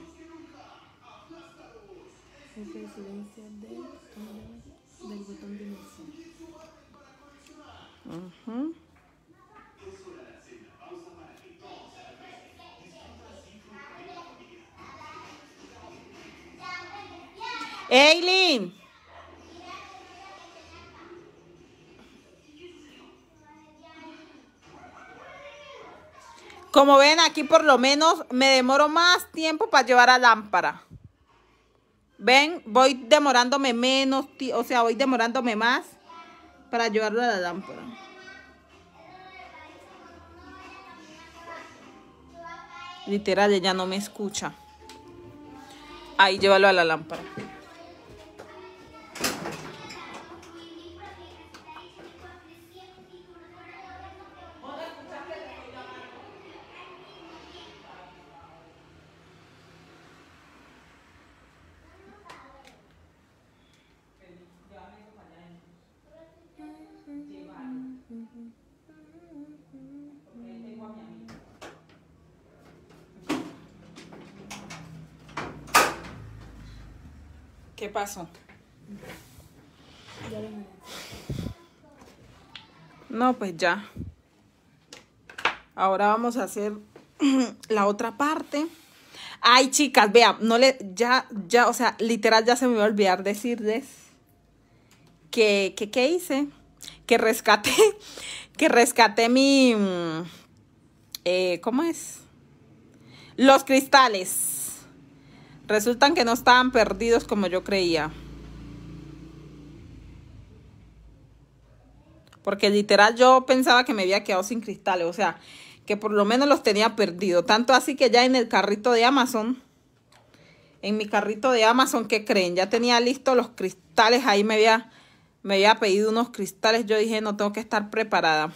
Se silencia del, del botón de inicio. Ajá. Eileen. Como ven, aquí por lo menos me demoro más tiempo para llevar a lámpara. ¿Ven? Voy demorándome menos, o sea, voy demorándome más para llevarlo a la lámpara. Literal, ella no me escucha. Ahí llévalo a la lámpara. No, pues ya. Ahora vamos a hacer (clears throat) la otra parte. Ay, chicas, vean, no le, ya, ya, o sea, literal ya se me va a olvidar decirles que, que, que hice, que rescate (laughs) que rescaté mi, mm, eh, ¿cómo es? Los cristales. Resultan que no estaban perdidos como yo creía. Porque literal yo pensaba que me había quedado sin cristales, o sea, que por lo menos los tenía perdidos. Tanto así que ya en el carrito de Amazon, en mi carrito de Amazon, ¿qué creen? Ya tenía listos los cristales, ahí me había, me había pedido unos cristales, yo dije, no tengo que estar preparada.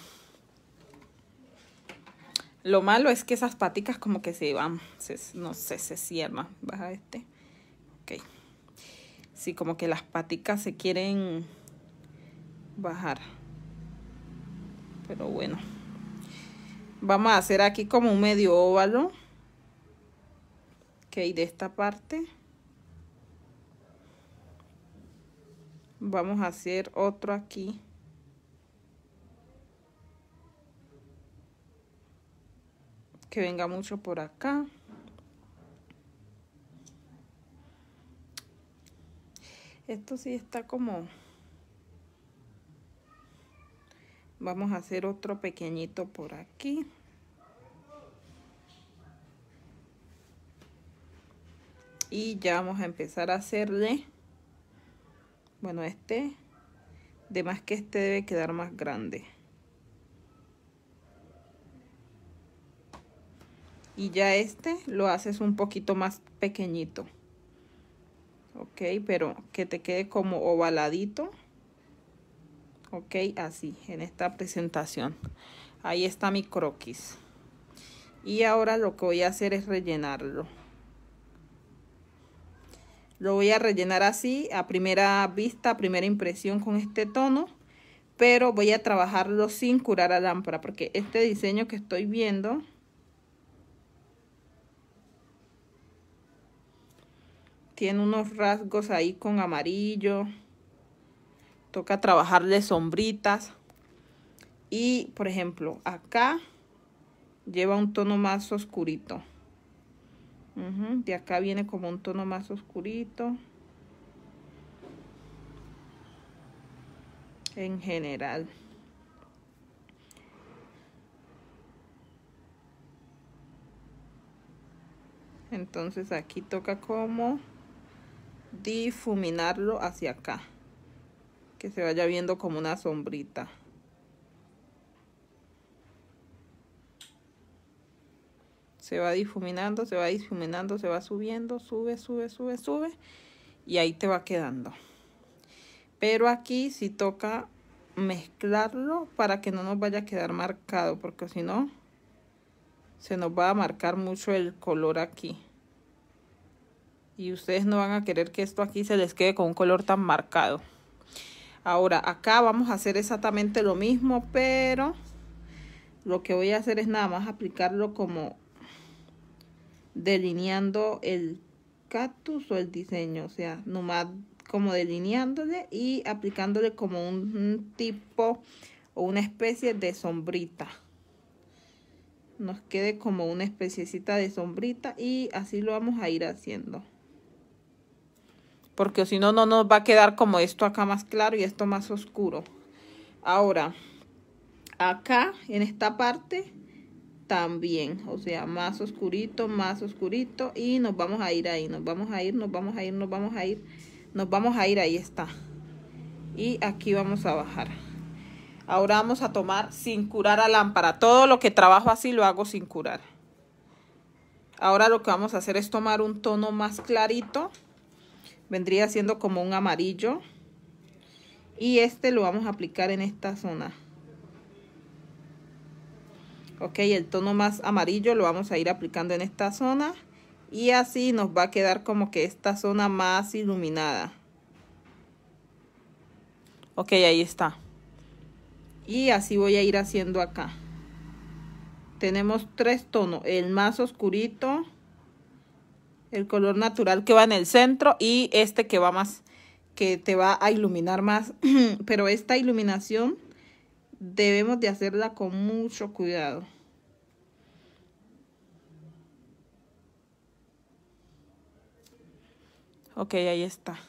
Lo malo es que esas paticas como que se van, no sé, se cierran. Baja este. Ok. Sí, como que las paticas se quieren bajar. Pero bueno. Vamos a hacer aquí como un medio óvalo. Ok, de esta parte. Vamos a hacer otro aquí. que venga mucho por acá. Esto sí está como... Vamos a hacer otro pequeñito por aquí. Y ya vamos a empezar a hacerle... Bueno, este... De más que este debe quedar más grande. y ya este lo haces un poquito más pequeñito ok pero que te quede como ovaladito ok así en esta presentación ahí está mi croquis y ahora lo que voy a hacer es rellenarlo lo voy a rellenar así a primera vista a primera impresión con este tono pero voy a trabajarlo sin curar a lámpara porque este diseño que estoy viendo tiene unos rasgos ahí con amarillo. Toca trabajarle sombritas. Y, por ejemplo, acá lleva un tono más oscurito. De acá viene como un tono más oscurito. En general. Entonces aquí toca como difuminarlo hacia acá. Que se vaya viendo como una sombrita. Se va difuminando, se va difuminando, se va subiendo, sube, sube, sube, sube. Y ahí te va quedando. Pero aquí sí toca mezclarlo para que no nos vaya a quedar marcado. Porque si no, se nos va a marcar mucho el color aquí y ustedes no van a querer que esto aquí se les quede con un color tan marcado. Ahora acá vamos a hacer exactamente lo mismo, pero lo que voy a hacer es nada más aplicarlo como delineando el cactus o el diseño, o sea, nomás como delineándole y aplicándole como un, tipo o una especie de sombrita. Nos quede como una especiecita de sombrita y así lo vamos a ir haciendo porque si no, no nos va a quedar como esto acá más claro y esto más oscuro. Ahora, acá en esta parte también, o sea, más oscurito, más oscurito y nos vamos a ir ahí, nos vamos a ir, nos vamos a ir, nos vamos a ir, nos vamos a ir, ahí está. Y aquí vamos a bajar. Ahora vamos a tomar sin curar a lámpara. Todo lo que trabajo así lo hago sin curar. Ahora lo que vamos a hacer es tomar un tono más clarito vendría siendo como un amarillo y este lo vamos a aplicar en esta zona ok el tono más amarillo lo vamos a ir aplicando en esta zona y así nos va a quedar como que esta zona más iluminada ok ahí está y así voy a ir haciendo acá tenemos tres tonos el más oscurito el color natural que va en el centro y este que va más, que te va a iluminar más. (clears throat) Pero esta iluminación debemos de hacerla con mucho cuidado. Ok, ahí está.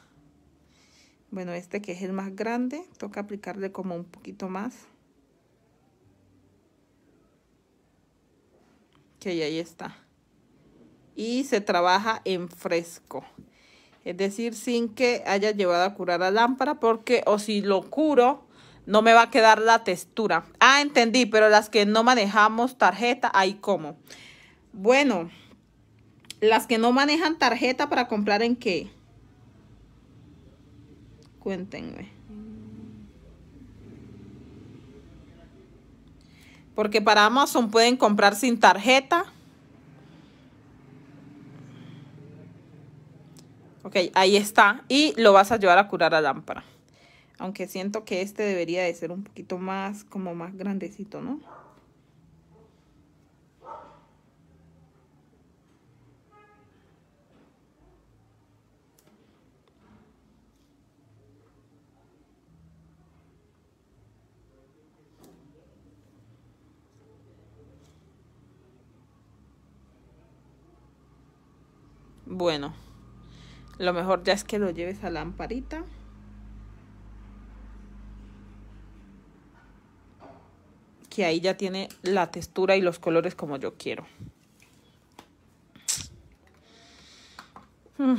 Bueno, este que es el más grande, toca aplicarle como un poquito más. Ok, ahí está y se trabaja en fresco. Es decir, sin que haya llevado a curar la lámpara porque o si lo curo no me va a quedar la textura. Ah, entendí, pero las que no manejamos tarjeta, ¿hay como. Bueno, las que no manejan tarjeta para comprar en qué? Cuéntenme. Porque para Amazon pueden comprar sin tarjeta Okay, ahí está. Y lo vas a llevar a curar a lámpara. Aunque siento que este debería de ser un poquito más, como más grandecito, ¿no? Bueno. Lo mejor ya es que lo lleves a la lamparita. Que ahí ya tiene la textura y los colores como yo quiero. Mm.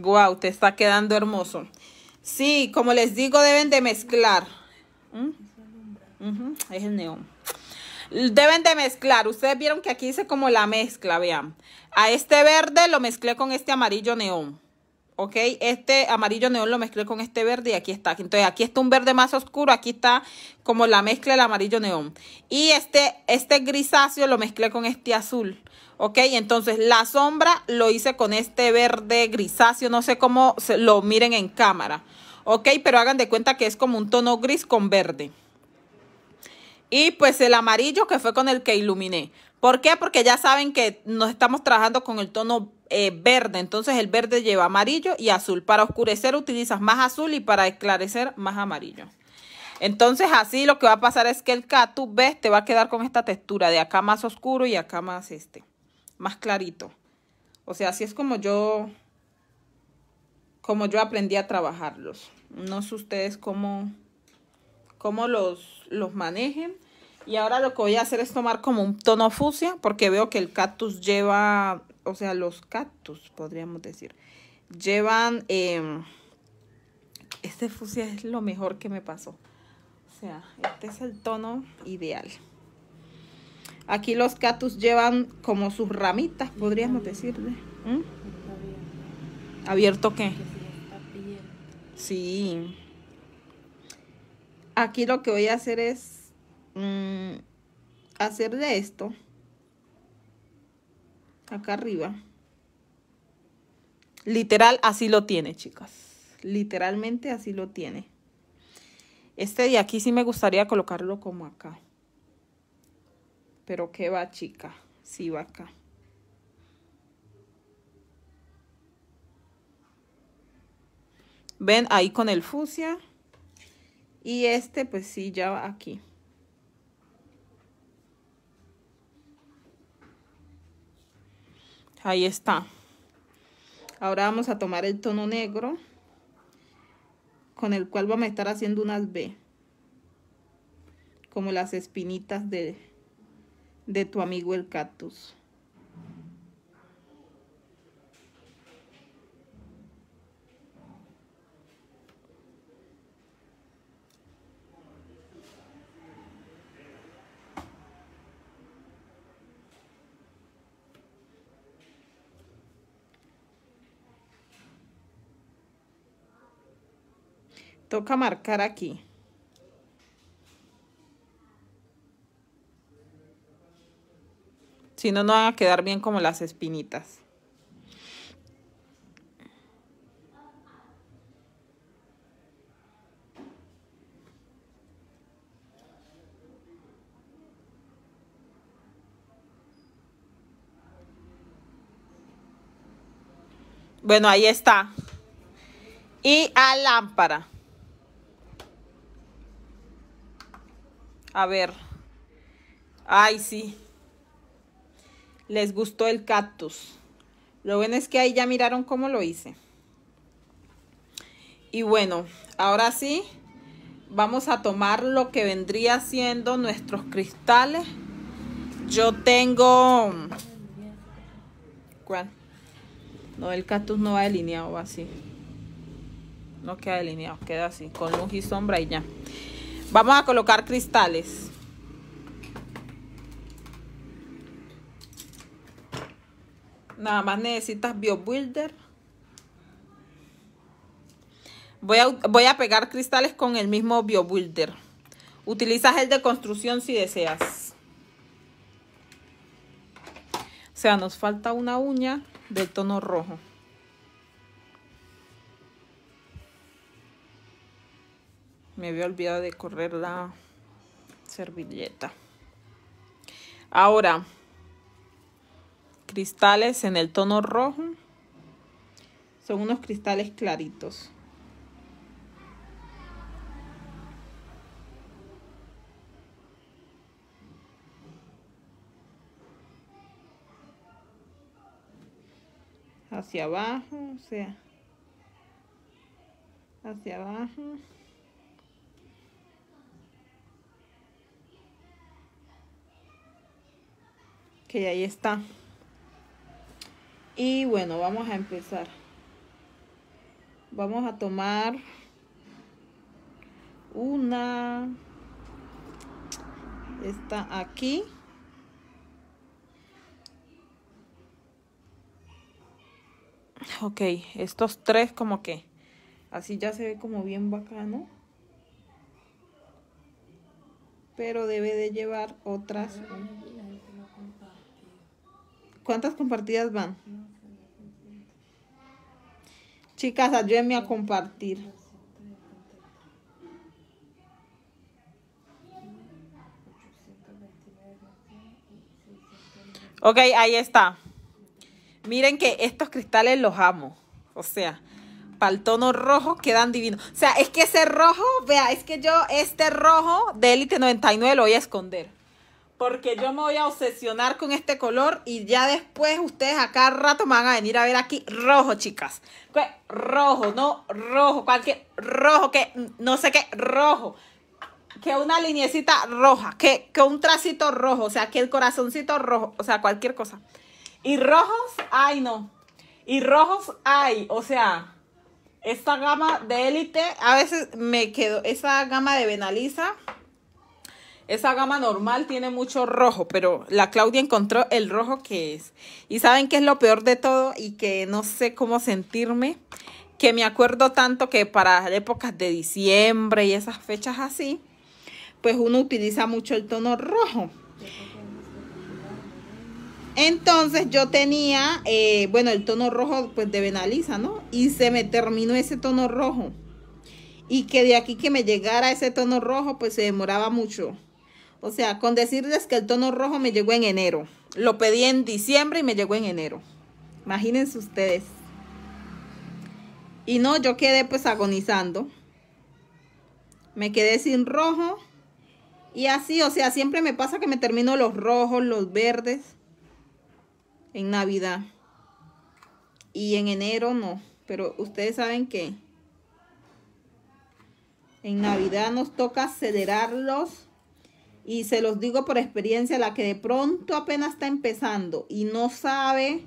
Guau, te está quedando hermoso. Sí, como les digo, deben de mezclar. ¿Mm? es el neón. Deben de mezclar. Ustedes vieron que aquí hice como la mezcla, vean. A este verde lo mezclé con este amarillo neón. ¿ok? Este amarillo neón lo mezclé con este verde y aquí está. Entonces, aquí está un verde más oscuro, aquí está como la mezcla del amarillo neón. Y este, este grisáceo lo mezclé con este azul, ¿ok? Entonces, la sombra lo hice con este verde grisáceo, no sé cómo se lo miren en cámara, ¿ok? Pero hagan de cuenta que es como un tono gris con verde. Y pues el amarillo que fue con el que iluminé. ¿Por qué? Porque ya saben que nos estamos trabajando con el tono eh, verde. Entonces el verde lleva amarillo y azul. Para oscurecer utilizas más azul y para esclarecer más amarillo. Entonces así lo que va a pasar es que el tú ves, te va a quedar con esta textura de acá más oscuro y acá más este, más clarito. O sea, así es como yo, como yo aprendí a trabajarlos. No sé ustedes cómo cómo los, los manejen. Y ahora lo que voy a hacer es tomar como un tono fucsia, porque veo que el cactus lleva, o sea, los cactus, podríamos decir, llevan, em, este fucsia es lo mejor que me pasó. O sea, este es el tono ideal. Aquí los cactus llevan como sus ramitas, podríamos decirle. ¿eh? ¿Mm? ¿Abierto qué? Sí aquí lo que voy a hacer es mm, hacer de esto acá arriba literal así lo tiene chicas literalmente así lo tiene este de aquí sí me gustaría colocarlo como acá pero que va chica sí va acá ven ahí con el fucsia y este pues sí, ya va aquí. Ahí está. Ahora vamos a tomar el tono negro con el cual vamos a estar haciendo unas B. Como las espinitas de, de tu amigo el cactus. toca marcar aquí si no no van a quedar bien como las espinitas Bueno, ahí está. Y a lámpara. A ver. Ay, sí. Les gustó el cactus. Lo bueno es que ahí ya miraron cómo lo hice. Y bueno, ahora sí, vamos a tomar lo que vendría siendo nuestros cristales. Yo tengo... No, el cactus no va delineado, va así. No queda delineado, queda así, con luz y sombra y ya. Vamos a colocar cristales. Nada más necesitas BioBuilder. Voy a, voy a pegar cristales con el mismo BioBuilder. Utilizas el de construcción si deseas. O sea, nos falta una uña del tono rojo. Me había olvidado de correr la servilleta. Ahora, cristales en el tono rojo. Son unos cristales claritos. hacia abajo, o sea, hacia abajo. que ahí está. Y bueno, vamos a empezar. Vamos a tomar una. Está aquí. Ok, estos tres como que así ya se ve como bien bacano. Pero debe de llevar otras. ¿Cuántas compartidas van? Chicas, ayúdenme a compartir. Ok, ahí está. Miren que estos cristales los amo. O sea, para el tono rojo quedan divinos. O sea, es que ese rojo, vea, es que yo este rojo de Elite 99 lo voy a esconder porque yo me voy a obsesionar con este color y ya después ustedes acá rato me van a venir a ver aquí rojo, chicas. Rojo, no rojo, cualquier rojo, que no sé qué, rojo. Que una liniecita roja, que, que un tracito rojo, o sea, que el corazoncito rojo, o sea, cualquier cosa. Y rojos, ay no. Y rojos hay, o sea, esta gama de élite, a veces me quedo, esa gama de venaliza esa gama normal tiene mucho rojo, pero la Claudia encontró el rojo que es. Y saben que es lo peor de todo y que no sé cómo sentirme, que me acuerdo tanto que para épocas de diciembre y esas fechas así, pues uno utiliza mucho el tono rojo. Entonces yo tenía, eh, bueno, el tono rojo pues de Benaliza, ¿no? Y se me terminó ese tono rojo. Y que de aquí que me llegara ese tono rojo pues se demoraba mucho. O sea, con decirles que el tono rojo me llegó en enero. Lo pedí en diciembre y me llegó en enero. Imagínense ustedes. Y no, yo quedé pues agonizando. Me quedé sin rojo. Y así, o sea, siempre me pasa que me termino los rojos, los verdes. En Navidad. Y en enero no. Pero ustedes saben que en Navidad nos toca acelerarlos y se los digo por experiencia, la que de pronto apenas está empezando y no sabe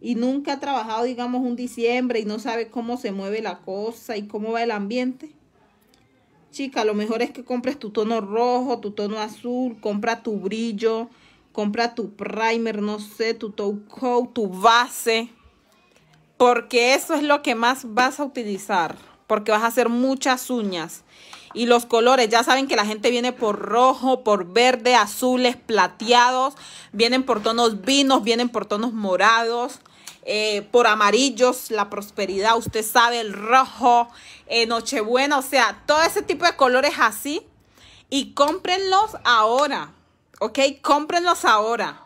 y nunca ha trabajado, digamos, un diciembre y no sabe cómo se mueve la cosa y cómo va el ambiente. Chica, lo mejor es que compres tu tono rojo, tu tono azul, compra tu brillo, compra tu primer, no sé, tu toe coat, tu base. Porque eso es lo que más vas a utilizar. Porque vas a hacer muchas uñas. Y los colores, ya saben que la gente viene por rojo, por verde, azules, plateados, vienen por tonos vinos, vienen por tonos morados. Eh, por amarillos, la prosperidad, usted sabe, el rojo, eh, Nochebuena, o sea, todo ese tipo de colores así. Y cómprenlos ahora, ¿ok? Cómprenlos ahora.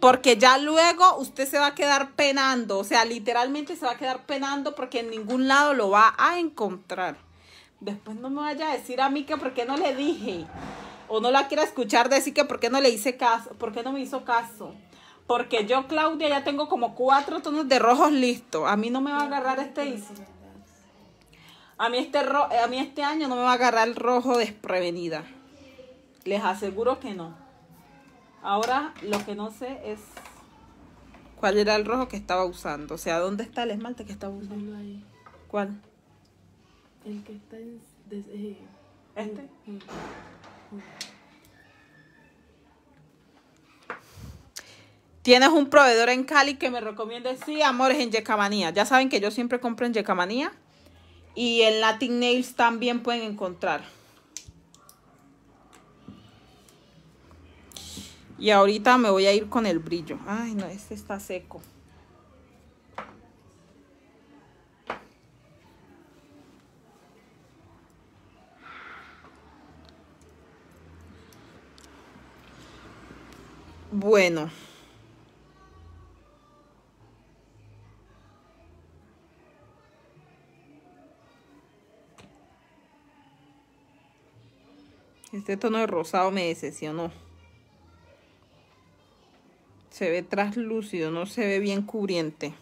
Porque ya luego usted se va a quedar penando, o sea, literalmente se va a quedar penando porque en ningún lado lo va a encontrar. Después no me vaya a decir a mí que por qué no le dije. O no la quiera escuchar decir que por qué no le hice caso, por qué no me hizo caso. Porque yo, Claudia, ya tengo como cuatro tonos de rojos listos. A mí no me va a agarrar este... A mí este, a mí este año no me va a agarrar el rojo desprevenida. Les aseguro que no. Ahora lo que no sé es cuál era el rojo que estaba usando. O sea, ¿dónde está el esmalte que estaba usando? ¿Cuál? El que está en... Eh, ¿Este? Mm, mm, mm. Tienes un proveedor en Cali que me recomienda sí, amores, en Yecamanía. Ya saben que yo siempre compro en Yecamanía. Y en Latin Nails también pueden encontrar. Y ahorita me voy a ir con el brillo. Ay, no, este está seco. Bueno. Este tono de rosado me decepcionó. Se ve traslúcido, no se ve bien cubriente.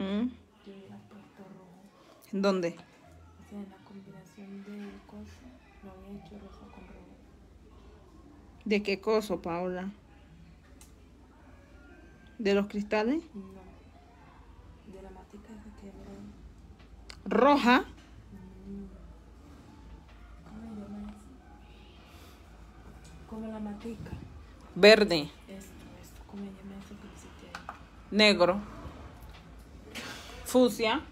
¿Mm? ¿En dónde? En la combinación de coso. Lo he hecho rojo con rojo. ¿De qué coso, Paola? ¿De los cristales? No. De la matica esa que era... ¿Roja? Mm. Como la matica. Verde. Esto, esto, como llama eso que Negro. Fusia.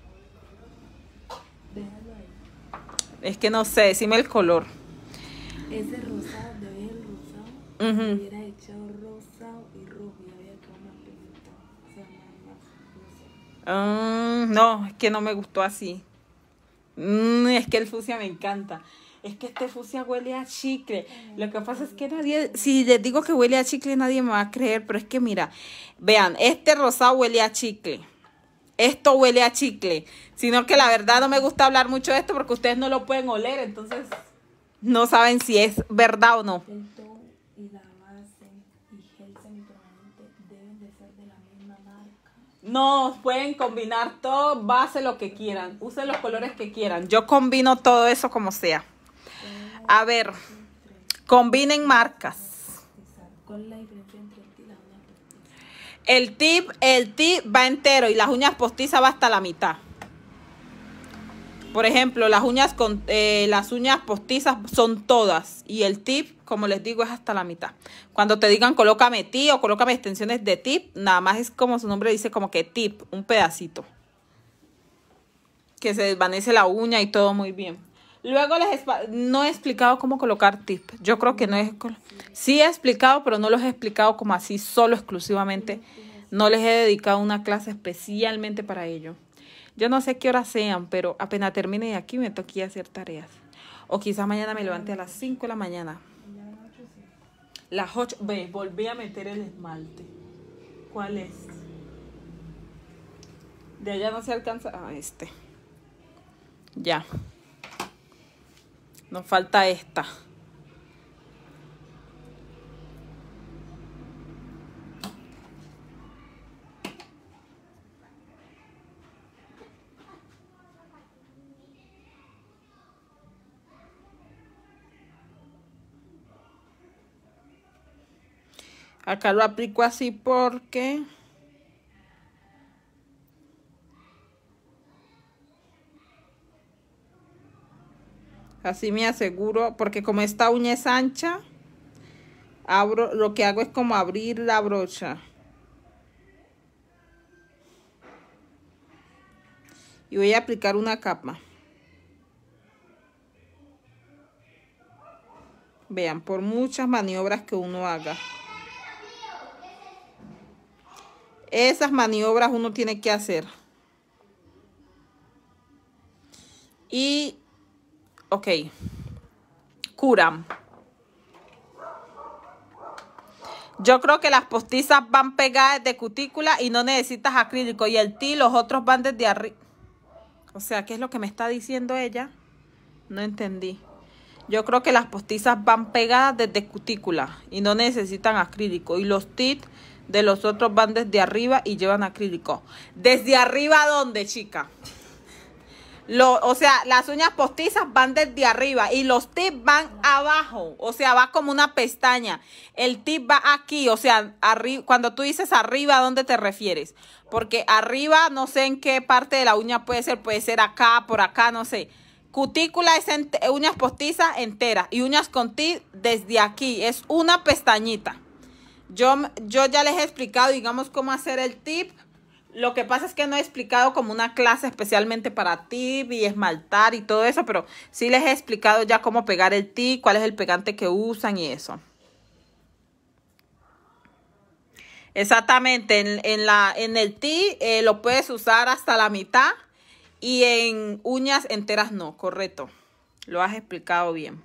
Es que no sé, decime el color. Ese rosado, el rosado. Uh Hubiera rosado y rubio había más no mm, no, es que no me gustó así. Mm, es que el fucsia me encanta. Es que este fucsia huele a chicle. Lo que pasa es que nadie, si les digo que huele a chicle, nadie me va a creer. Pero es que mira, vean, este rosado huele a chicle esto huele a chicle, sino que la verdad no me gusta hablar mucho de esto porque ustedes no lo pueden oler, entonces no saben si es verdad o no. No, pueden combinar todo, base lo que quieran, usen los colores que quieran. Yo combino todo eso como sea. A ver, combinen marcas. El tip, el tip va entero y las uñas postizas va hasta la mitad. Por ejemplo, las uñas eh, las uñas postizas son todas y el tip, como les digo, es hasta la mitad. Cuando te digan colócame tip o colócame extensiones de tip, nada más es como su nombre dice como que tip, un pedacito. Que se desvanece la uña y todo muy bien. Luego les no he explicado cómo colocar tips. Yo creo que no es sí he explicado, pero no los he explicado como así solo exclusivamente. No les he dedicado una clase especialmente para ello. Yo no sé qué horas sean, pero apenas termine de aquí me toqué hacer tareas. O quizás mañana me levante a las 5 de la mañana. Las 8, ve, volví a meter el esmalte. ¿Cuál es? De allá no se alcanza. Ah, este. Ya. Nos falta esta. Acá lo aplico así porque así me aseguro porque como esta uña es ancha abro lo que hago es como abrir la brocha y voy a aplicar una capa vean por muchas maniobras que uno haga esas maniobras uno tiene que hacer y ok, curan. Yo creo que las postizas van pegadas de cutícula y no necesitas acrílico. Y el ti, los otros van desde arriba. O sea, ¿qué es lo que me está diciendo ella? No entendí. Yo creo que las postizas van pegadas desde cutícula y no necesitan acrílico. Y los tit de los otros van desde arriba y llevan acrílico. ¿Desde arriba dónde, chica? Lo, o sea, las uñas postizas van desde arriba y los tips van abajo, o sea, va como una pestaña. El tip va aquí, o sea, arriba, cuando tú dices arriba, ¿a dónde te refieres? Porque arriba, no sé en qué parte de la uña puede ser, puede ser acá, por acá, no sé. Cutícula es eh, uñas postizas enteras y uñas con tip desde aquí, es una pestañita. Yo, yo ya les he explicado, digamos, cómo hacer el tip lo que pasa es que no he explicado como una clase especialmente para ti. y esmaltar y todo eso, pero sí les he explicado ya cómo pegar el ti, cuál es el pegante que usan y eso. Exactamente, en, la, en el ti eh, lo puedes usar hasta la mitad y en uñas enteras no, correcto. Lo has explicado bien.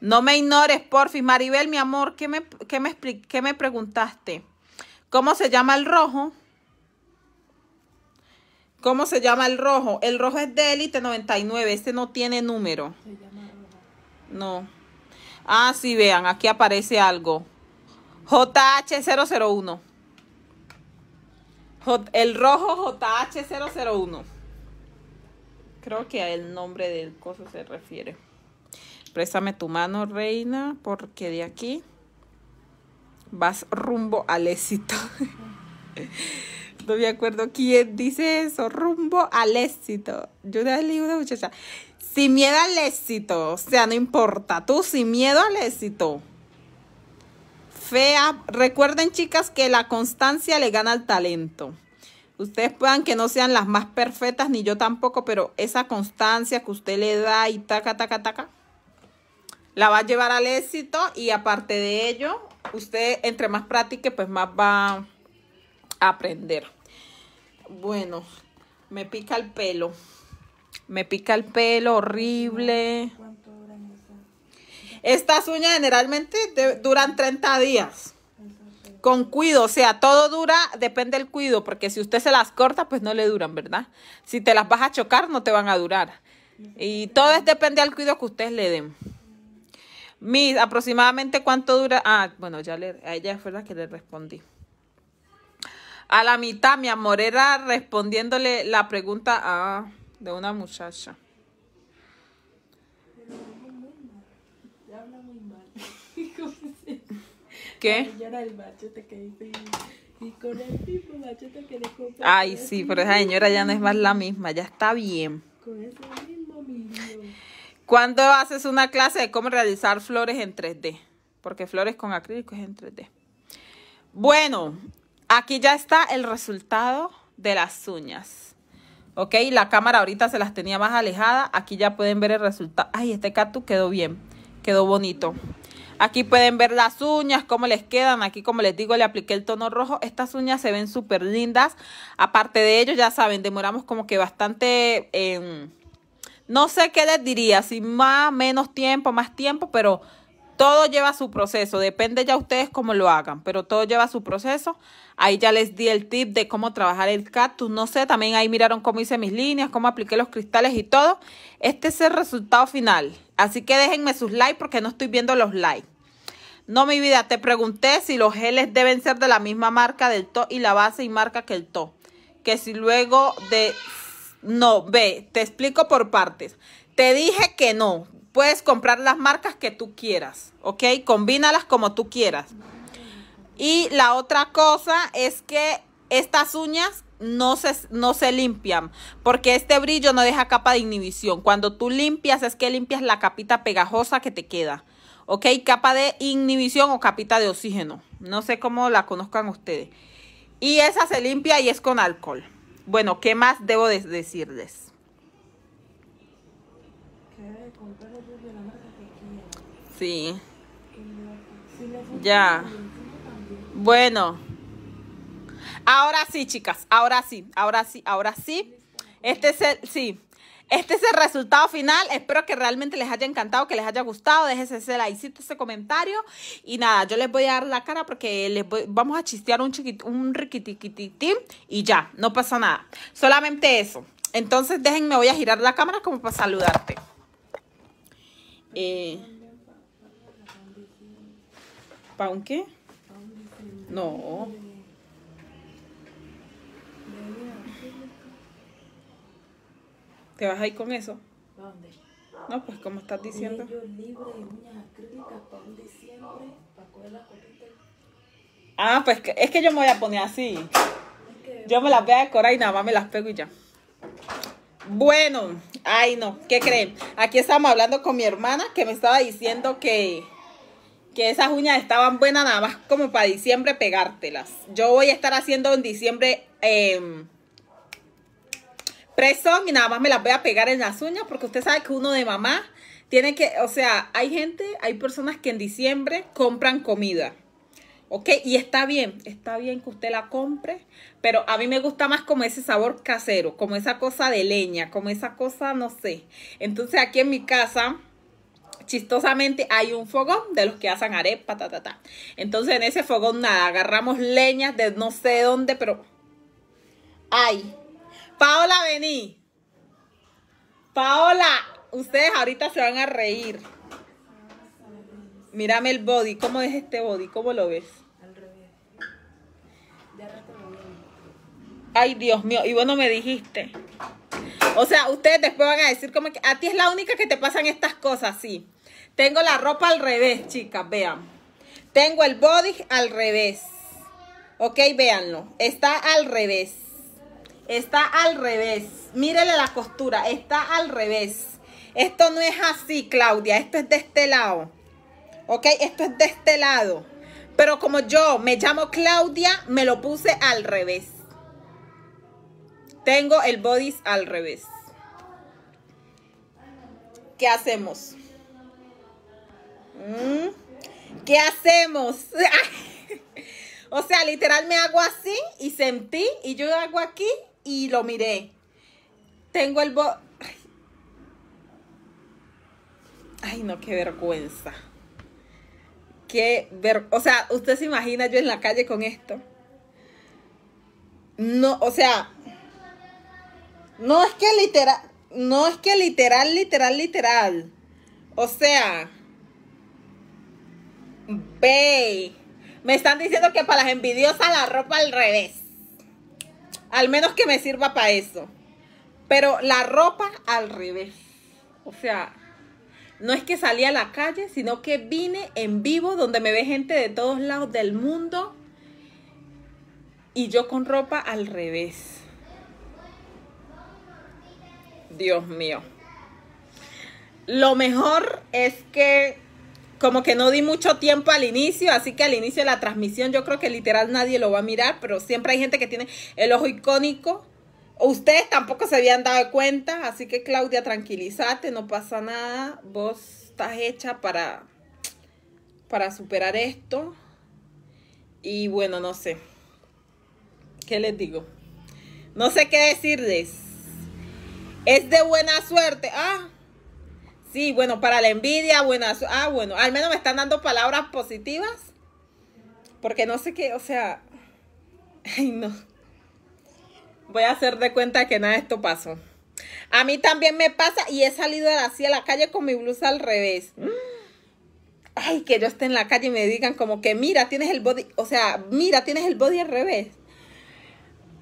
No me ignores, porfi, Maribel, mi amor, ¿qué me, me, qué me preguntaste? ¿Cómo se llama el rojo? ¿Cómo se llama el rojo? El rojo es de élite 99. Este no tiene número. no. Ah, sí, vean. Aquí aparece algo. JH001. el rojo JH001. Creo que el nombre del coso se refiere. Préstame tu mano, reina, porque de aquí vas rumbo al éxito. (laughs) no me acuerdo quién dice eso, rumbo al éxito. Yo le leí una muchacha, sin miedo al éxito, o sea, no importa, tú sin miedo al éxito. Fea, recuerden chicas que la constancia le gana al talento. Ustedes puedan que no sean las más perfectas, ni yo tampoco, pero esa constancia que usted le da y taca, taca, taca, la va a llevar al éxito y aparte de ello, usted entre más practique, pues más va a aprender. Bueno, me pica el pelo. Me pica el pelo horrible. Estas uñas generalmente duran 30 días. Con cuido, o sea, todo dura, depende del cuido, porque si usted se las corta, pues no le duran, ¿verdad? Si te las vas a chocar, no te van a durar. Y todo depende del cuido que ustedes le den aproximadamente cuánto dura. Ah, bueno, ya le, a ella fue la que le respondí. A la mitad, mi amor, era respondiéndole la pregunta de una muchacha. ¿Qué? Ay, sí, pero esa señora ya no es más la misma, ya está bien. Con ese mismo ¿Cuándo haces una clase de cómo realizar flores en 3D? Porque flores con acrílico es en 3D. Bueno, aquí ya está el resultado de las uñas. Ok, la cámara ahorita se las tenía más alejada. Aquí ya pueden ver el resultado. Ay, este catu quedó bien, quedó bonito. Aquí pueden ver las uñas, cómo les quedan. Aquí, como les digo, le apliqué el tono rojo. Estas uñas se ven súper lindas. Aparte de ello, ya saben, demoramos como que bastante... en no sé qué les diría, si más, menos tiempo, más tiempo, pero todo lleva su proceso. Depende ya ustedes cómo lo hagan, pero todo lleva su proceso. Ahí ya les di el tip de cómo trabajar el cactus. No sé, también ahí miraron cómo hice mis líneas, cómo apliqué los cristales y todo. Este es el resultado final. Así que déjenme sus likes porque no estoy viendo los likes. No, mi vida, te pregunté si los geles deben ser de la misma marca del to y la base y marca que el to. Que si luego de no, ve, te explico por partes. Te dije que no. Puedes comprar las marcas que tú quieras, ¿ok? Combínalas como tú quieras. Y la otra cosa es que estas uñas no se, no se limpian porque este brillo no deja capa de inhibición. Cuando tú limpias es que limpias la capita pegajosa que te queda. ¿ok? Capa de inhibición o capita de oxígeno. No sé cómo la conozcan ustedes. Y esa se limpia y es con alcohol. Bueno, ¿qué más debo decirles? Sí. Ya. Bueno. Ahora sí, chicas. Ahora sí. Ahora sí. Ahora sí. Este es el. Sí. Este es el resultado final. Espero que realmente les haya encantado, que les haya gustado. Déjense ese like, ese comentario. Y nada, yo les voy a dar la cara porque les vamos a chistear un, chiquito, un y ya, no pasa nada. Solamente eso. Entonces déjenme, voy a girar la cámara como para saludarte. Eh, un qué? No. ¿Te vas a ir con eso? dónde? No, pues como estás diciendo. para Ah, pues es que yo me voy a poner así. Yo me las voy a decorar y nada más me las pego y ya. Bueno, ay no, ¿qué creen? Aquí estamos hablando con mi hermana que me estaba diciendo que, que esas uñas estaban buenas nada más como para diciembre pegártelas. Yo voy a estar haciendo en diciembre em, Preso y nada más me las voy a pegar en las uñas porque usted sabe que uno de mamá tiene que, o sea, hay gente, hay personas que en diciembre compran comida. ¿Ok? Y está bien, está bien que usted la compre, pero a mí me gusta más como ese sabor casero, como esa cosa de leña, como esa cosa, no sé. Entonces aquí en mi casa chistosamente hay un fogón de los que hacen arepa, ta, ta, ta. Entonces en ese fogón nada, agarramos leñas de no sé dónde, pero hay Paola, vení. Paola, ustedes ahorita se van a reír. Mírame el body. ¿Cómo es este body? ¿Cómo lo ves? Al revés. Ay, Dios mío. Y bueno no me dijiste. O sea, ustedes después van a decir como que a ti es la única que te pasan estas cosas, sí. Tengo la ropa al revés, chicas, vean. Tengo el body al revés. Ok, véanlo. Está al revés. Está al revés. Mírele la costura. Está al revés. Esto no es así, Claudia. Esto es de este lado. ¿Ok? Esto es de este lado. Pero como yo me llamo Claudia, me lo puse al revés. Tengo el bodice al revés. ¿Qué hacemos? ¿Mm? ¿Qué hacemos? (laughs) o sea, literal me hago así y sentí y yo hago aquí y lo miré. Tengo el bot Ay, no, qué vergüenza. Qué ver... O sea, usted se imagina yo en la calle con esto. No, o sea... No es que literal... No es que literal, literal, literal. O sea... ¡Bey! Me están diciendo que para las envidiosas la ropa al revés. Al menos que me sirva para eso. Pero la ropa al revés. O sea, no es que salí a la calle, sino que vine en vivo donde me ve gente de todos lados del mundo. Y yo con ropa al revés. Dios mío. Lo mejor es que como que no di mucho tiempo al inicio, así que al inicio de la transmisión yo creo que literal nadie lo va a mirar, pero siempre hay gente que tiene el ojo icónico. Ustedes tampoco se habían dado cuenta, así que Claudia, tranquilízate, no pasa nada. Vos estás hecha para, para superar esto. Y bueno, no sé. ¿Qué les digo? No sé qué decirles. Es de buena suerte. Ah, Sí, bueno, para la envidia, buenas. Ah, bueno, al menos me están dando palabras positivas. Porque no sé qué, o sea. (laughs) Ay, no. Voy a hacer de cuenta que nada de esto pasó. A mí también me pasa y he salido así a la calle con mi blusa al revés. Mm. Ay, que yo esté en la calle y me digan como que mira, tienes el body, o sea, mira, tienes el body al revés.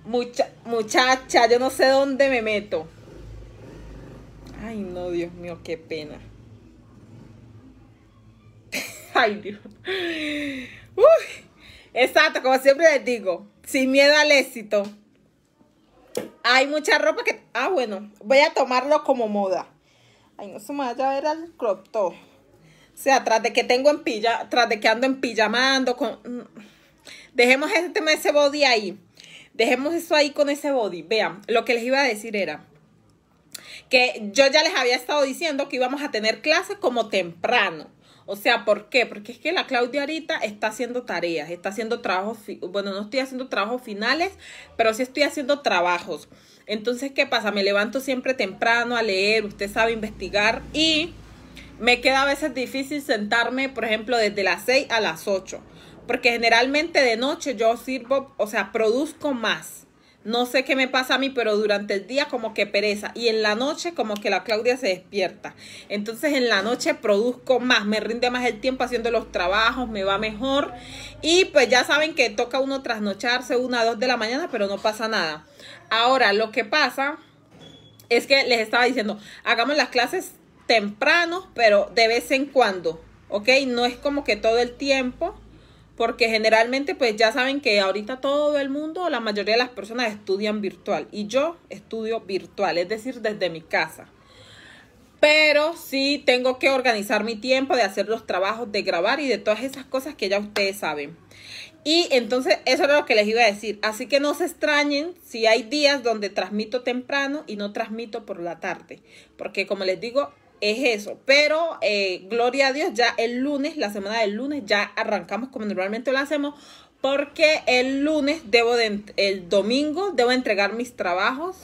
Mucha, muchacha, yo no sé dónde me meto. Ay, no, Dios mío, qué pena. (laughs) Ay, Dios. Uy. Exacto, como siempre les digo, sin miedo al éxito. Hay mucha ropa que... Ah, bueno, voy a tomarlo como moda. Ay, no se me vaya a ver al crop top. O sea, tras de que tengo en pilla, tras de que ando en pijamando con... Mm, dejemos ese tema ese body ahí. Dejemos eso ahí con ese body. Vean, lo que les iba a decir era que yo ya les había estado diciendo que íbamos a tener clases como temprano. O sea, ¿por qué? Porque es que la Claudia ahorita está haciendo tareas, está haciendo trabajos, bueno, no estoy haciendo trabajos finales, pero sí estoy haciendo trabajos. Entonces, ¿qué pasa? Me levanto siempre temprano a leer, usted sabe investigar y me queda a veces difícil sentarme, por ejemplo, desde las 6 a las 8, porque generalmente de noche yo sirvo, o sea, produzco más. No sé qué me pasa a mí, pero durante el día como que pereza y en la noche como que la Claudia se despierta. Entonces en la noche produzco más, me rinde más el tiempo haciendo los trabajos, me va mejor y pues ya saben que toca uno trasnocharse una, dos de la mañana, pero no pasa nada. Ahora lo que pasa es que les estaba diciendo, hagamos las clases temprano, pero de vez en cuando, ¿ok? No es como que todo el tiempo porque generalmente pues ya saben que ahorita todo el mundo, la mayoría de las personas estudian virtual y yo estudio virtual, es decir, desde mi casa. Pero sí tengo que organizar mi tiempo de hacer los trabajos, de grabar y de todas esas cosas que ya ustedes saben. Y entonces eso era lo que les iba a decir. Así que no se extrañen si hay días donde transmito temprano y no transmito por la tarde. Porque como les digo, es eso. Pero eh, gloria a Dios, ya el lunes, la semana del lunes, ya arrancamos como normalmente lo hacemos. Porque el lunes debo de, el domingo debo entregar mis trabajos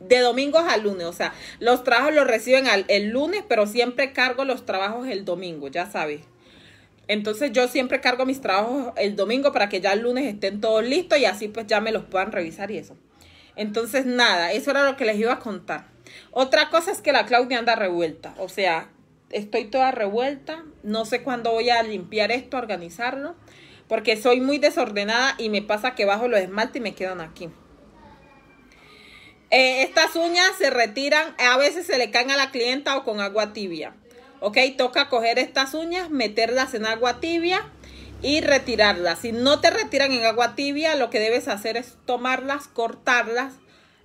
de domingos a lunes. O sea, los trabajos los reciben el lunes, pero siempre cargo los trabajos el domingo, ya sabes. Entonces yo siempre cargo mis trabajos el domingo para que ya el lunes estén todos listos y así pues ya me los puedan revisar y eso. Entonces nada, eso era lo que les iba a contar. Otra cosa es que la Claudia anda revuelta, o sea, estoy toda revuelta, no sé cuándo voy a limpiar esto, organizarlo, porque soy muy desordenada y me pasa que bajo los esmalte y me quedan aquí. Eh, estas uñas se retiran, a veces se le caen a la clienta o con agua tibia. Ok, toca coger estas uñas, meterlas en agua tibia y retirarlas. Si no te retiran en agua tibia, lo que debes hacer es tomarlas, cortarlas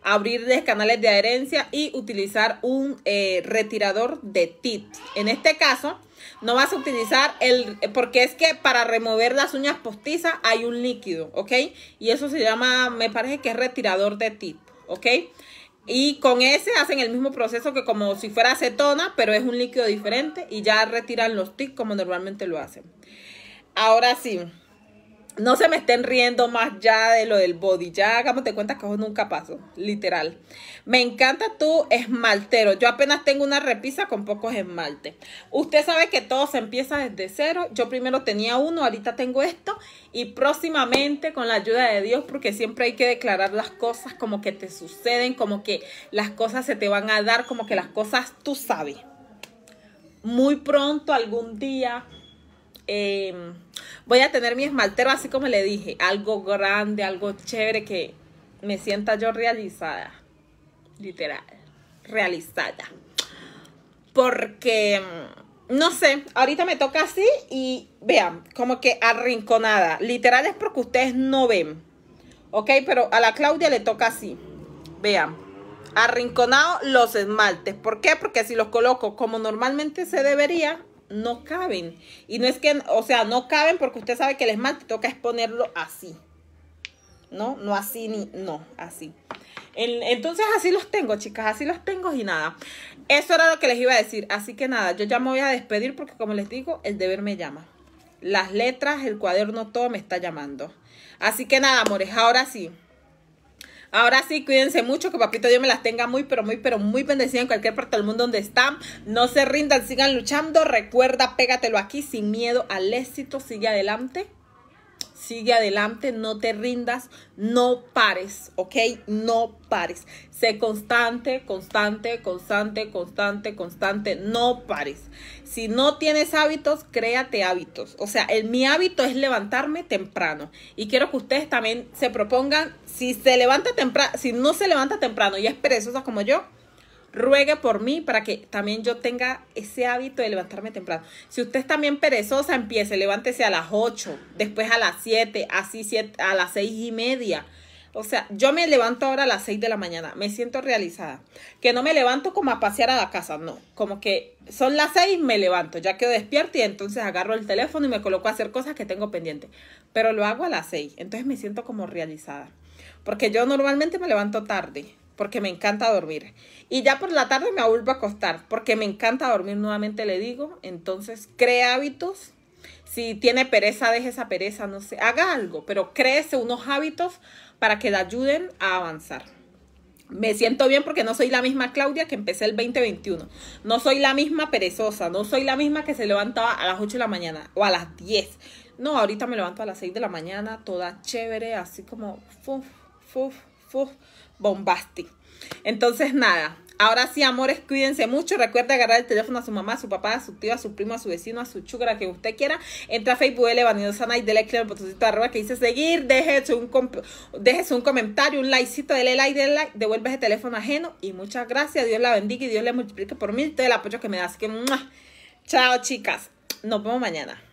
abrirles canales de adherencia y utilizar un eh, retirador de tips. En este caso, no vas a utilizar el, porque es que para remover las uñas postizas hay un líquido, ¿ok? Y eso se llama, me parece que es retirador de tip, ¿ok? Y con ese hacen el mismo proceso que como si fuera acetona, pero es un líquido diferente y ya retiran los tips como normalmente lo hacen. Ahora sí. No se me estén riendo más ya de lo del body. Ya hagamos cuenta que eso nunca pasó. Literal. Me encanta tu esmaltero. Yo apenas tengo una repisa con pocos esmaltes. Usted sabe que todo se empieza desde cero. Yo primero tenía uno, ahorita tengo esto. Y próximamente, con la ayuda de Dios, porque siempre hay que declarar las cosas como que te suceden, como que las cosas se te van a dar, como que las cosas tú sabes. Muy pronto, algún día. Em, voy a tener mi esmaltero, así como le dije, algo grande, algo chévere que me sienta yo realizada. Literal, realizada. Porque, mm, no sé, ahorita me toca así y vean, como que arrinconada. Literal es porque ustedes no ven. Ok, pero a la Claudia le toca así. Vean, arrinconado los esmaltes. ¿Por qué? Porque si los coloco como normalmente se debería, no caben. Y no es que, o sea, no caben porque usted sabe que el esmalte toca exponerlo así. No, no así ni, no, así. Entonces así los tengo, chicas, así los tengo y nada. Eso era lo que les iba a decir. Así que nada, yo ya me voy a despedir porque como les digo, el deber me llama. Las letras, el cuaderno, todo me está llamando. Así que nada, amores, ahora sí. Ahora sí, cuídense mucho, que papito Dios me las tenga muy, pero muy, pero muy bendecida en cualquier parte del mundo donde están. No se rindan, sigan luchando. Recuerda, pégatelo aquí sin miedo al éxito, sigue adelante. Sigue adelante, no te rindas, no pares, ¿ok? No pares. Sé constante, constante, constante, constante, constante, no pares. Si no tienes hábitos, créate hábitos. O sea, el, mi hábito es levantarme temprano. Y quiero que ustedes también se propongan, si se levanta temprano, si no se levanta temprano y es perezosa como yo, ruegue por mí para que también yo tenga ese hábito de levantarme temprano. Si usted es también perezosa, empiece, levántese a las 8, después a las 7, así a las 6 y media. O sea, yo me levanto ahora a las 6 de la mañana, me siento realizada. Que no me levanto como a pasear a la casa, no. Como que son las 6, me levanto, ya quedo despierto y entonces agarro el teléfono y me coloco a hacer cosas que tengo pendiente. Pero lo hago a las 6, entonces me siento como realizada. Porque yo normalmente me levanto tarde, porque me encanta dormir. Y ya por la tarde me vuelvo a acostar, porque me encanta dormir nuevamente, le digo. Entonces, cree hábitos. Si tiene pereza, deje esa pereza, no sé, haga algo, pero créese unos hábitos para que le ayuden a avanzar. Me siento bien porque no soy la misma Claudia que empecé el 2021. No soy la misma perezosa, no soy la misma que se levantaba a las 8 de la mañana o a las 10. No, ahorita me levanto a las 6 de la mañana, toda chévere, así como fuf, fuf, fuf. Bombasti. Entonces, nada. Ahora sí, amores, cuídense mucho. Recuerda agarrar el teléfono a su mamá, a su papá, a su tío, a su primo, a su vecino, a su chugra, que usted quiera. Entra a Facebook, L Vanidosana y dele clic botoncito que dice seguir. Déjese un, un comentario, un likecito, dele like, dele like. Devuelve ese teléfono ajeno. Y muchas gracias. Dios la bendiga y Dios le multiplique por mil todo el apoyo que me das. que, chao, chicas. Nos vemos mañana.